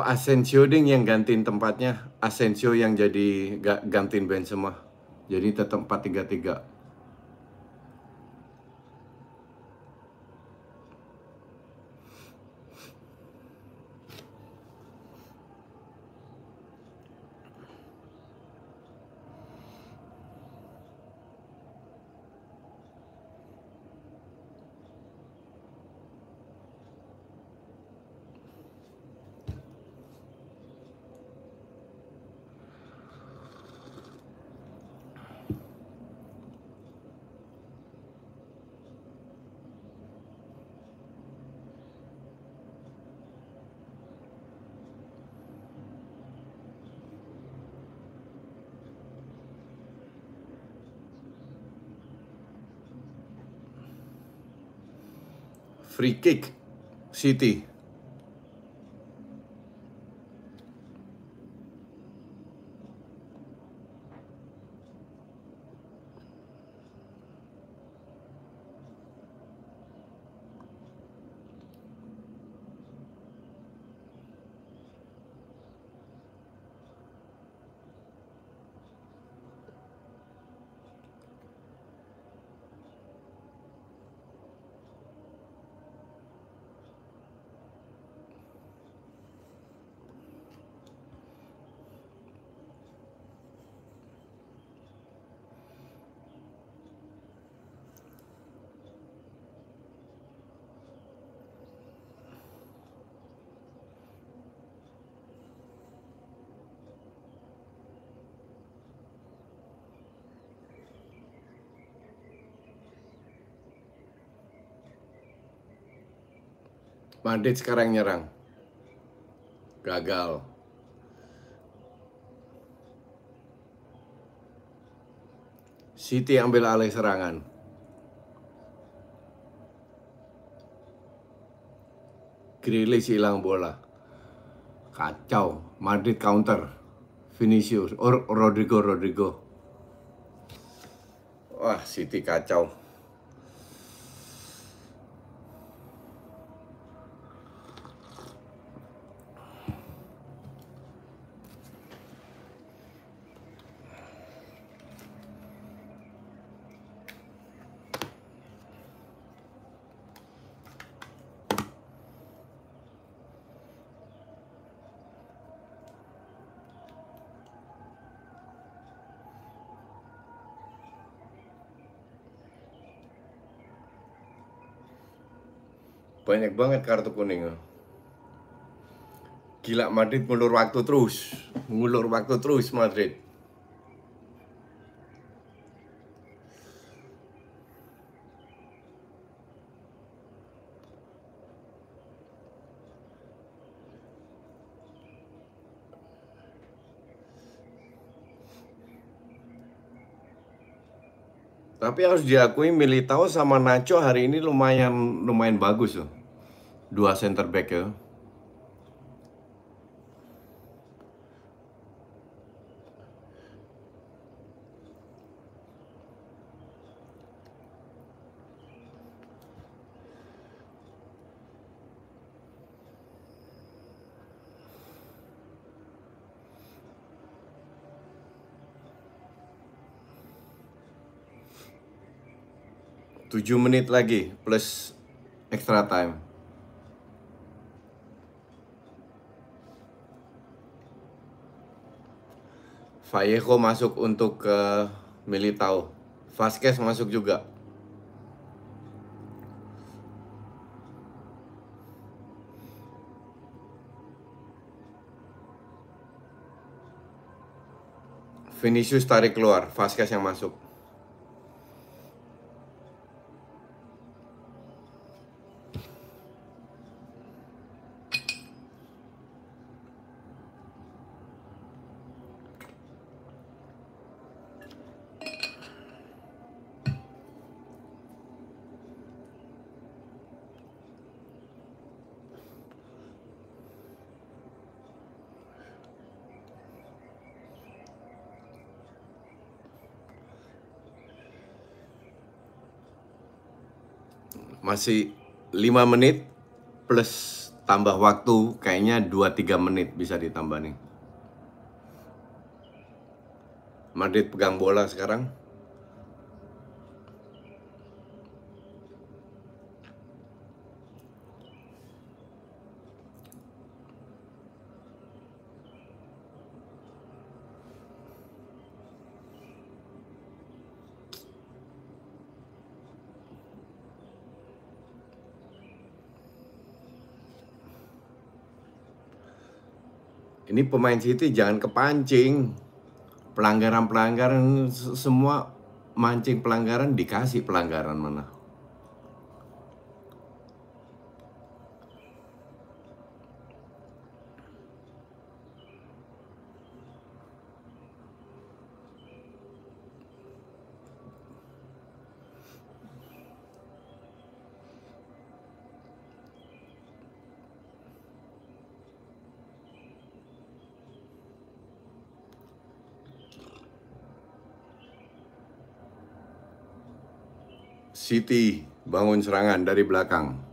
Asensio ding yang gantiin tempatnya Asensio yang jadi gantiin Benzema jadi tetap 4-3-3 free kick City Madrid sekarang nyerang. Gagal. City ambil alih serangan. Grilis hilang bola. Kacau. Madrid counter. Vinicius. Or Rodrigo, Rodrigo. Wah, Siti kacau. banyak banget kartu kuning gila Madrid ngulur waktu terus ngulur waktu terus Madrid Tapi harus diakui Militao sama Nacho hari ini lumayan lumayan bagus loh dua center back ya. Tujuh menit lagi plus extra time. Vallejo masuk untuk ke eh, Militao. Vasquez masuk juga. Vinicius tarik keluar, Vasquez yang masuk. masih 5 menit plus tambah waktu kayaknya 2-3 menit bisa ditambah nih Madrid pegang bola sekarang pemain City jangan kepancing. Pelanggaran-pelanggaran semua mancing pelanggaran dikasih pelanggaran mana? City bangun serangan dari belakang.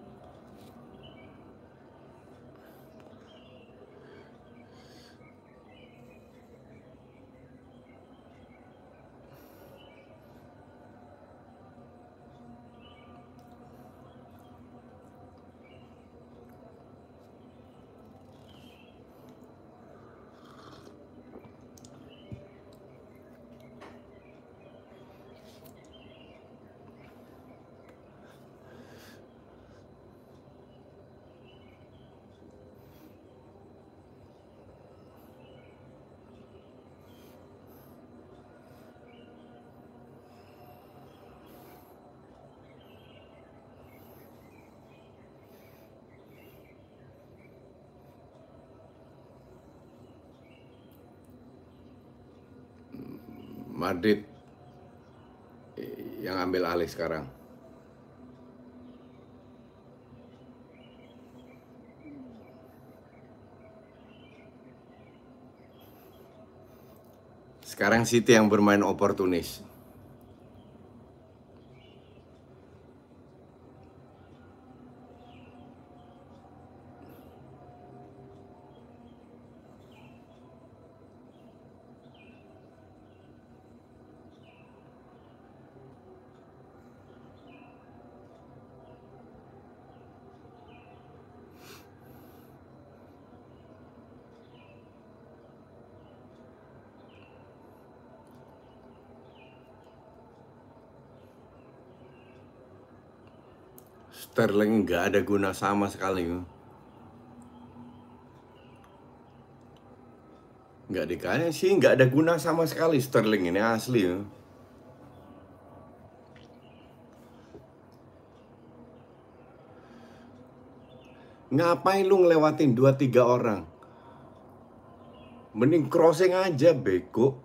ambil alih sekarang. Sekarang City yang bermain oportunis. Sterling nggak ada guna sama sekali nggak dikasih sih nggak ada guna sama sekali Sterling ini asli ya. Ngapain lu ngelewatin 2-3 orang? Mending crossing aja bego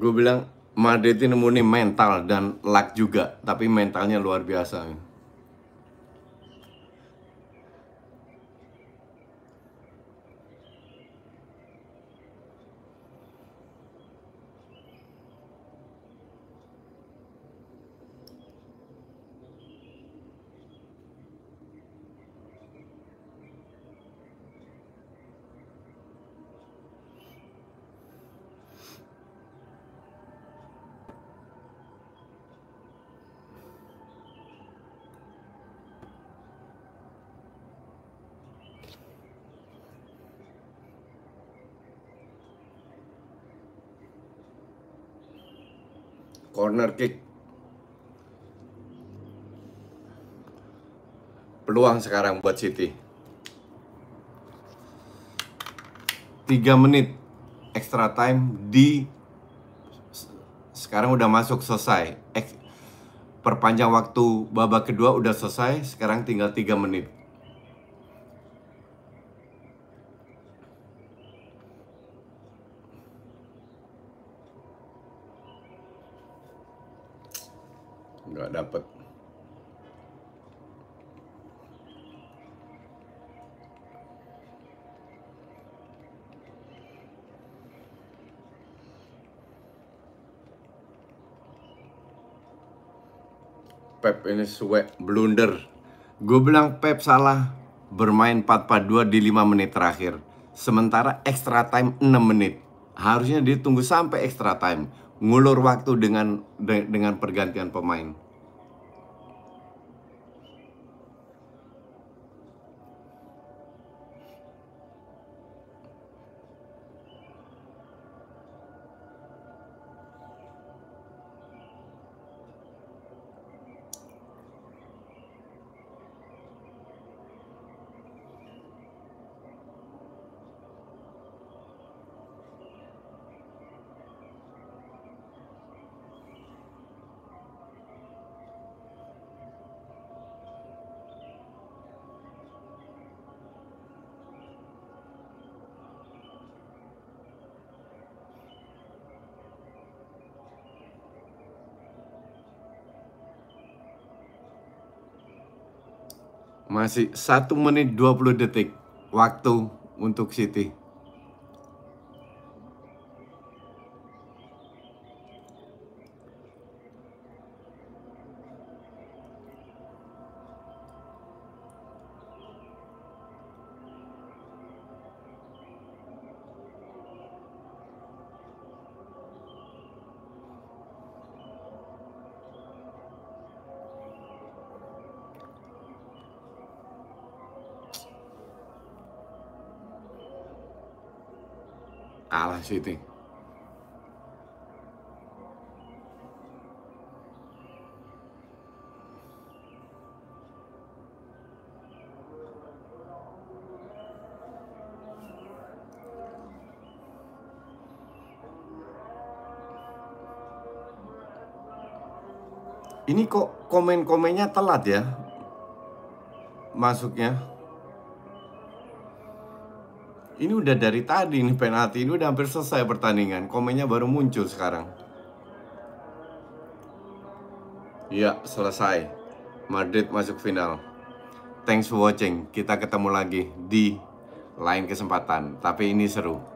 gue bilang Madrid ini murni mental dan luck juga tapi mentalnya luar biasa peluang sekarang buat City. 3 menit extra time di sekarang udah masuk selesai. perpanjang waktu babak kedua udah selesai, sekarang tinggal 3 menit. Pep ini suwe blunder. Gue bilang Pep salah bermain 4-4-2 di 5 menit terakhir. Sementara extra time 6 menit. Harusnya dia tunggu sampai extra time. Ngulur waktu dengan dengan pergantian pemain. Masih 1 menit 20 detik waktu untuk City. City. Ini kok komen-komennya telat ya masuknya. Ini udah dari tadi nih penalti, ini udah hampir selesai pertandingan. Komennya baru muncul sekarang. Ya, selesai. Madrid masuk final. Thanks for watching. Kita ketemu lagi di lain kesempatan. Tapi ini seru.